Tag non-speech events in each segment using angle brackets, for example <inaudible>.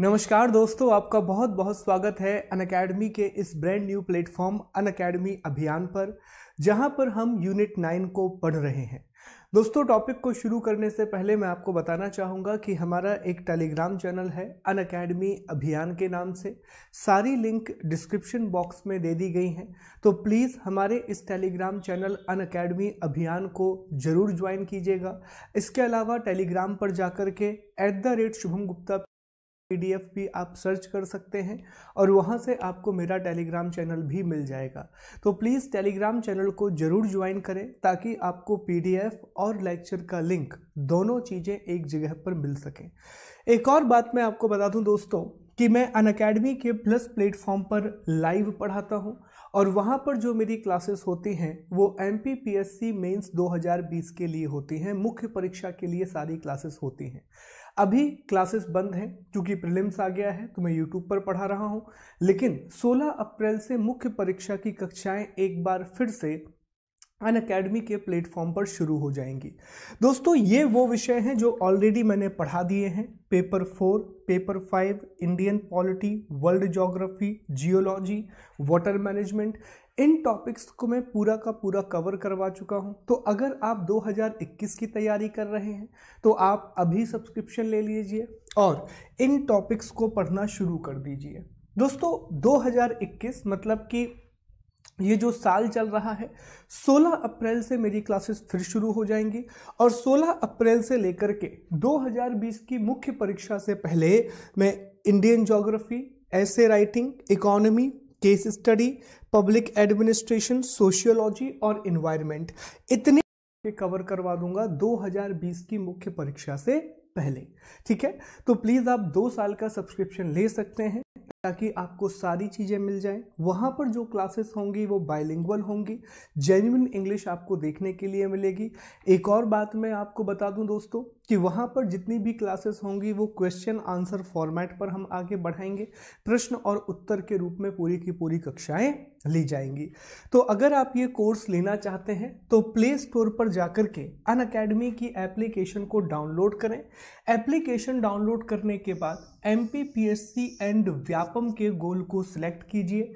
नमस्कार दोस्तों आपका बहुत बहुत स्वागत है अन अकेडमी के इस brand new platform Unacademy अभियान पर जहां पर हम यूनिट नाइन को पढ़ रहे हैं दोस्तों टॉपिक को शुरू करने से पहले मैं आपको बताना चाहूँगा कि हमारा एक टेलीग्राम चैनल है अन अकेडमी अभियान के नाम से सारी लिंक डिस्क्रिप्शन बॉक्स में दे दी गई हैं तो प्लीज़ हमारे इस टेलीग्राम चैनल अन अकेडमी अभियान को ज़रूर ज्वाइन कीजिएगा इसके अलावा टेलीग्राम पर जाकर के at the rate Shubham Gupta PDF भी आप सर्च कर सकते हैं और वहाँ से आपको मेरा टेलीग्राम चैनल भी मिल जाएगा तो प्लीज़ टेलीग्राम चैनल को ज़रूर ज्वाइन करें ताकि आपको पीडीएफ और लेक्चर का लिंक दोनों चीज़ें एक जगह पर मिल सकें एक और बात मैं आपको बता दूं दोस्तों कि मैं अन अकेडमी के प्लस प्लेटफॉर्म पर लाइव पढ़ाता हूं और वहां पर जो मेरी क्लासेस होती हैं वो M P P S C mains दो के लिए होती हैं मुख्य परीक्षा के लिए सारी क्लासेस होती हैं अभी क्लासेस बंद हैं क्योंकि प्रिलिम्स आ गया है तो मैं यूट्यूब पर पढ़ा रहा हूँ लेकिन 16 अप्रैल से मुख्य परीक्षा की कक्षाएं एक बार फिर से अन अकेडमी के प्लेटफॉर्म पर शुरू हो जाएंगी दोस्तों ये वो विषय हैं जो ऑलरेडी मैंने पढ़ा दिए हैं paper four paper five Indian polity world geography geology water management इन टॉपिक्स को मैं पूरा का पूरा कवर करवा चुका हूं तो अगर आप 2021 की तैयारी कर रहे हैं तो आप अभी सब्सक्रिप्शन ले लीजिए और इन टॉपिक्स को पढ़ना शुरू कर दीजिए दोस्तों 2021 मतलब कि ये जो साल चल रहा है 16 अप्रैल से मेरी क्लासेस फिर शुरू हो जाएंगी और 16 अप्रैल से लेकर के 2020 की मुख्य परीक्षा से पहले मैं इंडियन ज्योग्राफी ऐसे writing economy case study public administration sociology और इन्वायरमेंट इतने कवर करवा दूंगा 2020 की मुख्य परीक्षा से पहले ठीक है तो प्लीज़ आप दो साल का सब्सक्रिप्शन ले सकते हैं ताकि आपको सारी चीज़ें मिल जाएं वहां पर जो क्लासेस होंगी वो बाइलिंगुअल होंगी जेन्यून इंग्लिश आपको देखने के लिए मिलेगी एक और बात मैं आपको बता दूं दोस्तों कि वहाँ पर जितनी भी क्लासेस होंगी वो क्वेश्चन आंसर फॉर्मेट पर हम आगे बढ़ाएंगे प्रश्न और उत्तर के रूप में पूरी की पूरी कक्षाएं ली जाएंगी तो अगर आप ये कोर्स लेना चाहते हैं तो प्ले स्टोर पर जाकर के अन अकेडमी की एप्लीकेशन को डाउनलोड करें एप्लीकेशन डाउनलोड करने के बाद एम एंड व्यापम के गोल को सिलेक्ट कीजिए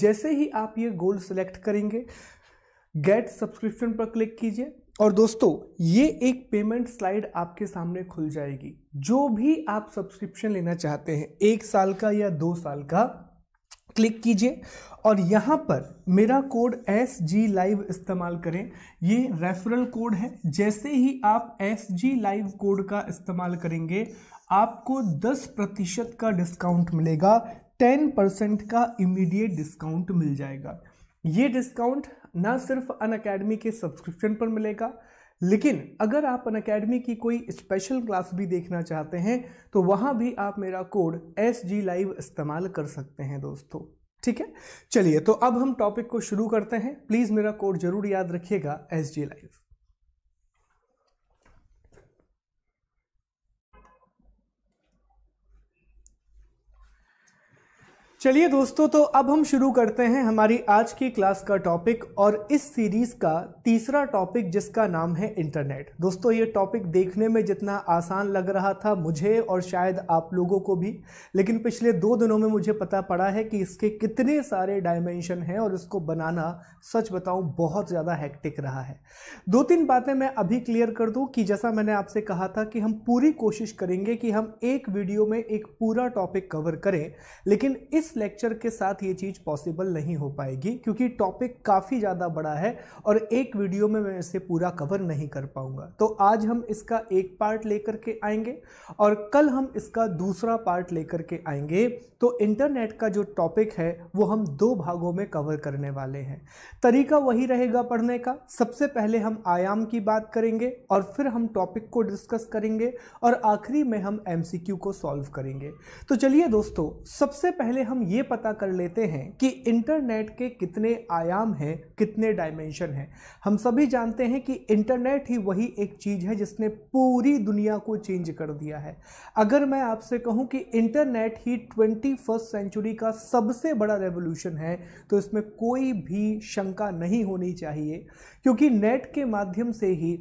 जैसे ही आप ये गोल सिलेक्ट करेंगे गेट सब्सक्रिप्शन पर क्लिक कीजिए और दोस्तों ये एक पेमेंट स्लाइड आपके सामने खुल जाएगी जो भी आप सब्सक्रिप्शन लेना चाहते हैं एक साल का या दो साल का क्लिक कीजिए और यहाँ पर मेरा कोड एस जी लाइव इस्तेमाल करें ये रेफरल कोड है जैसे ही आप एस जी लाइव कोड का इस्तेमाल करेंगे आपको 10 प्रतिशत का डिस्काउंट मिलेगा 10 परसेंट का इमीडिएट डिस्काउंट मिल जाएगा ये डिस्काउंट ना सिर्फ अन अकेडमी के सब्सक्रिप्शन पर मिलेगा लेकिन अगर आप अन अकेडमी की कोई स्पेशल क्लास भी देखना चाहते हैं तो वहाँ भी आप मेरा कोड एस जी लाइव इस्तेमाल कर सकते हैं दोस्तों ठीक है चलिए तो अब हम टॉपिक को शुरू करते हैं प्लीज़ मेरा कोड जरूर याद रखिएगा एस जी लाइव चलिए दोस्तों तो अब हम शुरू करते हैं हमारी आज की क्लास का टॉपिक और इस सीरीज़ का तीसरा टॉपिक जिसका नाम है इंटरनेट दोस्तों ये टॉपिक देखने में जितना आसान लग रहा था मुझे और शायद आप लोगों को भी लेकिन पिछले दो दिनों में मुझे पता पड़ा है कि इसके कितने सारे डायमेंशन हैं और इसको बनाना सच बताऊँ बहुत ज़्यादा हैक्टिक रहा है दो तीन बातें मैं अभी क्लियर कर दूँ कि जैसा मैंने आपसे कहा था कि हम पूरी कोशिश करेंगे कि हम एक वीडियो में एक पूरा टॉपिक कवर करें लेकिन इस इस लेक्चर के साथ ये चीज़ पॉसिबल नहीं हो पाएगी क्योंकि टॉपिक काफ़ी ज़्यादा बड़ा है और एक वीडियो में मैं इसे पूरा कवर नहीं कर पाऊँगा तो आज हम इसका एक पार्ट लेकर के आएंगे और कल हम इसका दूसरा पार्ट लेकर के आएंगे तो इंटरनेट का जो टॉपिक है वो हम दो भागों में कवर करने वाले हैं तरीका वही रहेगा पढ़ने का सबसे पहले हम आयाम की बात करेंगे और फिर हम टॉपिक को डिस्कस करेंगे और आखिरी में हम एमसीक्यू को सॉल्व करेंगे तो चलिए दोस्तों सबसे पहले हम हम ये पता कर लेते हैं कि इंटरनेट के कितने आयाम हैं कितने डायमेंशन हैं हम सभी जानते हैं कि इंटरनेट ही वही एक चीज़ है जिसने पूरी दुनिया को चेंज कर दिया है अगर मैं आपसे कहूं कि इंटरनेट ही ट्वेंटी फर्स्ट सेंचुरी का सबसे बड़ा रेवोल्यूशन है तो इसमें कोई भी शंका नहीं होनी चाहिए क्योंकि नेट के माध्यम से ही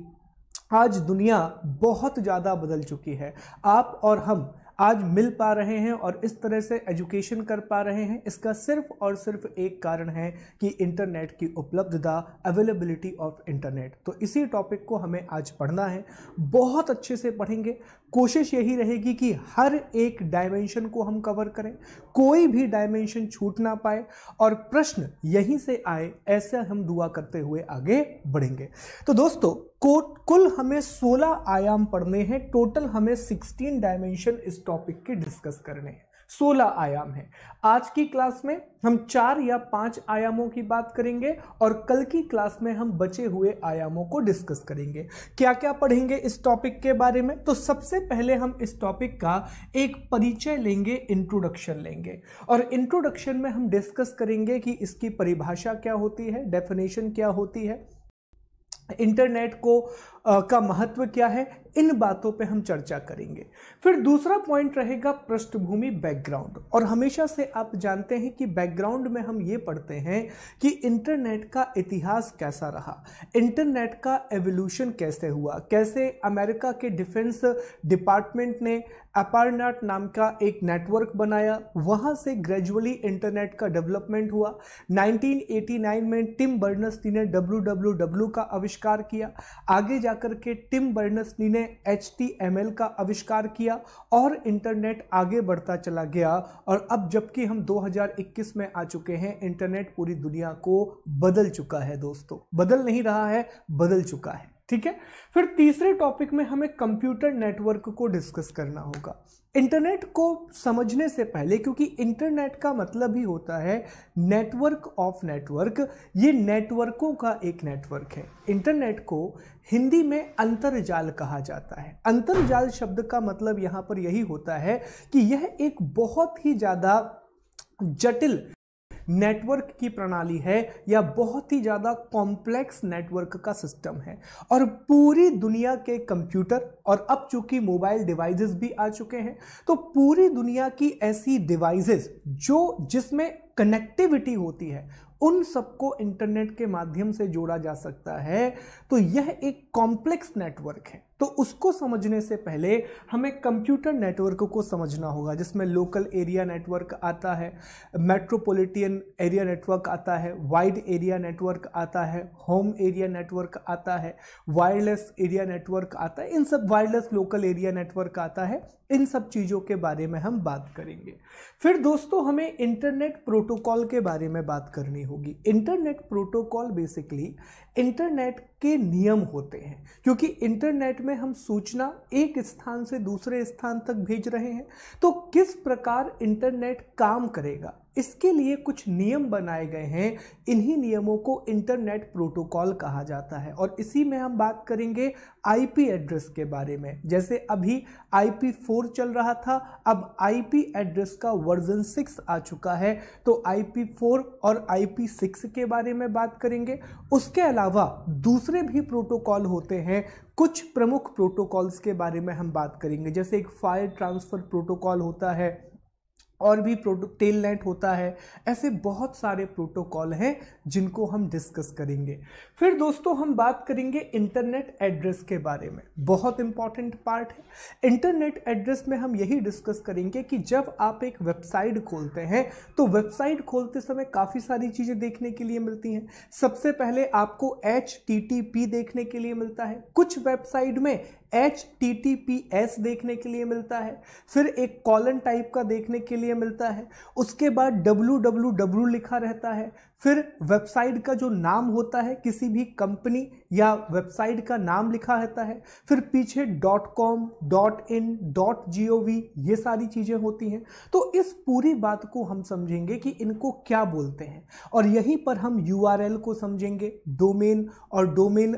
आज दुनिया बहुत ज़्यादा बदल चुकी है आप और हम आज मिल पा रहे हैं और इस तरह से एजुकेशन कर पा रहे हैं इसका सिर्फ और सिर्फ एक कारण है कि इंटरनेट की उपलब्धता अवेलेबिलिटी ऑफ इंटरनेट तो इसी टॉपिक को हमें आज पढ़ना है बहुत अच्छे से पढ़ेंगे कोशिश यही रहेगी कि हर एक डायमेंशन को हम कवर करें कोई भी डायमेंशन छूट ना पाए और प्रश्न यहीं से आए ऐसा हम दुआ करते हुए आगे बढ़ेंगे तो दोस्तों को कुल हमें 16 आयाम पढ़ने हैं टोटल हमें 16 डायमेंशन इस टॉपिक के डिस्कस करने हैं 16 आयाम है आज की क्लास में हम चार या पांच आयामों की बात करेंगे और कल की क्लास में हम बचे हुए आयामों को डिस्कस करेंगे क्या क्या पढ़ेंगे इस टॉपिक के बारे में तो सबसे पहले हम इस टॉपिक का एक परिचय लेंगे इंट्रोडक्शन लेंगे और इंट्रोडक्शन में हम डिस्कस करेंगे कि इसकी परिभाषा क्या होती है डेफिनेशन क्या होती है इंटरनेट को का महत्व क्या है इन बातों पे हम चर्चा करेंगे फिर दूसरा पॉइंट रहेगा पृष्ठभूमि बैकग्राउंड और हमेशा से आप जानते हैं कि बैकग्राउंड में हम ये पढ़ते हैं कि इंटरनेट का इतिहास कैसा रहा इंटरनेट का एवोल्यूशन कैसे हुआ कैसे अमेरिका के डिफेंस डिपार्टमेंट ने अपारनाट नाम का एक नेटवर्क बनाया वहाँ से ग्रेजुअली इंटरनेट का डेवलपमेंट हुआ 1989 में टिम बर्नस्टी ने डब्ल्यू का आविष्कार किया आगे जा जाकर के टिम बर्नस ली ने एच का आविष्कार किया और इंटरनेट आगे बढ़ता चला गया और अब जबकि हम 2021 में आ चुके हैं इंटरनेट पूरी दुनिया को बदल चुका है दोस्तों बदल नहीं रहा है बदल चुका है ठीक है फिर तीसरे टॉपिक में हमें कंप्यूटर नेटवर्क को डिस्कस करना होगा इंटरनेट को समझने से पहले क्योंकि इंटरनेट का मतलब ही होता है नेटवर्क ऑफ नेटवर्क ये नेटवर्कों का एक नेटवर्क है इंटरनेट को हिंदी में अंतरजाल कहा जाता है अंतरजाल शब्द का मतलब यहाँ पर यही होता है कि यह एक बहुत ही ज़्यादा जटिल नेटवर्क की प्रणाली है या बहुत ही ज़्यादा कॉम्प्लेक्स नेटवर्क का सिस्टम है और पूरी दुनिया के कंप्यूटर और अब चूंकि मोबाइल डिवाइसेस भी आ चुके हैं तो पूरी दुनिया की ऐसी डिवाइसेस जो जिसमें कनेक्टिविटी होती है उन सबको इंटरनेट के माध्यम से जोड़ा जा सकता है तो यह एक कॉम्प्लेक्स नेटवर्क है तो उसको समझने से पहले हमें कंप्यूटर नेटवर्क को समझना होगा जिसमें लोकल एरिया नेटवर्क आता है मेट्रोपॉलिटन एरिया नेटवर्क आता है वाइड एरिया नेटवर्क आता है होम एरिया नेटवर्क आता है वायरलेस एरिया नेटवर्क आता है इन सब वायरलेस लोकल एरिया नेटवर्क आता है इन सब चीज़ों के बारे में हम बात करेंगे फिर दोस्तों हमें इंटरनेट प्रोटोकॉल के बारे में बात करनी होगी इंटरनेट प्रोटोकॉल बेसिकली इंटरनेट के नियम होते हैं क्योंकि इंटरनेट में में हम सूचना एक स्थान से दूसरे स्थान तक भेज रहे हैं तो किस प्रकार इंटरनेट काम करेगा इसके लिए कुछ नियम बनाए गए हैं इन्हीं नियमों को इंटरनेट प्रोटोकॉल कहा जाता है और इसी में हम बात करेंगे आईपी एड्रेस के बारे में जैसे अभी आईपी फोर चल रहा था अब आईपी एड्रेस का वर्जन सिक्स आ चुका है तो आईपी फोर और आईपी सिक्स के बारे में बात करेंगे उसके अलावा दूसरे भी प्रोटोकॉल होते हैं कुछ प्रमुख प्रोटोकॉल्स के बारे में हम बात करेंगे जैसे एक फायर ट्रांसफ़र प्रोटोकॉल होता है और भी प्रोटो टेल नेट होता है ऐसे बहुत सारे प्रोटोकॉल हैं जिनको हम डिस्कस करेंगे फिर दोस्तों हम बात करेंगे इंटरनेट एड्रेस के बारे में बहुत इंपॉर्टेंट पार्ट है इंटरनेट एड्रेस में हम यही डिस्कस करेंगे कि जब आप एक वेबसाइट खोलते हैं तो वेबसाइट खोलते समय काफ़ी सारी चीज़ें देखने के लिए मिलती हैं सबसे पहले आपको एच देखने के लिए मिलता है कुछ वेबसाइट में H T T P S देखने के लिए मिलता है फिर एक कॉलन टाइप का देखने के लिए मिलता है उसके बाद डब्लू डब्लू डब्लू लिखा रहता है फिर वेबसाइट का जो नाम होता है किसी भी कंपनी या वेबसाइट का नाम लिखा रहता है फिर पीछे dot com dot in dot G ये सारी चीज़ें होती हैं तो इस पूरी बात को हम समझेंगे कि इनको क्या बोलते हैं और यहीं पर हम यू को समझेंगे डोमेन और डोमेन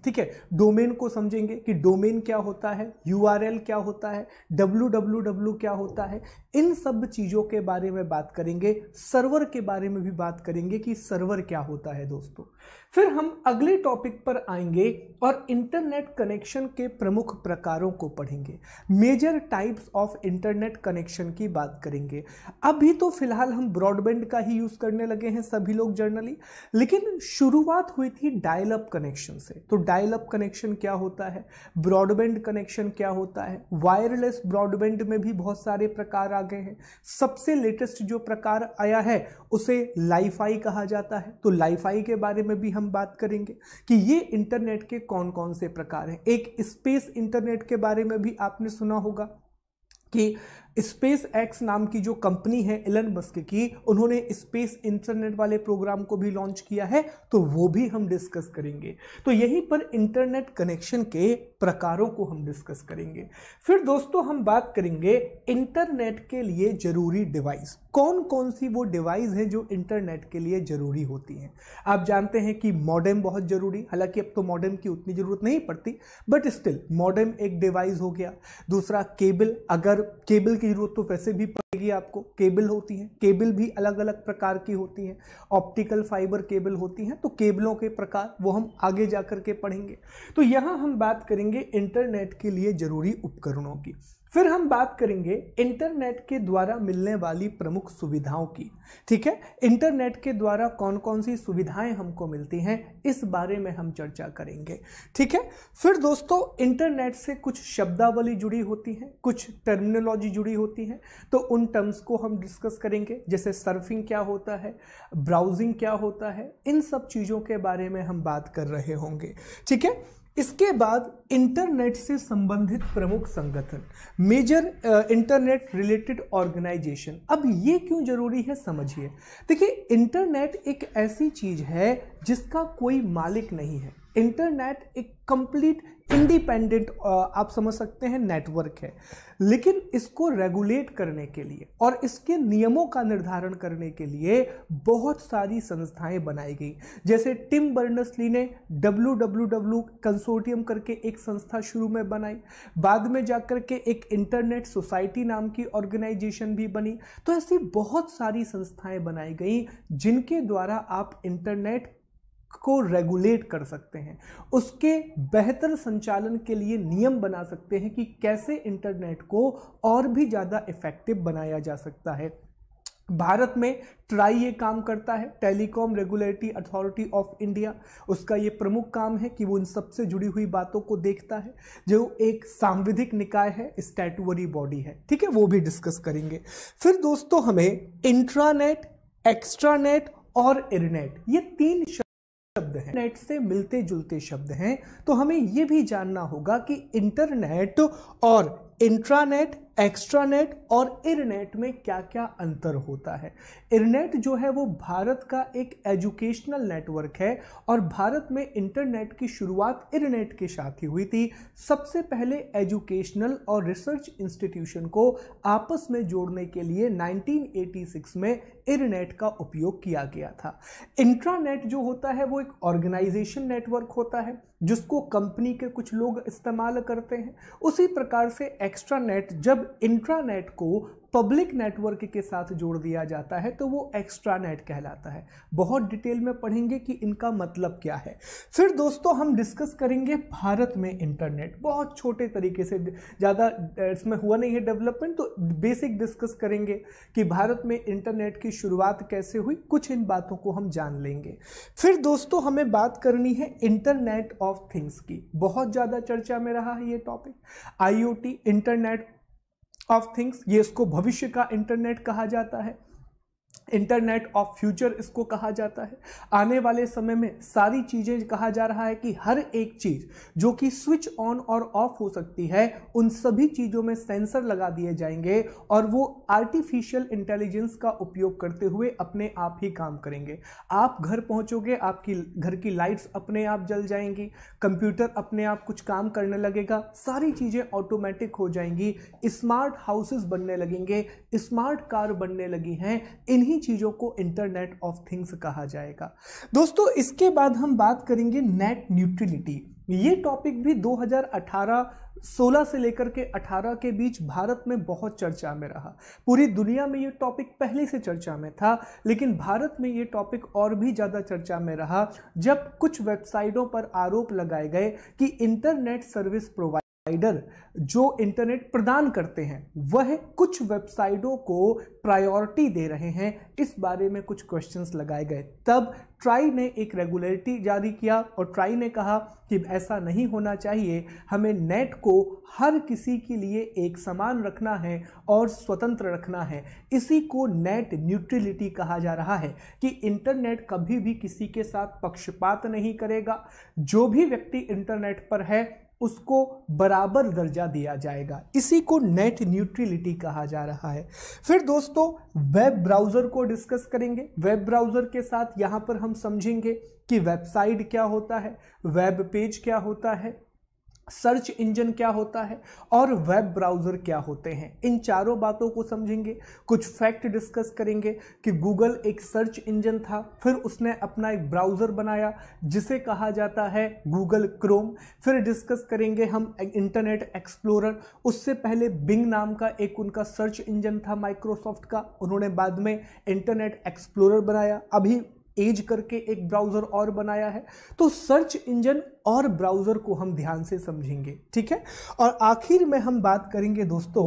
<clears throat> ठीक है डोमेन को समझेंगे कि डोमेन क्या होता है यू क्या होता है डब्ल्यू क्या होता है इन सब चीज़ों के बारे में बात करेंगे सर्वर के बारे में भी बात करेंगे कि सर्वर क्या होता है दोस्तों फिर हम अगले टॉपिक पर आएंगे और इंटरनेट कनेक्शन के प्रमुख प्रकारों को पढ़ेंगे major types of internet connection की बात करेंगे अभी तो फिलहाल हम ब्रॉडबैंड का ही यूज़ करने लगे हैं सभी लोग जर्नली लेकिन शुरुआत हुई थी डायल अप कनेक्शन से तो डायल अप कनेक्शन क्या होता है ब्रॉडबैंड कनेक्शन क्या होता है वायरलेस ब्रॉडबैंड में भी बहुत सारे प्रकार आ गए हैं सबसे लेटेस्ट जो प्रकार आया है उसे लाईफाई कहा जाता है तो लाईफाई के बारे में भी हम बात करेंगे कि ये इंटरनेट के कौन कौन से प्रकार हैं एक स्पेस इंटरनेट के बारे में भी आपने सुना होगा कि स्पेस एक्स नाम की जो कंपनी है इलन मस्क की उन्होंने स्पेस इंटरनेट वाले प्रोग्राम को भी लॉन्च किया है तो वो भी हम डिस्कस करेंगे तो यहीं पर इंटरनेट कनेक्शन के प्रकारों को हम डिस्कस करेंगे फिर दोस्तों हम बात करेंगे इंटरनेट के लिए जरूरी डिवाइस कौन कौन सी वो डिवाइस हैं जो इंटरनेट के लिए ज़रूरी होती हैं आप जानते हैं कि मॉडेम बहुत ज़रूरी हालांकि अब तो मॉडेम की उतनी ज़रूरत नहीं पड़ती बट स्टिल मॉडेम एक डिवाइस हो गया दूसरा केबल अगर केबल की ज़रूरत तो वैसे भी पड़ेगी आपको केबल होती है केबल भी अलग अलग प्रकार की होती है ऑप्टिकल फाइबर केबल होती हैं तो केबलों के प्रकार वो हम आगे जा कर के पढ़ेंगे तो यहाँ हम बात करेंगे इंटरनेट के लिए ज़रूरी उपकरणों की फिर हम बात करेंगे इंटरनेट के द्वारा मिलने वाली प्रमुख सुविधाओं की ठीक है इंटरनेट के द्वारा कौन कौन सी सुविधाएं हमको मिलती हैं इस बारे में हम चर्चा करेंगे ठीक है फिर दोस्तों इंटरनेट से कुछ शब्दावली जुड़ी होती है कुछ टर्मिनोलॉजी जुड़ी होती है तो उन टर्म्स को हम डिस्कस करेंगे जैसे सर्फिंग क्या होता है ब्राउजिंग क्या होता है इन सब चीज़ों के बारे में हम बात कर रहे होंगे ठीक है इसके बाद इंटरनेट से संबंधित प्रमुख संगठन मेजर इंटरनेट रिलेटेड ऑर्गेनाइजेशन अब ये क्यों जरूरी है समझिए देखिए इंटरनेट एक ऐसी चीज है जिसका कोई मालिक नहीं है इंटरनेट एक कंप्लीट इंडिपेंडेंट आप समझ सकते हैं नेटवर्क है लेकिन इसको रेगुलेट करने के लिए और इसके नियमों का निर्धारण करने के लिए बहुत सारी संस्थाएं बनाई गई जैसे टिम बर्नसली ली ने डब्ल्यू डब्ल्यू डब्ल्यू कंसोर्टियम करके एक संस्था शुरू में बनाई बाद में जाकर के एक इंटरनेट सोसाइटी नाम की ऑर्गेनाइजेशन भी बनी तो ऐसी बहुत सारी संस्थाएं बनाई गई जिनके द्वारा आप इंटरनेट को रेगुलेट कर सकते हैं उसके बेहतर संचालन के लिए नियम बना सकते हैं कि कैसे इंटरनेट को और भी ज़्यादा इफ़ेक्टिव बनाया जा सकता है भारत में ट्राई ये काम करता है telecom regulatory authority of India उसका ये प्रमुख काम है कि वो इन सबसे जुड़ी हुई बातों को देखता है जो एक सांविधिक निकाय है स्टैटुअरी बॉडी है ठीक है वो भी डिस्कस करेंगे फिर दोस्तों हमें इंट्रानेट एक्स्ट्रानेट और इरनेट ये तीन शब्द हैं नेट से मिलते जुलते शब्द हैं तो हमें ये भी जानना होगा कि इंटरनेट और इंट्रानेट एक्स्ट्रानेट और इरनेट में क्या क्या अंतर होता है इरनेट जो है वो भारत का एक एजुकेशनल नेटवर्क है और भारत में इंटरनेट की शुरुआत इरनेट के साथ ही हुई थी सबसे पहले एजुकेशनल और रिसर्च इंस्टीट्यूशन को आपस में जोड़ने के लिए 1986 में इरनेट का उपयोग किया गया था इंट्रानेट जो होता है वो एक ऑर्गेनाइजेशन नेटवर्क होता है जिसको कंपनी के कुछ लोग इस्तेमाल करते हैं उसी प्रकार से एक्स्ट्रा नेट जब इंट्रानेट को पब्लिक नेटवर्क के साथ जोड़ दिया जाता है तो वो एक्स्ट्रा नेट कहलाता है बहुत डिटेल में पढ़ेंगे कि इनका मतलब क्या है फिर दोस्तों हम डिस्कस करेंगे भारत में इंटरनेट बहुत छोटे तरीके से ज़्यादा इसमें हुआ नहीं है डेवलपमेंट तो बेसिक डिस्कस करेंगे कि भारत में इंटरनेट की शुरुआत कैसे हुई कुछ इन बातों को हम जान लेंगे फिर दोस्तों हमें बात करनी है इंटरनेट ऑफ थिंग्स की बहुत ज़्यादा चर्चा में रहा है ये topic I internet of things ये इसको भविष्य का इंटरनेट कहा जाता है इंटरनेट ऑफ फ्यूचर इसको कहा जाता है आने वाले समय में सारी चीज़ें कहा जा रहा है कि हर एक चीज़ जो कि स्विच ऑन और ऑफ हो सकती है उन सभी चीज़ों में सेंसर लगा दिए जाएंगे और वो आर्टिफिशियल इंटेलिजेंस का उपयोग करते हुए अपने आप ही काम करेंगे आप घर पहुंचोगे आपकी घर की लाइट्स अपने आप जल जाएंगी कंप्यूटर अपने आप कुछ काम करने लगेगा सारी चीज़ें ऑटोमेटिक हो जाएंगी स्मार्ट हाउसेस बनने लगेंगे स्मार्ट कार बनने लगी हैं इन्हीं चीज़ों को इंटरनेट ऑफ थिंग्स कहा जाएगा दोस्तों इसके बाद हम बात करेंगे नेट न्यूट्रिलिटी ये टॉपिक भी 2018 16 से लेकर के 18 के बीच भारत में बहुत चर्चा में रहा पूरी दुनिया में ये टॉपिक पहले से चर्चा में था लेकिन भारत में ये टॉपिक और भी ज़्यादा चर्चा में रहा जब कुछ वेबसाइटों पर आरोप लगाए गए कि इंटरनेट सर्विस प्रोवाइड प्रोवाइडर जो इंटरनेट प्रदान करते हैं वह कुछ वेबसाइटों को प्रायोरिटी दे रहे हैं इस बारे में कुछ क्वेश्चंस लगाए गए तब ट्राई ने एक रेगुलरिटी जारी किया और ट्राई ने कहा कि ऐसा नहीं होना चाहिए हमें नेट को हर किसी के लिए एक समान रखना है और स्वतंत्र रखना है इसी को नेट न्यूट्रलिटी कहा जा रहा है कि इंटरनेट कभी भी किसी के साथ पक्षपात नहीं करेगा जो भी व्यक्ति इंटरनेट पर है उसको बराबर दर्जा दिया जाएगा इसी को नेट न्यूट्रिलिटी कहा जा रहा है फिर दोस्तों वेब ब्राउज़र को डिस्कस करेंगे वेब ब्राउज़र के साथ यहाँ पर हम समझेंगे कि वेबसाइट क्या होता है वेब पेज क्या होता है सर्च इंजन क्या होता है और वेब ब्राउज़र क्या होते हैं इन चारों बातों को समझेंगे कुछ फैक्ट डिस्कस करेंगे कि गूगल एक सर्च इंजन था फिर उसने अपना एक ब्राउज़र बनाया जिसे कहा जाता है गूगल क्रोम फिर डिस्कस करेंगे हम इंटरनेट एक्सप्लोरर उससे पहले बिंग नाम का एक उनका सर्च इंजन था माइक्रोसॉफ्ट का उन्होंने बाद में इंटरनेट एक्सप्लोरर बनाया अभी एज करके एक ब्राउज़र और बनाया है तो सर्च इंजन और ब्राउज़र को हम ध्यान से समझेंगे ठीक है और आखिर में हम बात करेंगे दोस्तों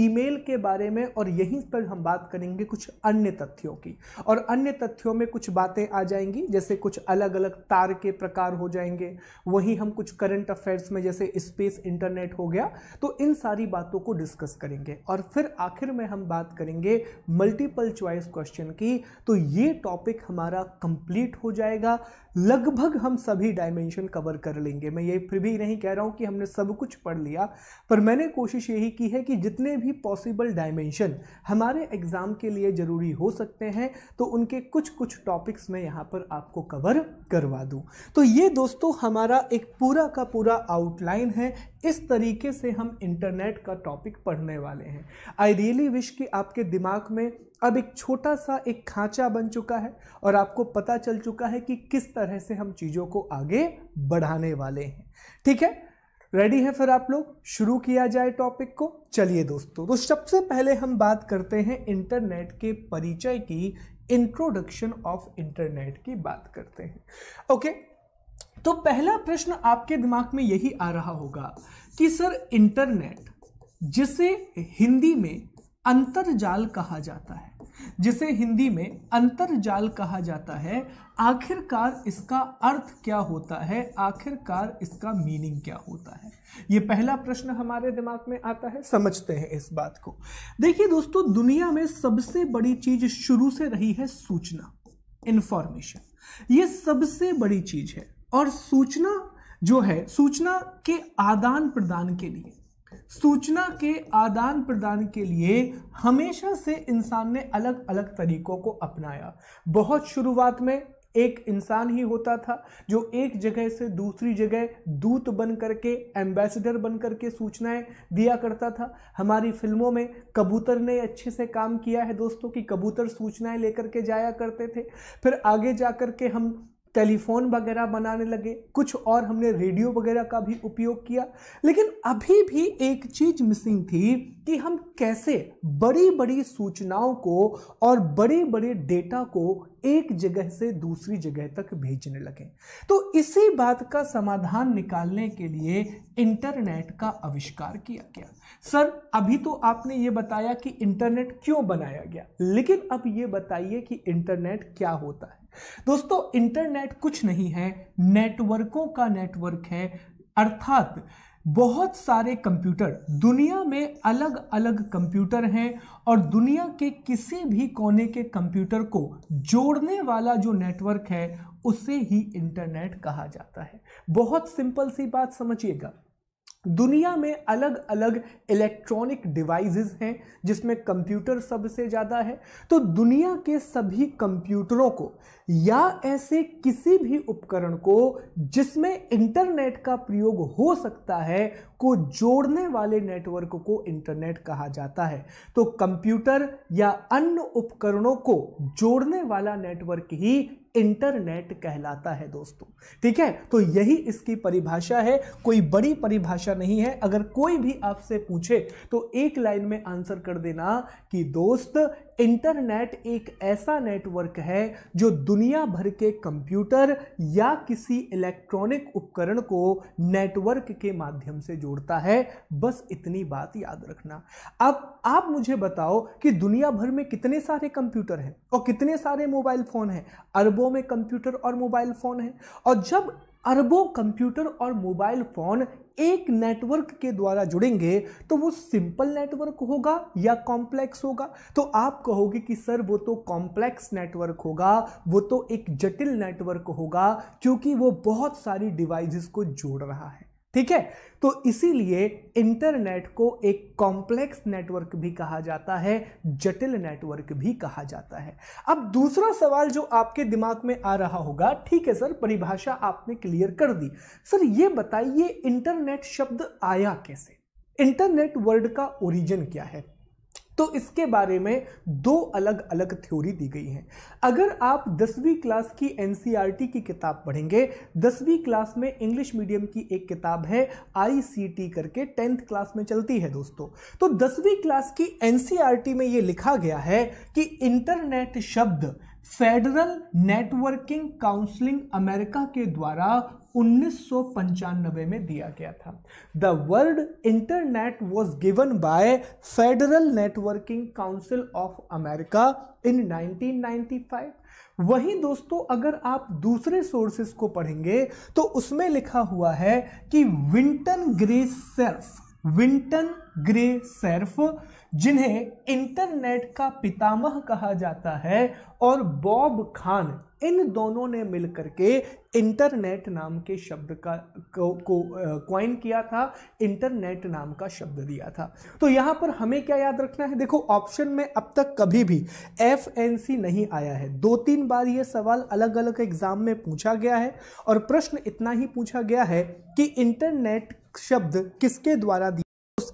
ईमेल के बारे में और यहीं पर हम बात करेंगे कुछ अन्य तथ्यों की और अन्य तथ्यों में कुछ बातें आ जाएंगी जैसे कुछ अलग अलग तार के प्रकार हो जाएंगे वहीं हम कुछ करंट अफेयर्स में जैसे स्पेस इंटरनेट हो गया तो इन सारी बातों को डिस्कस करेंगे और फिर आखिर में हम बात करेंगे मल्टीपल च्वाइस क्वेश्चन की तो ये टॉपिक हमारा कंप्लीट हो जाएगा लगभग हम सभी डायमेंशन कवर कर लेंगे मैं ये फिर भी नहीं कह रहा हूँ कि हमने सब कुछ पढ़ लिया पर मैंने कोशिश यही की है कि जितने भी पॉसिबल डायमेंशन हमारे एग्ज़ाम के लिए ज़रूरी हो सकते हैं तो उनके कुछ कुछ टॉपिक्स मैं यहाँ पर आपको कवर करवा दूँ तो ये दोस्तों हमारा एक पूरा का पूरा आउटलाइन है इस तरीके से हम इंटरनेट का टॉपिक पढ़ने वाले हैं आई रियली विश कि आपके दिमाग में अब एक छोटा सा एक खांचा बन चुका है और आपको पता चल चुका है कि किस तरह से हम चीज़ों को आगे बढ़ाने वाले हैं ठीक है रेडी है फिर आप लोग शुरू किया जाए टॉपिक को चलिए दोस्तों तो सबसे पहले हम बात करते हैं इंटरनेट के परिचय की इंट्रोडक्शन ऑफ इंटरनेट की बात करते हैं ओके तो पहला प्रश्न आपके दिमाग में यही आ रहा होगा कि सर इंटरनेट जिसे हिंदी में अंतरजाल कहा जाता है जिसे हिंदी में अंतरजाल कहा जाता है आखिरकार इसका अर्थ क्या होता है आखिरकार इसका मीनिंग क्या होता है ये पहला प्रश्न हमारे दिमाग में आता है समझते हैं इस बात को देखिए दोस्तों दुनिया में सबसे बड़ी चीज शुरू से रही है सूचना इन्फॉर्मेशन ये सबसे बड़ी चीज है और सूचना जो है सूचना के आदान प्रदान के लिए सूचना के आदान प्रदान के लिए हमेशा से इंसान ने अलग अलग तरीकों को अपनाया बहुत शुरुआत में एक इंसान ही होता था जो एक जगह से दूसरी जगह दूत बन करके एम्बेसडर बन करके सूचनाएं दिया करता था हमारी फिल्मों में कबूतर ने अच्छे से काम किया है दोस्तों कि कबूतर सूचनाएं लेकर के जाया करते थे फिर आगे जा कर के हम टेलीफोन वगैरह बनाने लगे कुछ और हमने रेडियो वगैरह का भी उपयोग किया लेकिन अभी भी एक चीज मिसिंग थी कि हम कैसे बड़ी बड़ी सूचनाओं को और बड़े बड़े डेटा को एक जगह से दूसरी जगह तक भेजने लगे तो इसी बात का समाधान निकालने के लिए इंटरनेट का आविष्कार किया गया सर अभी तो आपने ये बताया कि इंटरनेट क्यों बनाया गया लेकिन अब ये बताइए कि इंटरनेट क्या होता है दोस्तों इंटरनेट कुछ नहीं है नेटवर्कों का नेटवर्क है अर्थात बहुत सारे कंप्यूटर दुनिया में अलग अलग कंप्यूटर हैं और दुनिया के किसी भी कोने के कंप्यूटर को जोड़ने वाला जो नेटवर्क है उसे ही इंटरनेट कहा जाता है बहुत सिंपल सी बात समझिएगा दुनिया में अलग अलग इलेक्ट्रॉनिक डिवाइसेस हैं जिसमें कंप्यूटर सबसे ज़्यादा है तो दुनिया के सभी कंप्यूटरों को या ऐसे किसी भी उपकरण को जिसमें इंटरनेट का प्रयोग हो सकता है को जोड़ने वाले नेटवर्क को इंटरनेट कहा जाता है तो कंप्यूटर या अन्य उपकरणों को जोड़ने वाला नेटवर्क ही इंटरनेट कहलाता है दोस्तों ठीक है तो यही इसकी परिभाषा है कोई बड़ी परिभाषा नहीं है अगर कोई भी आपसे पूछे तो एक लाइन में आंसर कर देना कि दोस्त इंटरनेट एक ऐसा नेटवर्क है जो दुनिया भर के कंप्यूटर या किसी इलेक्ट्रॉनिक उपकरण को नेटवर्क के माध्यम से जोड़ता है बस इतनी बात याद रखना अब आप मुझे बताओ कि दुनिया भर में कितने सारे कंप्यूटर हैं और कितने सारे मोबाइल फोन हैं अरब अरबों में कंप्यूटर और मोबाइल फ़ोन है और जब अरबों कंप्यूटर और मोबाइल फ़ोन एक नेटवर्क के द्वारा जुड़ेंगे तो वो सिंपल नेटवर्क होगा या कॉम्प्लेक्स होगा तो आप कहोगे कि सर वो तो कॉम्प्लेक्स नेटवर्क होगा वो तो एक जटिल नेटवर्क होगा क्योंकि वो बहुत सारी डिवाइसेस को जोड़ रहा है ठीक है तो इसीलिए इंटरनेट को एक कॉम्प्लेक्स नेटवर्क भी कहा जाता है जटिल नेटवर्क भी कहा जाता है अब दूसरा सवाल जो आपके दिमाग में आ रहा होगा ठीक है सर परिभाषा आपने क्लियर कर दी सर ये बताइए इंटरनेट शब्द आया कैसे इंटरनेट वर्ड का ओरिजिन क्या है तो इसके बारे में दो अलग अलग थ्योरी दी गई हैं अगर आप दसवीं क्लास की एन e की किताब पढ़ेंगे दसवीं क्लास में इंग्लिश मीडियम की एक किताब है आई करके टेंथ क्लास में चलती है दोस्तों तो दसवीं क्लास की एन e में ये लिखा गया है कि इंटरनेट शब्द फेडरल नेटवर्किंग काउंसलिंग अमेरिका के द्वारा उन्नीस में दिया गया था the world internet was given by federal networking council of America in 1995 वहीं दोस्तों अगर आप दूसरे सोर्सेस को पढ़ेंगे तो उसमें लिखा हुआ है कि Vinton Gray Cerf Vinton Gray Cerf जिन्हें इंटरनेट का पितामह कहा जाता है और बॉब खान इन दोनों ने मिलकर के इंटरनेट नाम के शब्द का को, क्वाइन किया था इंटरनेट नाम का शब्द दिया था तो यहां पर हमें क्या याद रखना है देखो ऑप्शन में अब तक कभी भी एफ एन सी नहीं आया है दो तीन बार यह सवाल अलग अलग एग्जाम में पूछा गया है और प्रश्न इतना ही पूछा गया है कि इंटरनेट शब्द किसके द्वारा दिया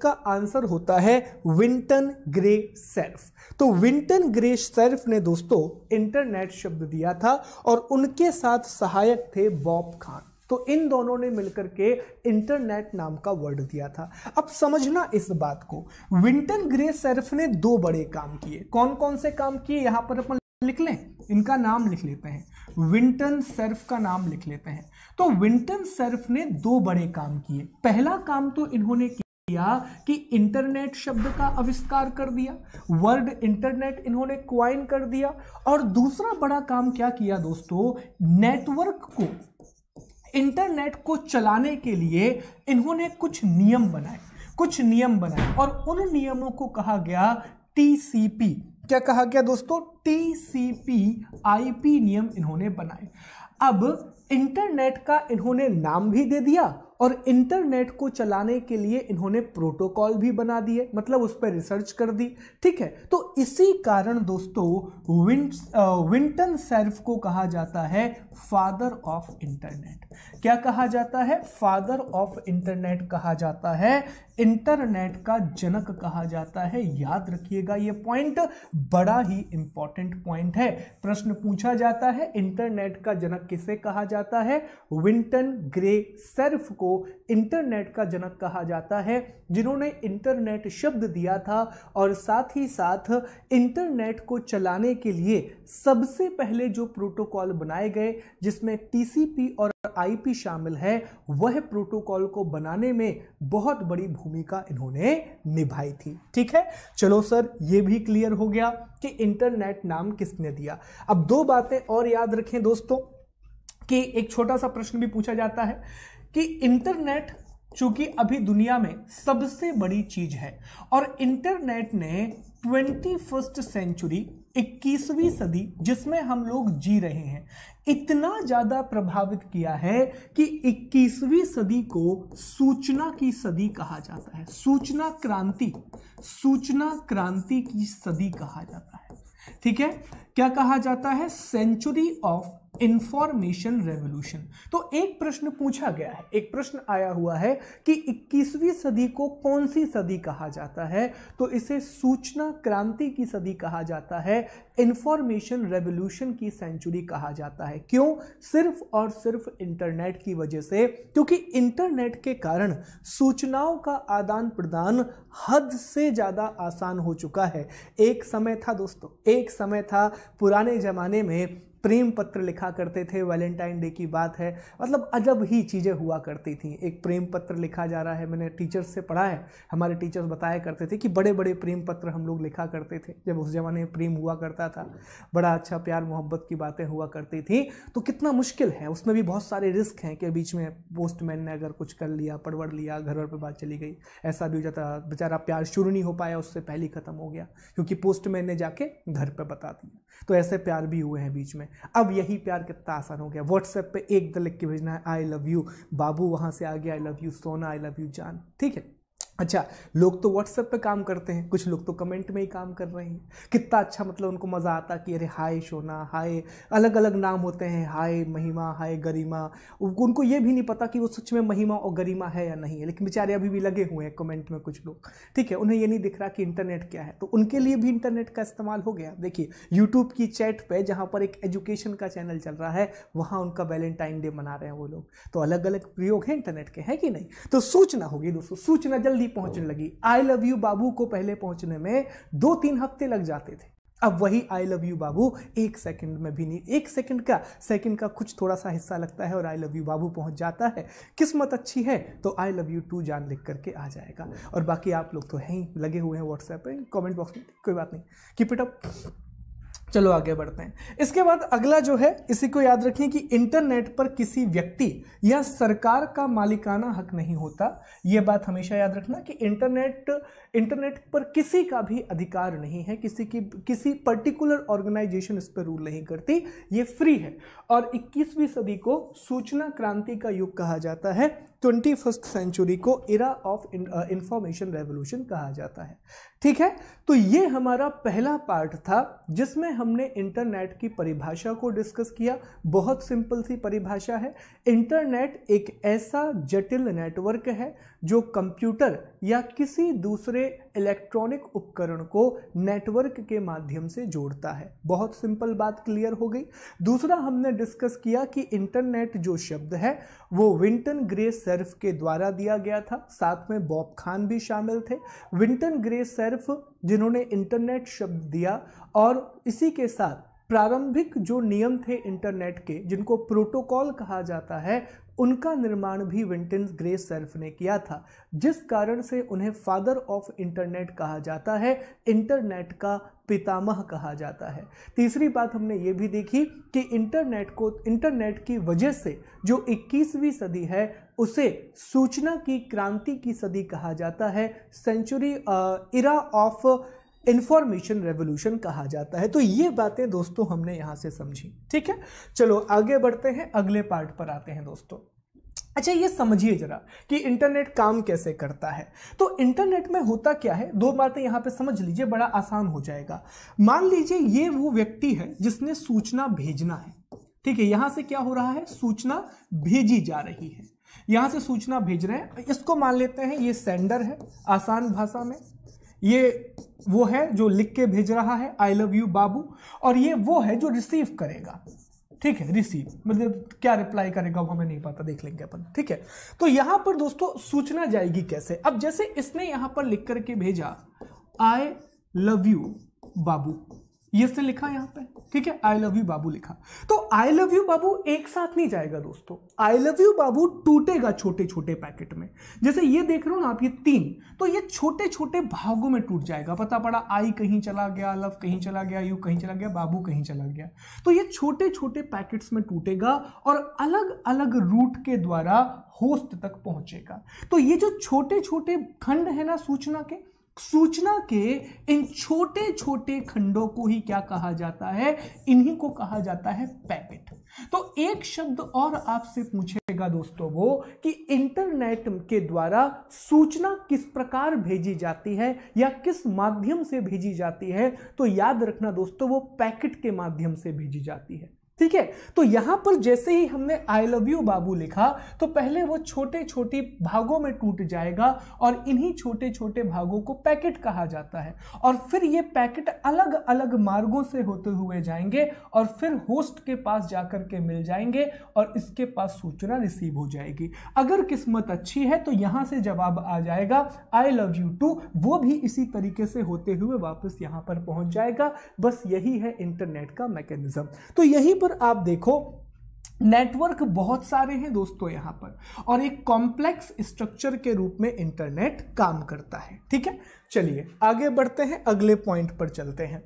इसका आंसर होता है विंटन ग्रे सेल्फ तो विंटन ग्रे सेल्फ ने दोस्तों इंटरनेट शब्द दिया था और उनके साथ सहायक थे बॉब खान तो इन दोनों ने मिलकर के इंटरनेट नाम का वर्ड दिया था अब समझना इस बात को विंटन ग्रे सेल्फ ने दो बड़े काम किए कौन कौन से काम किए यहां पर अपन लिख लें इनका नाम लिख लेते हैं विंटन सर्फ का नाम लिख लेते हैं तो विंटन सर्फ ने दो बड़े काम किए पहला काम तो इन्होंने किया कि इंटरनेट शब्द का आविष्कार कर दिया वर्ड इंटरनेट इन्होंने क्वाइन कर दिया और दूसरा बड़ा काम क्या किया दोस्तों नेटवर्क को इंटरनेट को चलाने के लिए इन्होंने कुछ नियम बनाए कुछ नियम बनाए और उन नियमों को कहा गया टीसीपी क्या कहा गया दोस्तों टीसीपी आईपी नियम इन्होंने बनाए अब इंटरनेट का इन्होंने नाम भी दे दिया और इंटरनेट को चलाने के लिए इन्होंने प्रोटोकॉल भी बना दिए मतलब उस पर रिसर्च कर दी ठीक है तो इसी कारण दोस्तों विंट विंटन सेल्फ को कहा जाता है फादर ऑफ इंटरनेट क्या कहा जाता है फादर ऑफ इंटरनेट कहा जाता है इंटरनेट का जनक कहा जाता है याद रखिएगा ये पॉइंट बड़ा ही इंपॉर्टेंट पॉइंट है प्रश्न पूछा जाता है इंटरनेट का जनक किसे कहा जाता है विंटन ग्रे सर्फ को इंटरनेट का जनक कहा जाता है जिन्होंने इंटरनेट शब्द दिया था और साथ ही साथ इंटरनेट को चलाने के लिए सबसे पहले जो प्रोटोकॉल बनाए गए जिसमें टीसीपी और आईपी शामिल है वह प्रोटोकॉल को बनाने में बहुत बड़ी भूमिका इन्होंने निभाई थी ठीक है चलो सर यह भी क्लियर हो गया कि इंटरनेट नाम किसने दिया अब दो बातें और याद रखें दोस्तों कि एक छोटा सा प्रश्न भी पूछा जाता है कि इंटरनेट चूंकि अभी दुनिया में सबसे बड़ी चीज है और इंटरनेट ने ट्वेंटी फर्स्ट सेंचुरी इक्कीसवीं सदी जिसमें हम लोग जी रहे हैं इतना ज़्यादा प्रभावित किया है कि 21वीं सदी को सूचना की सदी कहा जाता है सूचना क्रांति सूचना क्रांति की सदी कहा जाता है ठीक है क्या कहा जाता है सेंचुरी ऑफ इंफॉर्मेशन रेवोल्यूशन तो एक प्रश्न पूछा गया है एक प्रश्न आया हुआ है कि 21वीं सदी को कौन सी सदी कहा जाता है तो इसे सूचना क्रांति की सदी कहा जाता है इंफॉर्मेशन रेवोल्यूशन की सेंचुरी कहा जाता है क्यों सिर्फ और सिर्फ इंटरनेट की वजह से क्योंकि इंटरनेट के कारण सूचनाओं का आदान प्रदान हद से ज़्यादा आसान हो चुका है एक समय था दोस्तों एक समय था पुराने ज़माने में प्रेम पत्र लिखा करते थे वैलेंटाइन डे की बात है मतलब अजब ही चीज़ें हुआ करती थी एक प्रेम पत्र लिखा जा रहा है मैंने टीचर्स से पढ़ा है हमारे टीचर्स बताया करते थे कि बड़े बड़े प्रेम पत्र हम लोग लिखा करते थे जब उस ज़माने में प्रेम हुआ करता था बड़ा अच्छा प्यार मोहब्बत की बातें हुआ करती थी तो कितना मुश्किल है उसमें भी बहुत सारे रिस्क हैं कि बीच में पोस्टमैन ने अगर कुछ कर लिया पड़वड़ लिया घर वर पर बात चली गई ऐसा भी हो जाता बेचारा प्यार शुरू नहीं हो पाया उससे पहले ही ख़त्म हो गया क्योंकि पोस्टमैन ने जाके घर पर बता दिया तो ऐसे प्यार भी हुए हैं बीच में अब यही प्यार कितना आसान हो गया व्हाट्सएप पे एक दल लिख के भेजना है आई लव यू बाबू वहाँ से आ गया आई लव यू सोना आई लव यू जान ठीक है अच्छा लोग तो व्हाट्सएप पे काम करते हैं कुछ लोग तो कमेंट में ही काम कर रहे हैं कितना अच्छा मतलब उनको मज़ा आता कि अरे हाय शोना हाय अलग अलग नाम होते हैं हाय महिमा हाय गरिमा उनको ये भी नहीं पता कि वो सच में महिमा और गरिमा है या नहीं है लेकिन बेचारे अभी भी लगे हुए हैं कमेंट में कुछ लोग ठीक है उन्हें ये नहीं दिख रहा कि इंटरनेट क्या है तो उनके लिए भी इंटरनेट का इस्तेमाल हो गया देखिए यूट्यूब की चैट पर जहाँ पर एक एजुकेशन का चैनल चल रहा है वहाँ उनका वैलेंटाइन डे मना रहे हैं वो लोग तो अलग अलग प्रयोग हैं इंटरनेट के हैं कि नहीं तो सूचना होगी दोस्तों सूचना जल्दी जल्दी पहुंचने लगी आई लव यू बाबू को पहले पहुंचने में दो तीन हफ्ते लग जाते थे अब वही आई लव यू बाबू एक सेकंड में भी नहीं एक सेकंड का सेकंड का कुछ थोड़ा सा हिस्सा लगता है और आई लव यू बाबू पहुंच जाता है किस्मत अच्छी है तो आई लव यू टू जान लिख करके आ जाएगा और बाकी आप लोग तो हैं ही लगे हुए हैं व्हाट्सएप पे कमेंट बॉक्स में कोई बात नहीं कीप इट अप चलो आगे बढ़ते हैं इसके बाद अगला जो है इसी को याद रखिए कि इंटरनेट पर किसी व्यक्ति या सरकार का मालिकाना हक नहीं होता यह बात हमेशा याद रखना कि इंटरनेट इंटरनेट पर किसी का भी अधिकार नहीं है किसी की किसी पर्टिकुलर ऑर्गेनाइजेशन इस पर रूल नहीं करती ये फ्री है और 21वीं सदी को सूचना क्रांति का युग कहा जाता है ट्वेंटी फर्स्ट सेंचुरी को इरा ऑफ इंफॉर्मेशन रेवोल्यूशन कहा जाता है ठीक है तो ये हमारा पहला पार्ट था जिसमें हमने इंटरनेट की परिभाषा को डिस्कस किया बहुत सिंपल सी परिभाषा है इंटरनेट एक ऐसा जटिल नेटवर्क है जो कंप्यूटर या किसी दूसरे इलेक्ट्रॉनिक उपकरण को नेटवर्क के माध्यम से जोड़ता है बहुत सिंपल बात क्लियर हो गई दूसरा हमने डिस्कस किया कि इंटरनेट जो शब्द है वो विंटन ग्रे सर्फ के द्वारा दिया गया था साथ में बॉब खान भी शामिल थे विंटन ग्रे सर्फ जिन्होंने इंटरनेट शब्द दिया और इसी के साथ प्रारंभिक जो नियम थे इंटरनेट के जिनको प्रोटोकॉल कहा जाता है उनका निर्माण भी विंटन ग्रे सेल्फ ने किया था जिस कारण से उन्हें फादर ऑफ इंटरनेट कहा जाता है इंटरनेट का पितामह कहा जाता है तीसरी बात हमने ये भी देखी कि इंटरनेट को इंटरनेट की वजह से जो 21वीं सदी है उसे सूचना की क्रांति की सदी कहा जाता है century era of information revolution कहा जाता है तो ये बातें दोस्तों हमने यहाँ से समझी ठीक है चलो आगे बढ़ते हैं अगले पार्ट पर आते हैं दोस्तों अच्छा ये समझिए जरा कि इंटरनेट काम कैसे करता है तो इंटरनेट में होता क्या है दो बातें यहाँ पे समझ लीजिए बड़ा आसान हो जाएगा मान लीजिए ये वो व्यक्ति है जिसने सूचना भेजना है ठीक है यहाँ से क्या हो रहा है सूचना भेजी जा रही है यहाँ से सूचना भेज रहे हैं इसको मान लेते हैं ये सेंडर है आसान भाषा में ये वो है जो लिख के भेज रहा है आई लव यू बाबू और ये वो है जो रिसीव करेगा ठीक है रिसीव मतलब क्या रिप्लाई करेगा वो हमें नहीं पता देख लेंगे अपन ठीक है तो यहां पर दोस्तों सूचना जाएगी कैसे अब जैसे इसने यहां पर लिख करके भेजा आई लव यू बाबू ये इसने लिखा यहां पे ठीक है आई लव यू बाबू लिखा तो आई लव यू बाबू एक साथ नहीं जाएगा दोस्तों आई लव यू बाबू टूटेगा छोटे छोटे पैकेट में जैसे ये देख रहे हो ना आप ये तीन तो ये छोटे छोटे भागों में टूट जाएगा पता पड़ा आई कहीं चला गया लव कहीं चला गया यू कहीं चला गया बाबू कहीं चला गया तो ये छोटे छोटे पैकेट्स में टूटेगा और अलग अलग रूट के द्वारा होस्ट तक पहुंचेगा तो ये जो छोटे छोटे खंड है ना सूचना के सूचना के इन छोटे छोटे खंडों को ही क्या कहा जाता है इन्हीं को कहा जाता है पैकेट तो एक शब्द और आपसे पूछेगा दोस्तों वो कि इंटरनेट के द्वारा सूचना किस प्रकार भेजी जाती है या किस माध्यम से भेजी जाती है तो याद रखना दोस्तों वो पैकेट के माध्यम से भेजी जाती है ठीक है तो यहां पर जैसे ही हमने आई लव यू बाबू लिखा तो पहले वो छोटे छोटे भागों में टूट जाएगा और इन्हीं छोटे छोटे भागों को पैकेट कहा जाता है और फिर ये पैकेट अलग अलग मार्गों से होते हुए जाएंगे और फिर होस्ट के पास जाकर के मिल जाएंगे और इसके पास सूचना रिसीव हो जाएगी अगर किस्मत अच्छी है तो यहां से जवाब आ जाएगा आई लव यू टू वो भी इसी तरीके से होते हुए वापस यहां पर पहुंच जाएगा बस यही है इंटरनेट का मैकेनिज्म तो यही पर आप देखो नेटवर्क बहुत सारे हैं दोस्तों यहां पर और एक कॉम्प्लेक्स स्ट्रक्चर के रूप में इंटरनेट काम करता है ठीक है चलिए आगे बढ़ते हैं अगले पॉइंट पर चलते हैं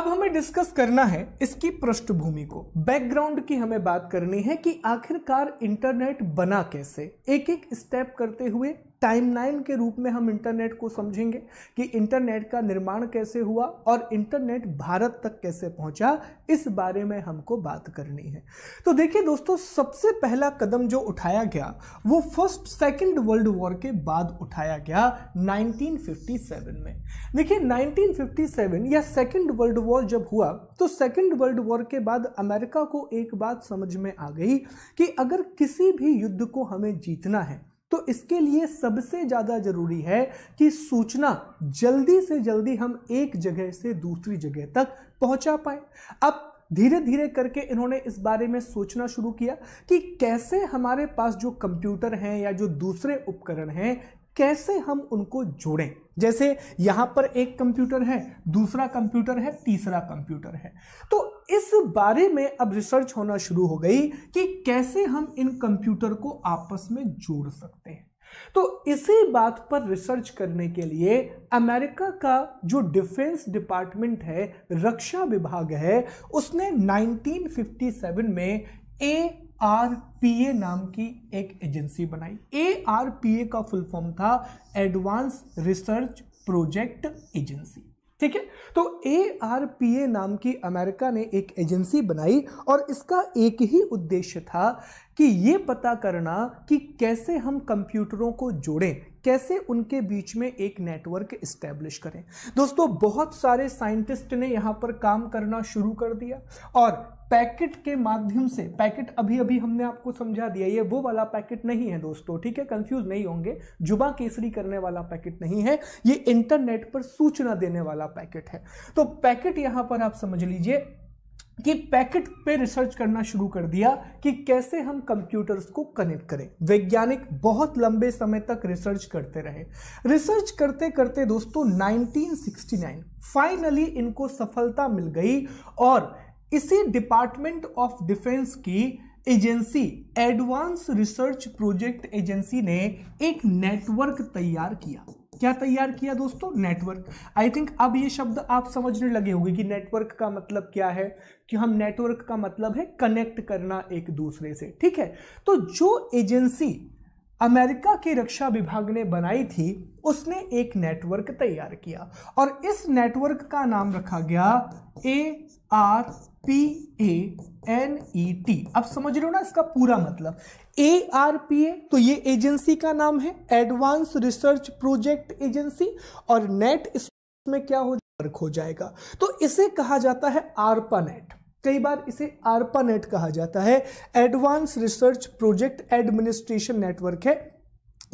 अब हमें डिस्कस करना है इसकी पृष्ठभूमि को बैकग्राउंड की हमें बात करनी है कि आखिरकार इंटरनेट बना कैसे एक एक स्टेप करते हुए टाइमलाइन के रूप में हम इंटरनेट को समझेंगे कि इंटरनेट का निर्माण कैसे हुआ और इंटरनेट भारत तक कैसे पहुंचा इस बारे में हमको बात करनी है तो देखिए दोस्तों सबसे पहला कदम जो उठाया गया वो फर्स्ट सेकंड वर्ल्ड वॉर के बाद उठाया गया 1957 में देखिए 1957 या सेकंड वर्ल्ड वॉर जब हुआ तो सेकेंड वर्ल्ड वॉर के बाद अमेरिका को एक बात समझ में आ गई कि अगर किसी भी युद्ध को हमें जीतना है तो इसके लिए सबसे ज़्यादा ज़रूरी है कि सूचना जल्दी से जल्दी हम एक जगह से दूसरी जगह तक पहुंचा पाए अब धीरे धीरे करके इन्होंने इस बारे में सोचना शुरू किया कि कैसे हमारे पास जो कंप्यूटर हैं या जो दूसरे उपकरण हैं कैसे हम उनको जोड़ें जैसे यहाँ पर एक कंप्यूटर है दूसरा कंप्यूटर है तीसरा कंप्यूटर है तो इस बारे में अब रिसर्च होना शुरू हो गई कि कैसे हम इन कंप्यूटर को आपस में जोड़ सकते हैं तो इसी बात पर रिसर्च करने के लिए अमेरिका का जो डिफेंस डिपार्टमेंट है रक्षा विभाग है उसने 1957 में ए आर पी ए नाम की एक एजेंसी बनाई ए आर पी ए का फुल फॉर्म था एडवांस रिसर्च प्रोजेक्ट एजेंसी ठीक है तो ए आर पी ए नाम की अमेरिका ने एक एजेंसी बनाई और इसका एक ही उद्देश्य था कि ये पता करना कि कैसे हम कंप्यूटरों को जोड़ें कैसे उनके बीच में एक नेटवर्क इस्टेब्लिश करें दोस्तों बहुत सारे साइंटिस्ट ने यहाँ पर काम करना शुरू कर दिया और पैकेट के माध्यम से पैकेट अभी अभी हमने आपको समझा दिया ये वो वाला पैकेट नहीं है दोस्तों ठीक है कंफ्यूज नहीं होंगे जुबा केसरी करने वाला पैकेट नहीं है ये इंटरनेट पर सूचना देने वाला पैकेट है तो पैकेट यहां पर आप समझ लीजिए कि पैकेट पे रिसर्च करना शुरू कर दिया कि कैसे हम कंप्यूटर्स को कनेक्ट करें वैज्ञानिक बहुत लंबे समय तक रिसर्च करते रहे रिसर्च करते करते दोस्तों 1969 फाइनली इनको सफलता मिल गई और इसी डिपार्टमेंट ऑफ डिफेंस की agency advance research project agency ने एक नेटवर्क तैयार किया क्या तैयार किया दोस्तों नेटवर्क आई थिंक अब ये शब्द आप समझने लगे होंगे कि नेटवर्क का मतलब क्या है कि हम नेटवर्क का मतलब है कनेक्ट करना एक दूसरे से ठीक है तो जो एजेंसी अमेरिका के रक्षा विभाग ने बनाई थी उसने एक नेटवर्क तैयार किया और इस नेटवर्क का नाम रखा गया A R P A N E T अब समझ रहे हो ना इसका पूरा मतलब ए आर पी ए तो ये एजेंसी का नाम है एडवांस रिसर्च प्रोजेक्ट एजेंसी और नेट इसमें क्या हो वर्क हो जाएगा तो इसे कहा जाता है आरपा नेट कई बार इसे आरपा नेट कहा जाता है advance research project administration network है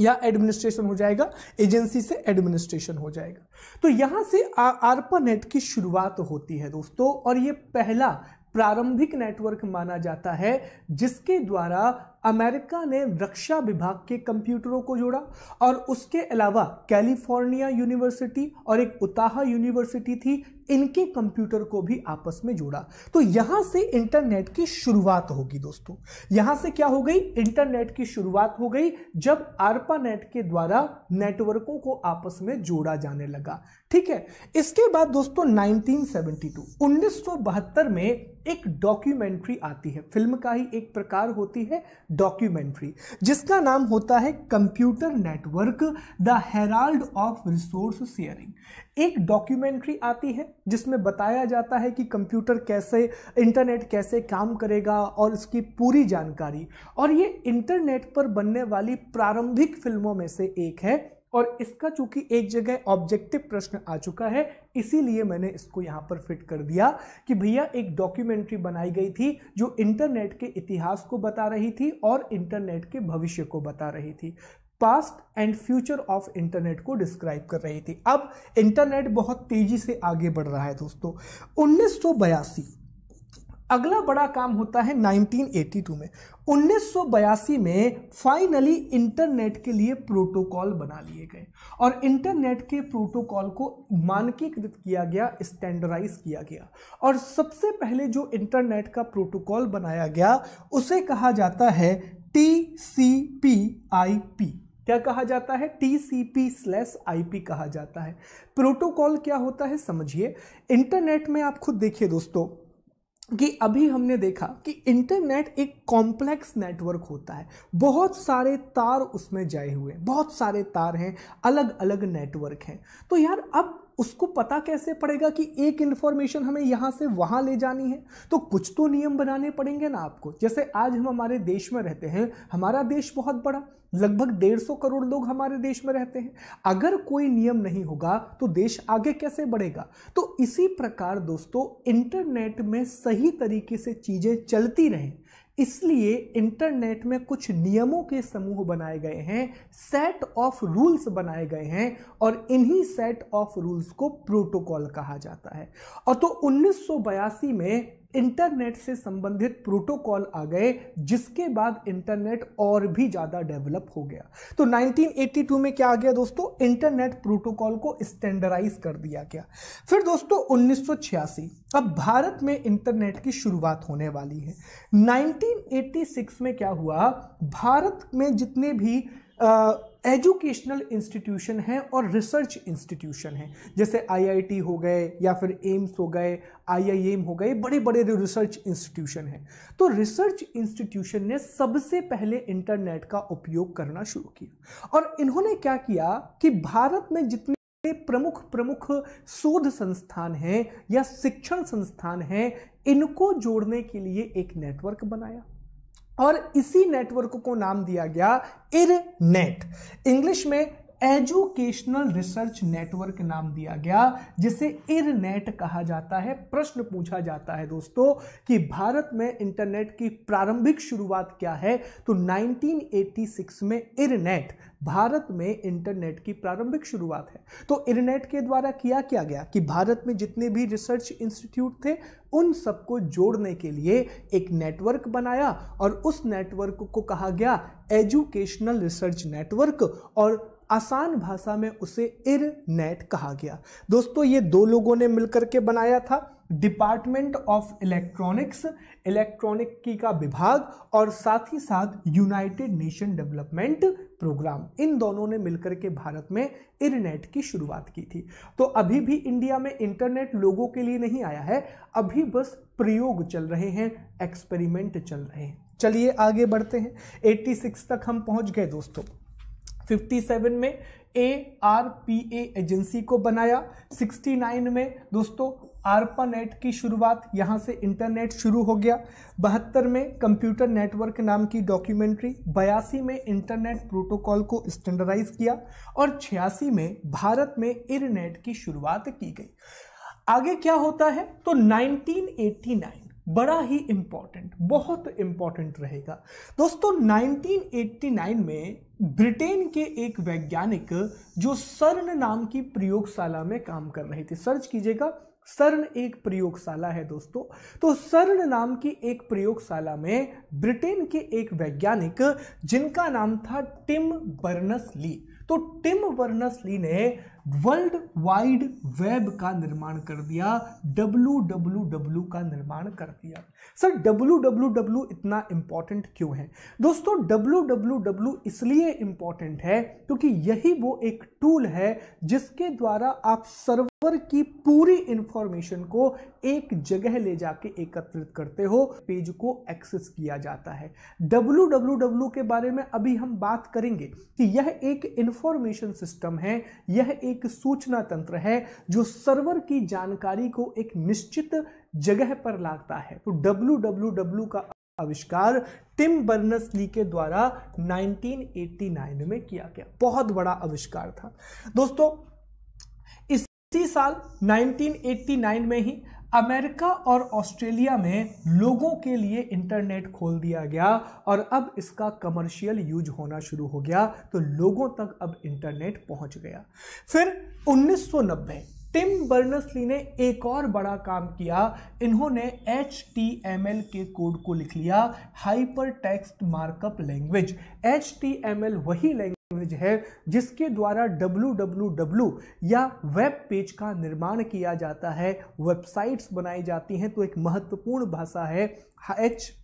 या एडमिनिस्ट्रेशन हो जाएगा एजेंसी से एडमिनिस्ट्रेशन हो जाएगा तो यहां से आरपा नेट की शुरुआत होती है दोस्तों और ये पहला प्रारंभिक नेटवर्क माना जाता है जिसके द्वारा अमेरिका ने रक्षा विभाग के कंप्यूटरों को जोड़ा और उसके अलावा कैलिफोर्निया यूनिवर्सिटी और एक उताहा यूनिवर्सिटी थी इनके कंप्यूटर को भी आपस में जोड़ा तो यहां से इंटरनेट की शुरुआत होगी दोस्तों यहां से क्या हो गई इंटरनेट की शुरुआत हो गई जब आरपानेट के द्वारा नेटवर्कों को आपस में जोड़ा जाने लगा ठीक है इसके बाद दोस्तों 1972 1972 में एक डॉक्यूमेंट्री आती है फिल्म का ही एक प्रकार होती है डॉक्यूमेंट्री जिसका नाम होता है computer network the herald of resource sharing एक डॉक्यूमेंट्री आती है जिसमें बताया जाता है कि कंप्यूटर कैसे इंटरनेट कैसे काम करेगा और इसकी पूरी जानकारी और ये इंटरनेट पर बनने वाली प्रारंभिक फिल्मों में से एक है और इसका चूंकि एक जगह ऑब्जेक्टिव प्रश्न आ चुका है इसीलिए मैंने इसको यहाँ पर फिट कर दिया कि भैया एक डॉक्यूमेंट्री बनाई गई थी जो इंटरनेट के इतिहास को बता रही थी और इंटरनेट के भविष्य को बता रही थी past and future of internet को डिस्क्राइब कर रही थी अब इंटरनेट बहुत तेजी से आगे बढ़ रहा है दोस्तों उन्नीस अगला बड़ा काम होता है 1982 में 1982 में फाइनली इंटरनेट के लिए प्रोटोकॉल बना लिए गए और इंटरनेट के प्रोटोकॉल को मानकीकृत किया गया स्टैंडर्डाइज किया गया और सबसे पहले जो इंटरनेट का प्रोटोकॉल बनाया गया उसे कहा जाता है T C P I P क्या कहा जाता है T C P slash I P कहा जाता है प्रोटोकॉल क्या होता है समझिए इंटरनेट में आप खुद देखिए दोस्तों कि अभी हमने देखा कि इंटरनेट एक कॉम्प्लेक्स नेटवर्क होता है बहुत सारे तार उसमें जाए हुए हैं बहुत सारे तार हैं अलग अलग नेटवर्क हैं तो यार अब उसको पता कैसे पड़ेगा कि एक इन्फॉर्मेशन हमें यहाँ से वहाँ ले जानी है तो कुछ तो नियम बनाने पड़ेंगे ना आपको जैसे आज हम हमारे देश में रहते हैं हमारा देश बहुत बड़ा लगभग डेढ़ सौ करोड़ लोग हमारे देश में रहते हैं अगर कोई नियम नहीं होगा तो देश आगे कैसे बढ़ेगा तो इसी प्रकार दोस्तों इंटरनेट में सही तरीके से चीज़ें चलती रहें इसलिए इंटरनेट में कुछ नियमों के समूह बनाए गए हैं सेट ऑफ रूल्स बनाए गए हैं और इन्हीं सेट ऑफ रूल्स को प्रोटोकॉल कहा जाता है और तो 1982 में इंटरनेट से संबंधित प्रोटोकॉल आ गए जिसके बाद इंटरनेट और भी ज़्यादा डेवलप हो गया तो 1982 में क्या आ गया दोस्तों इंटरनेट प्रोटोकॉल को स्टैंडर्डाइज कर दिया गया फिर दोस्तों 1986 अब भारत में इंटरनेट की शुरुआत होने वाली है 1986 में क्या हुआ भारत में जितने भी आ, एजुकेशनल इंस्टीट्यूशन हैं और रिसर्च इंस्टीट्यूशन हैं जैसे आईआईटी हो गए या फिर एम्स हो गए आईआईएम हो गए बड़े बड़े रिसर्च इंस्टीट्यूशन हैं तो रिसर्च इंस्टीट्यूशन ने सबसे पहले इंटरनेट का उपयोग करना शुरू किया और इन्होंने क्या किया कि भारत में जितने प्रमुख प्रमुख शोध संस्थान हैं या शिक्षण संस्थान हैं इनको जोड़ने के लिए एक नेटवर्क बनाया और इसी नेटवर्क को नाम दिया गया इरनेट इंग्लिश में एजुकेशनल रिसर्च नेटवर्क नाम दिया गया जिसे इरनेट कहा जाता है प्रश्न पूछा जाता है दोस्तों कि भारत में इंटरनेट की प्रारंभिक शुरुआत क्या है तो 1986 में इरनेट भारत में इंटरनेट की प्रारंभिक शुरुआत है तो इरनेट के द्वारा किया क्या गया कि भारत में जितने भी रिसर्च इंस्टीट्यूट थे उन सबको जोड़ने के लिए एक नेटवर्क बनाया और उस नेटवर्क को कहा गया एजुकेशनल रिसर्च नेटवर्क और आसान भाषा में उसे इरनेट कहा गया दोस्तों ये दो लोगों ने मिलकर के बनाया था डिपार्टमेंट ऑफ इलेक्ट्रॉनिक्स इलेक्ट्रॉनिक की का विभाग और साथ ही साथ यूनाइटेड नेशन डेवलपमेंट प्रोग्राम इन दोनों ने मिलकर के भारत में इंटरनेट की शुरुआत की थी तो अभी भी इंडिया में इंटरनेट लोगों के लिए नहीं आया है अभी बस प्रयोग चल रहे हैं एक्सपेरिमेंट चल रहे हैं चलिए आगे बढ़ते हैं 86 तक हम पहुंच गए दोस्तों 57 में A R P A agency को बनाया 69 में दोस्तों आरपा नेट की शुरुआत यहाँ से इंटरनेट शुरू हो गया बहत्तर में कंप्यूटर नेटवर्क नाम की डॉक्यूमेंट्री बयासी में इंटरनेट प्रोटोकॉल को स्टैंडर्डाइज किया और छियासी में भारत में इरनेट की शुरुआत की गई आगे क्या होता है तो 1989 बड़ा ही इम्पॉर्टेंट बहुत इम्पॉर्टेंट रहेगा दोस्तों 1989 में ब्रिटेन के एक वैज्ञानिक जो सर्न नाम की प्रयोगशाला में काम कर रहे थे सर्च कीजिएगा सर्न एक प्रयोगशाला है दोस्तों तो सर्न नाम की एक प्रयोगशाला में ब्रिटेन के एक वैज्ञानिक जिनका नाम था टिम बर्नस ली तो टिम बर्नस ली ने वर्ल्ड वाइड वेब का निर्माण कर दिया डब्लू का निर्माण कर दिया सर डब्लू इतना इंपॉर्टेंट क्यों है दोस्तों डब्लू इसलिए इंपॉर्टेंट है क्योंकि यही वो एक टूल है जिसके द्वारा आप सर्वर की पूरी इंफॉर्मेशन को एक जगह ले जाके एकत्रित करते हो पेज को एक्सेस किया जाता है डब्ल्यू डब्लू के बारे में अभी हम बात करेंगे कि यह एक इंफॉर्मेशन सिस्टम है यह एक एक सूचना तंत्र है जो सर्वर की जानकारी को एक निश्चित जगह पर लाता है तो डब्ल्यू का आविष्कार टिम बर्नस ली के द्वारा 1989 में किया गया बहुत बड़ा आविष्कार था दोस्तों इसी साल 1989 में ही अमेरिका और ऑस्ट्रेलिया में लोगों के लिए इंटरनेट खोल दिया गया और अब इसका कमर्शियल यूज होना शुरू हो गया तो लोगों तक अब इंटरनेट पहुंच गया फिर 1990 टिम बर्नर्स ली ने एक और बड़ा काम किया इन्होंने एच के कोड को लिख लिया hyper text markup language H वही लैंग्वेज पैकेज है जिसके द्वारा डब्लू या वेब पेज का निर्माण किया जाता है वेबसाइट्स बनाई जाती हैं तो एक महत्वपूर्ण भाषा है एच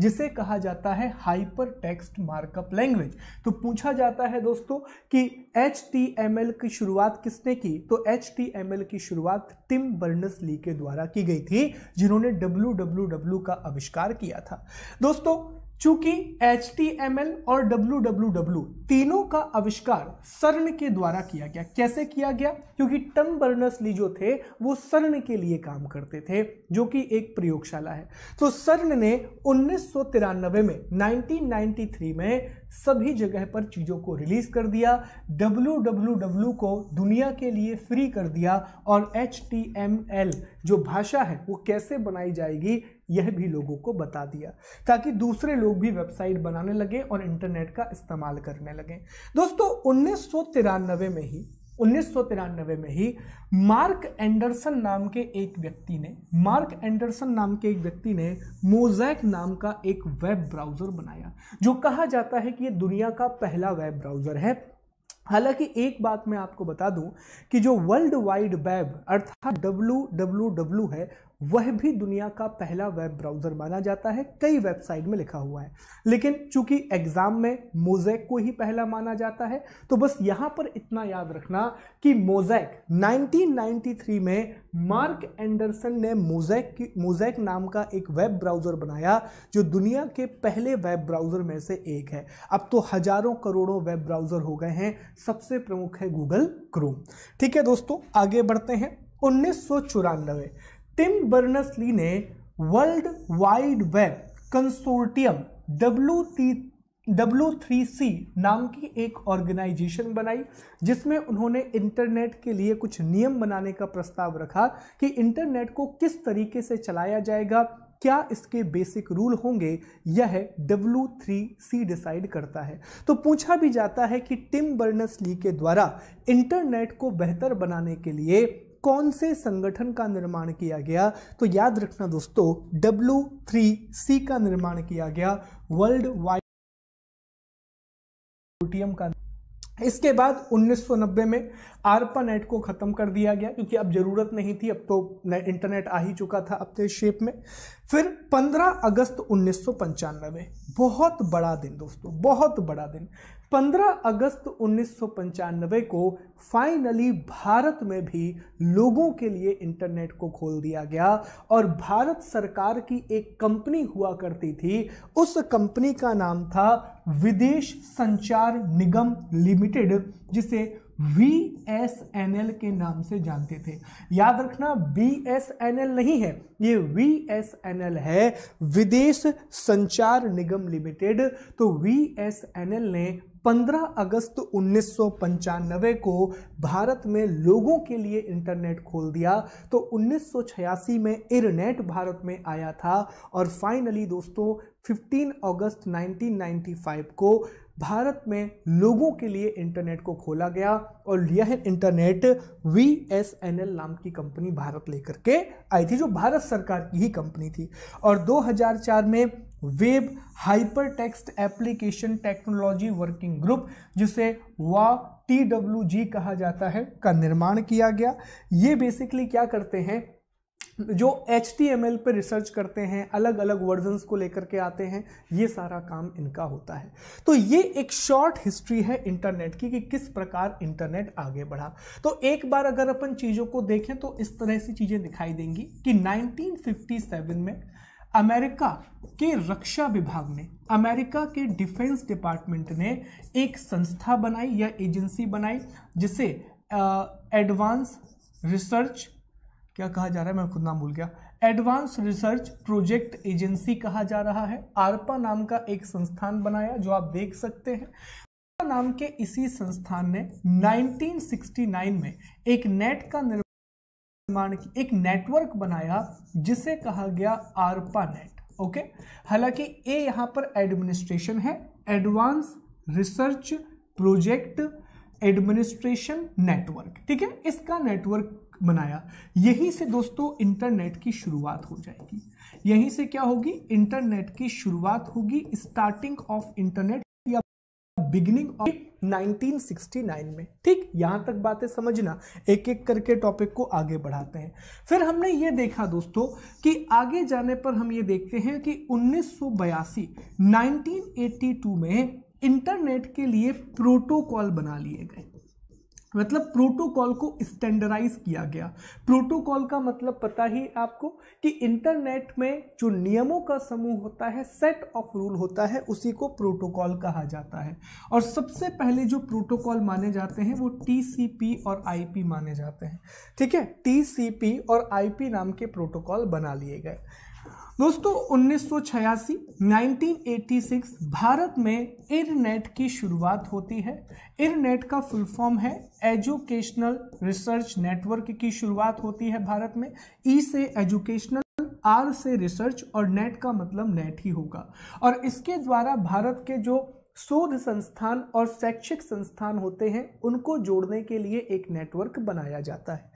जिसे कहा जाता है हाइपर टेक्स्ट मार्कअप लैंग्वेज तो पूछा जाता है दोस्तों कि एच की शुरुआत किसने की तो एच की शुरुआत टिम बर्नस ली के द्वारा की गई थी जिन्होंने डब्ल्यू का आविष्कार किया था दोस्तों चूंकि एल और डब्ल्यू तीनों का आविष्कार सर्ण के द्वारा किया गया कैसे किया गया क्योंकि टम बर्नर्स ली जो थे वो सर्ण के लिए काम करते थे जो कि एक प्रयोगशाला है तो सर्ण ने उन्नीस में 1993 में सभी जगह पर चीज़ों को रिलीज कर दिया डब्ल्यू को दुनिया के लिए फ्री कर दिया और एल जो भाषा है वो कैसे बनाई जाएगी यह भी लोगों को बता दिया ताकि दूसरे लोग भी वेबसाइट बनाने लगे और इंटरनेट का इस्तेमाल करने लगे दोस्तों उन्नीस में ही उन्नीस में ही मार्क एंडरसन नाम के एक व्यक्ति ने मार्क एंडरसन नाम के एक व्यक्ति ने मोजैक नाम का एक वेब ब्राउज़र बनाया जो कहा जाता है कि ये दुनिया का पहला वेब ब्राउज़र है हालांकि एक बात मैं आपको बता दूं कि जो वर्ल्ड वाइड वेब अर्थात डब्लू डब्लू डब्लू है वह भी दुनिया का पहला वेब ब्राउज़र माना जाता है कई वेबसाइट में लिखा हुआ है लेकिन चूंकि एग्ज़ाम में मोजैक को ही पहला माना जाता है तो बस यहां पर इतना याद रखना कि मोजैक 1993 में मार्क एंडरसन ने मोजैक की मोजैक नाम का एक वेब ब्राउज़र बनाया जो दुनिया के पहले वेब ब्राउज़र में से एक है अब तो हज़ारों करोड़ों वेब ब्राउज़र हो गए हैं सबसे प्रमुख है गूगल क्रोम ठीक है दोस्तों आगे बढ़ते हैं उन्नीस टिम बर्नर्स ली ने world wide web consortium W W three C नाम की एक ऑर्गेनाइजेशन बनाई जिसमें उन्होंने इंटरनेट के लिए कुछ नियम बनाने का प्रस्ताव रखा कि इंटरनेट को किस तरीके से चलाया जाएगा क्या इसके बेसिक रूल होंगे यह डब्ल्यू थ्री सी डिसाइड करता है तो पूछा भी जाता है कि टिम बर्नर्स ली के द्वारा इंटरनेट को बेहतर बनाने के लिए कौन से संगठन का निर्माण किया गया तो याद रखना दोस्तों डब्ल्यू थ्री सी का निर्माण किया गया वर्ल्ड वाइड का इसके बाद 1990 में आरपा नेट को ख़त्म कर दिया गया क्योंकि अब ज़रूरत नहीं थी अब तो इंटरनेट आ ही चुका था अब शेप में फिर 15 अगस्त उन्नीस में बहुत बड़ा दिन दोस्तों बहुत बड़ा दिन 15 अगस्त उन्नीस को फाइनली भारत में भी लोगों के लिए इंटरनेट को खोल दिया गया और भारत सरकार की एक कंपनी हुआ करती थी उस कंपनी का नाम था विदेश संचार निगम लिमिटेड जिसे वी एस एन एल के नाम से जानते थे याद रखना BSNL एस एन एल नहीं है ये वी एस एन एल है विदेश संचार निगम लिमिटेड तो वी एस एन एल ने 15 अगस्त उन्नीस को भारत में लोगों के लिए इंटरनेट खोल दिया तो उन्नीस में इरनेट भारत में आया था और फाइनली दोस्तों 15 अगस्त 1995 को भारत में लोगों के लिए इंटरनेट को खोला गया और यह internet V S N L नाम की कंपनी भारत लेकर के आई थी जो भारत सरकार की ही कंपनी थी और 2004 में web hyper text application technology working group जिसे वा टी डब्ल्यू जी कहा जाता है का निर्माण किया गया ये बेसिकली क्या करते हैं जो एच टी एम एल पर रिसर्च करते हैं अलग अलग वर्जन्स को लेकर के आते हैं ये सारा काम इनका होता है तो ये एक शॉर्ट हिस्ट्री है इंटरनेट की कि किस प्रकार इंटरनेट आगे बढ़ा तो एक बार अगर अपन चीज़ों को देखें तो इस तरह से चीज़ें दिखाई देंगी कि 1957 में अमेरिका के रक्षा विभाग ने अमेरिका के डिफेंस डिपार्टमेंट ने एक संस्था बनाई या एजेंसी बनाई जिसे एडवांस रिसर्च क्या कहा जा रहा है मैं खुद नाम भूल गया एडवांस रिसर्च प्रोजेक्ट एजेंसी कहा जा रहा है आरपा नाम का एक संस्थान बनाया जो आप देख सकते हैं नाम के इसी संस्थान ने 1969 में एक नेट का निर्माण निर्माण की एक नेटवर्क बनाया जिसे कहा गया आरपा नेट ओके हालांकि ए यहां पर एडमिनिस्ट्रेशन है advance research project administration network ठीक है इसका नेटवर्क बनाया यहीं से दोस्तों इंटरनेट की शुरुआत हो जाएगी यहीं से क्या होगी इंटरनेट की शुरुआत होगी starting of internet beginning of 1969 में ठीक यहां तक बातें समझना एक एक करके टॉपिक को आगे बढ़ाते हैं फिर हमने ये देखा दोस्तों कि आगे जाने पर हम ये देखते हैं कि 1982 1982 में इंटरनेट के लिए प्रोटोकॉल बना लिए गए मतलब प्रोटोकॉल को स्टैंडर्डाइज किया गया प्रोटोकॉल का मतलब पता ही आपको कि इंटरनेट में जो नियमों का समूह होता है सेट ऑफ रूल होता है उसी को प्रोटोकॉल कहा जाता है और सबसे पहले जो प्रोटोकॉल माने जाते हैं वो टीसीपी और आईपी माने जाते हैं ठीक है टीसीपी और आईपी नाम के प्रोटोकॉल बना लिए गए दोस्तों 1986 1986 भारत में इरनेट की शुरुआत होती है इरनेट का फुल फॉर्म है एजुकेशनल रिसर्च नेटवर्क की शुरुआत होती है भारत में ई e से एजुकेशनल आर से रिसर्च और नेट का मतलब नेट ही होगा और इसके द्वारा भारत के जो शोध संस्थान और शैक्षिक संस्थान होते हैं उनको जोड़ने के लिए एक नेटवर्क बनाया जाता है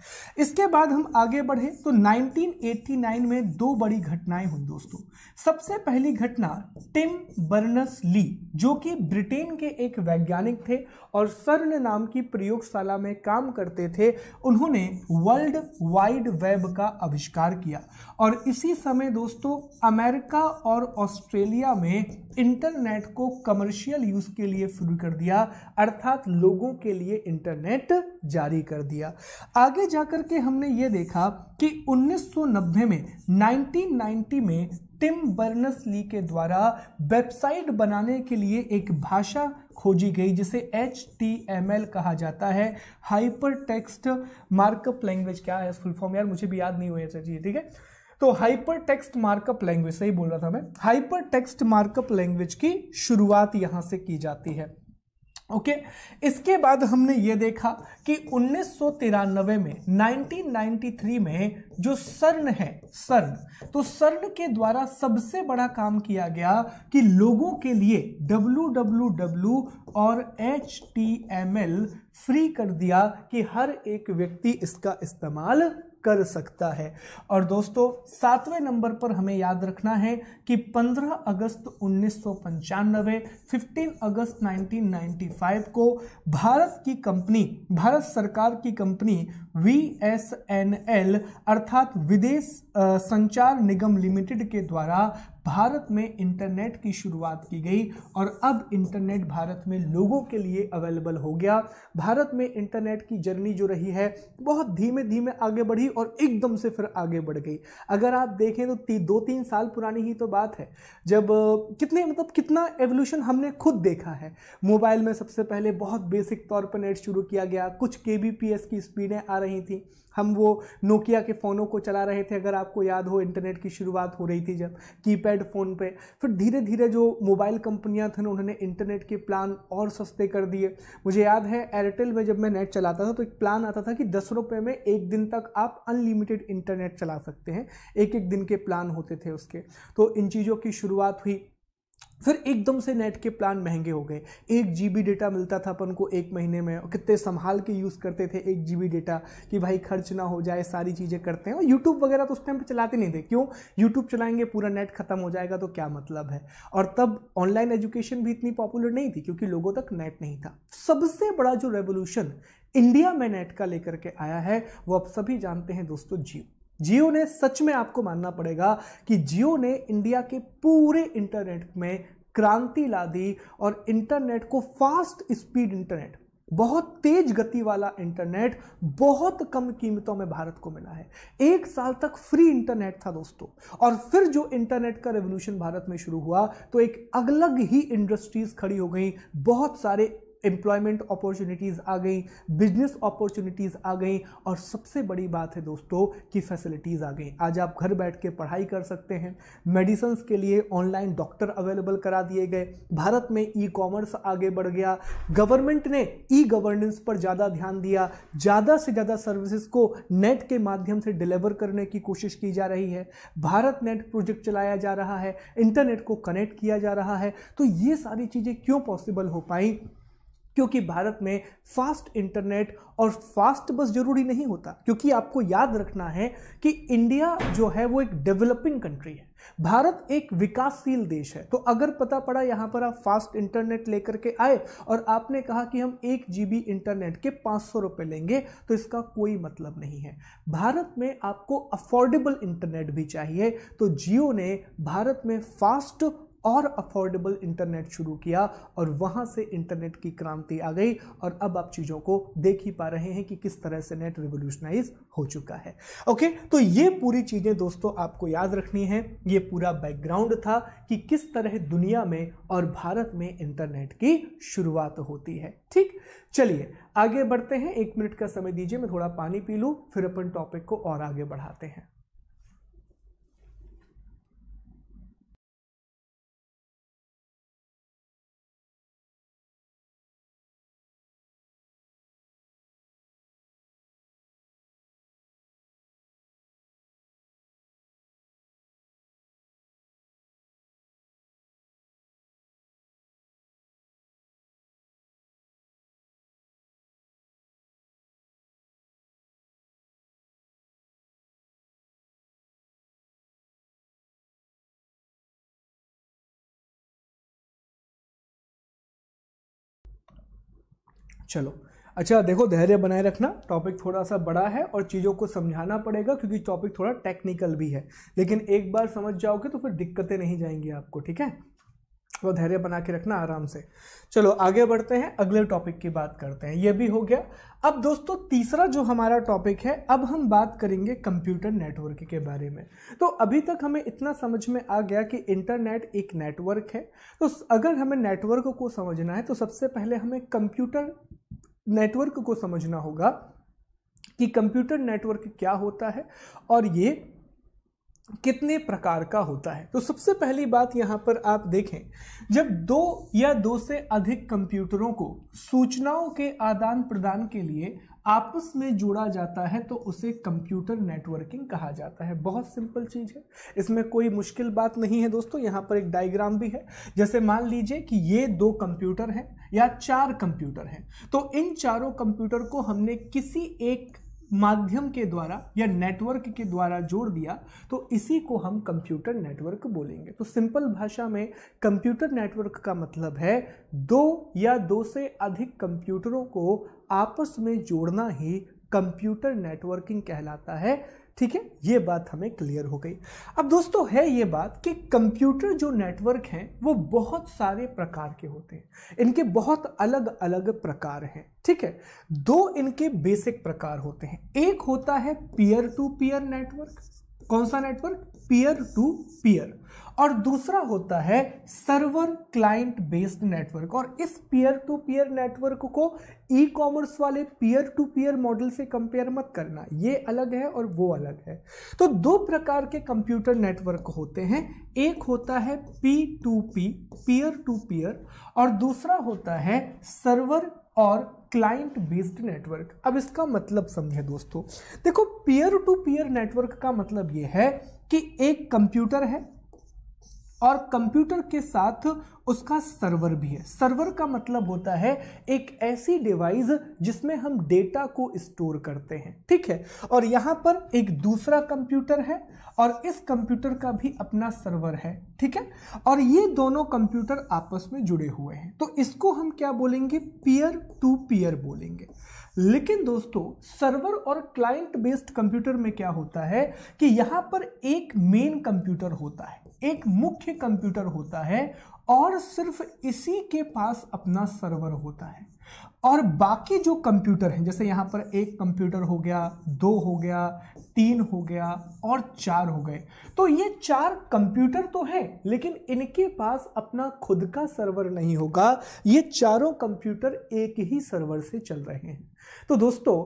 इसके बाद हम आगे बढ़े तो 1989 में दो बड़ी घटनाएं हुई दोस्तों सबसे पहली घटना टिम बर्नस ली जो कि ब्रिटेन के एक वैज्ञानिक थे और सर्ण नाम की प्रयोगशाला में काम करते थे उन्होंने वर्ल्ड वाइड वेब का आविष्कार किया और इसी समय दोस्तों अमेरिका और ऑस्ट्रेलिया में इंटरनेट को कमर्शियल कमर्शियल यूज के लिए शुरू कर दिया अर्थात लोगों के लिए इंटरनेट जारी कर दिया आगे जाकर के हमने ये देखा कि 1990 में 1990 में टिम बर्नस ली के द्वारा वेबसाइट बनाने के लिए एक भाषा खोजी गई जिसे एच टी एम एल कहा जाता है हाइपर टेक्स्ट मार्कअप लैंग्वेज क्या है फुल फॉर्म यार मुझे भी याद नहीं हुआ चाहिए ठीक है तो हाइपर टेक्स्ट मार्कअप लैंग्वेज सही बोल रहा था मैं हाइपर टेक्स्ट मार्कअप लैंग्वेज की शुरुआत यहां से की जाती है ओके okay? इसके बाद हमने ये देखा कि उन्नीस में 1993 में जो सर्न है सर्न तो सर्न के द्वारा सबसे बड़ा काम किया गया कि लोगों के लिए www और html फ्री कर दिया कि हर एक व्यक्ति इसका इस्तेमाल कर सकता है और दोस्तों सातवें नंबर पर हमें याद रखना है कि 15 अगस्त उन्नीस 15 अगस्त 1995 को भारत की कंपनी भारत सरकार की company V S N L अर्थात विदेश संचार निगम लिमिटेड के द्वारा भारत में इंटरनेट की शुरुआत की गई और अब इंटरनेट भारत में लोगों के लिए अवेलेबल हो गया भारत में इंटरनेट की जर्नी जो रही है बहुत धीमे धीमे आगे बढ़ी और एकदम से फिर आगे बढ़ गई अगर आप देखें तो ती, दो तीन साल पुरानी ही तो बात है जब कितने मतलब कितना एवोल्यूशन हमने खुद देखा है मोबाइल में सबसे पहले बहुत बेसिक तौर पर नेट शुरू किया गया कुछ के की स्पीडें आ रही थी हम वो नोकिया के फ़ोनों को चला रहे थे अगर आपको याद हो इंटरनेट की शुरुआत हो रही थी जब कीपैड फ़ोन पे फिर धीरे धीरे जो मोबाइल कंपनियां थी उन्होंने इंटरनेट के प्लान और सस्ते कर दिए मुझे याद है एयरटेल में जब मैं नेट चलाता था तो एक प्लान आता था कि दस रुपये में एक दिन तक आप अनलिमिटेड इंटरनेट चला सकते हैं एक एक दिन के प्लान होते थे उसके तो इन चीज़ों की शुरुआत हुई फिर एकदम से नेट के प्लान महंगे हो गए एक जी डेटा मिलता था अपन को एक महीने में और कितने संभाल के यूज़ करते थे एक जी डेटा कि भाई खर्च ना हो जाए सारी चीज़ें करते हैं और यूट्यूब वगैरह तो उस टाइम पर चलाते नहीं थे क्यों यूट्यूब चलाएंगे पूरा नेट खत्म हो जाएगा तो क्या मतलब है और तब ऑनलाइन एजुकेशन भी इतनी पॉपुलर नहीं थी क्योंकि लोगों तक नेट नहीं था सबसे बड़ा जो रेवोल्यूशन इंडिया में नेट का लेकर के आया है वो आप सभी जानते हैं दोस्तों जियो जियो ने सच में आपको मानना पड़ेगा कि जियो ने इंडिया के पूरे इंटरनेट में क्रांति ला दी और इंटरनेट को फास्ट स्पीड इंटरनेट बहुत तेज गति वाला इंटरनेट बहुत कम कीमतों में भारत को मिला है एक साल तक फ्री इंटरनेट था दोस्तों और फिर जो इंटरनेट का रेवोल्यूशन भारत में शुरू हुआ तो एक अलग ही इंडस्ट्रीज खड़ी हो गई बहुत सारे एम्प्लॉयमेंट अपॉर्चुनिटीज़ आ गई बिजनेस अपॉर्चुनिटीज़ आ गई और सबसे बड़ी बात है दोस्तों कि फैसिलिटीज़ आ गई आज आप घर बैठ के पढ़ाई कर सकते हैं मेडिसन्स के लिए ऑनलाइन डॉक्टर अवेलेबल करा दिए गए भारत में ई कॉमर्स आगे बढ़ गया गवर्नमेंट ने ई गवर्नेंस पर ज़्यादा ध्यान दिया ज़्यादा से ज़्यादा सर्विसेज को नेट के माध्यम से डिलीवर करने की कोशिश की जा रही है भारत नेट प्रोजेक्ट चलाया जा रहा है इंटरनेट को कनेक्ट किया जा रहा है तो ये सारी चीज़ें क्यों पॉसिबल हो पाई क्योंकि भारत में फास्ट इंटरनेट और फास्ट बस जरूरी नहीं होता क्योंकि आपको याद रखना है कि इंडिया जो है वो एक डेवलपिंग कंट्री है भारत एक विकासशील देश है तो अगर पता पड़ा यहाँ पर आप फास्ट इंटरनेट लेकर के आए और आपने कहा कि हम एक जी इंटरनेट के पाँच सौ रुपये लेंगे तो इसका कोई मतलब नहीं है भारत में आपको अफोर्डेबल इंटरनेट भी चाहिए तो जियो ने भारत में फास्ट और अफोर्डेबल इंटरनेट शुरू किया और वहाँ से इंटरनेट की क्रांति आ गई और अब आप चीज़ों को देख ही पा रहे हैं कि किस तरह से नेट रिवोल्यूशनाइज हो चुका है ओके तो ये पूरी चीज़ें दोस्तों आपको याद रखनी है ये पूरा बैकग्राउंड था कि किस तरह दुनिया में और भारत में इंटरनेट की शुरुआत होती है ठीक चलिए आगे बढ़ते हैं एक मिनट का समय दीजिए मैं थोड़ा पानी पी लूँ फिर अपन टॉपिक को और आगे बढ़ाते हैं चलो अच्छा देखो धैर्य बनाए रखना टॉपिक थोड़ा सा बड़ा है और चीज़ों को समझाना पड़ेगा क्योंकि टॉपिक थोड़ा टेक्निकल भी है लेकिन एक बार समझ जाओगे तो फिर दिक्कतें नहीं जाएंगी आपको ठीक है थोड़ा धैर्य बना के रखना आराम से चलो आगे बढ़ते हैं अगले टॉपिक की बात करते हैं ये भी हो गया अब दोस्तों तीसरा जो हमारा टॉपिक है अब हम बात करेंगे कंप्यूटर नेटवर्क के बारे में तो अभी तक हमें इतना समझ में आ गया कि इंटरनेट एक नेटवर्क है तो अगर हमें नेटवर्क को समझना है तो सबसे पहले हमें कंप्यूटर नेटवर्क को समझना होगा कि कंप्यूटर नेटवर्क क्या होता है और ये कितने प्रकार का होता है तो सबसे पहली बात यहाँ पर आप देखें जब दो या दो से अधिक कंप्यूटरों को सूचनाओं के आदान प्रदान के लिए आपस में जोड़ा जाता है तो उसे कंप्यूटर नेटवर्किंग कहा जाता है बहुत सिंपल चीज़ है इसमें कोई मुश्किल बात नहीं है दोस्तों यहाँ पर एक डायग्राम भी है जैसे मान लीजिए कि ये दो कंप्यूटर हैं या चार कंप्यूटर हैं तो इन चारों कंप्यूटर को हमने किसी एक माध्यम के द्वारा या नेटवर्क के द्वारा जोड़ दिया तो इसी को हम कंप्यूटर नेटवर्क बोलेंगे तो सिंपल भाषा में कंप्यूटर नेटवर्क का मतलब है दो या दो से अधिक कंप्यूटरों को आपस में जोड़ना ही कंप्यूटर नेटवर्किंग कहलाता है ठीक है ये बात हमें क्लियर हो गई अब दोस्तों है ये बात कि कंप्यूटर जो नेटवर्क हैं वो बहुत सारे प्रकार के होते हैं इनके बहुत अलग अलग प्रकार हैं ठीक है दो इनके बेसिक प्रकार होते हैं एक होता है पीयर टू पीयर नेटवर्क कौन सा नेटवर्क पीयर टू पीयर और दूसरा होता है सर्वर क्लाइंट बेस्ड नेटवर्क और इस पीयर टू पीयर नेटवर्क को ई कॉमर्स वाले पीयर टू पीयर मॉडल से कंपेयर मत करना ये अलग है और वो अलग है तो दो प्रकार के कंप्यूटर नेटवर्क होते हैं एक होता है P to P peer to peer और दूसरा होता है सर्वर और क्लाइंट बेस्ड नेटवर्क अब इसका मतलब समझे दोस्तों देखो पीयर टू पीयर नेटवर्क का मतलब ये है कि एक कंप्यूटर है और कंप्यूटर के साथ उसका सर्वर भी है सर्वर का मतलब होता है एक ऐसी डिवाइस जिसमें हम डेटा को स्टोर करते हैं ठीक है और यहाँ पर एक दूसरा कंप्यूटर है और इस कंप्यूटर का भी अपना सर्वर है ठीक है और ये दोनों कंप्यूटर आपस में जुड़े हुए हैं तो इसको हम क्या बोलेंगे पीयर टू पीयर बोलेंगे लेकिन दोस्तों सर्वर और क्लाइंट बेस्ड कंप्यूटर में क्या होता है कि यहाँ पर एक मेन कंप्यूटर होता है एक मुख्य कंप्यूटर होता है और सिर्फ इसी के पास अपना सर्वर होता है और बाकी जो कंप्यूटर हैं जैसे यहाँ पर एक कंप्यूटर हो गया दो हो गया तीन हो गया और चार हो गए तो ये चार कंप्यूटर तो हैं लेकिन इनके पास अपना खुद का सर्वर नहीं होगा ये चारों कंप्यूटर एक ही सर्वर से चल रहे हैं तो दोस्तों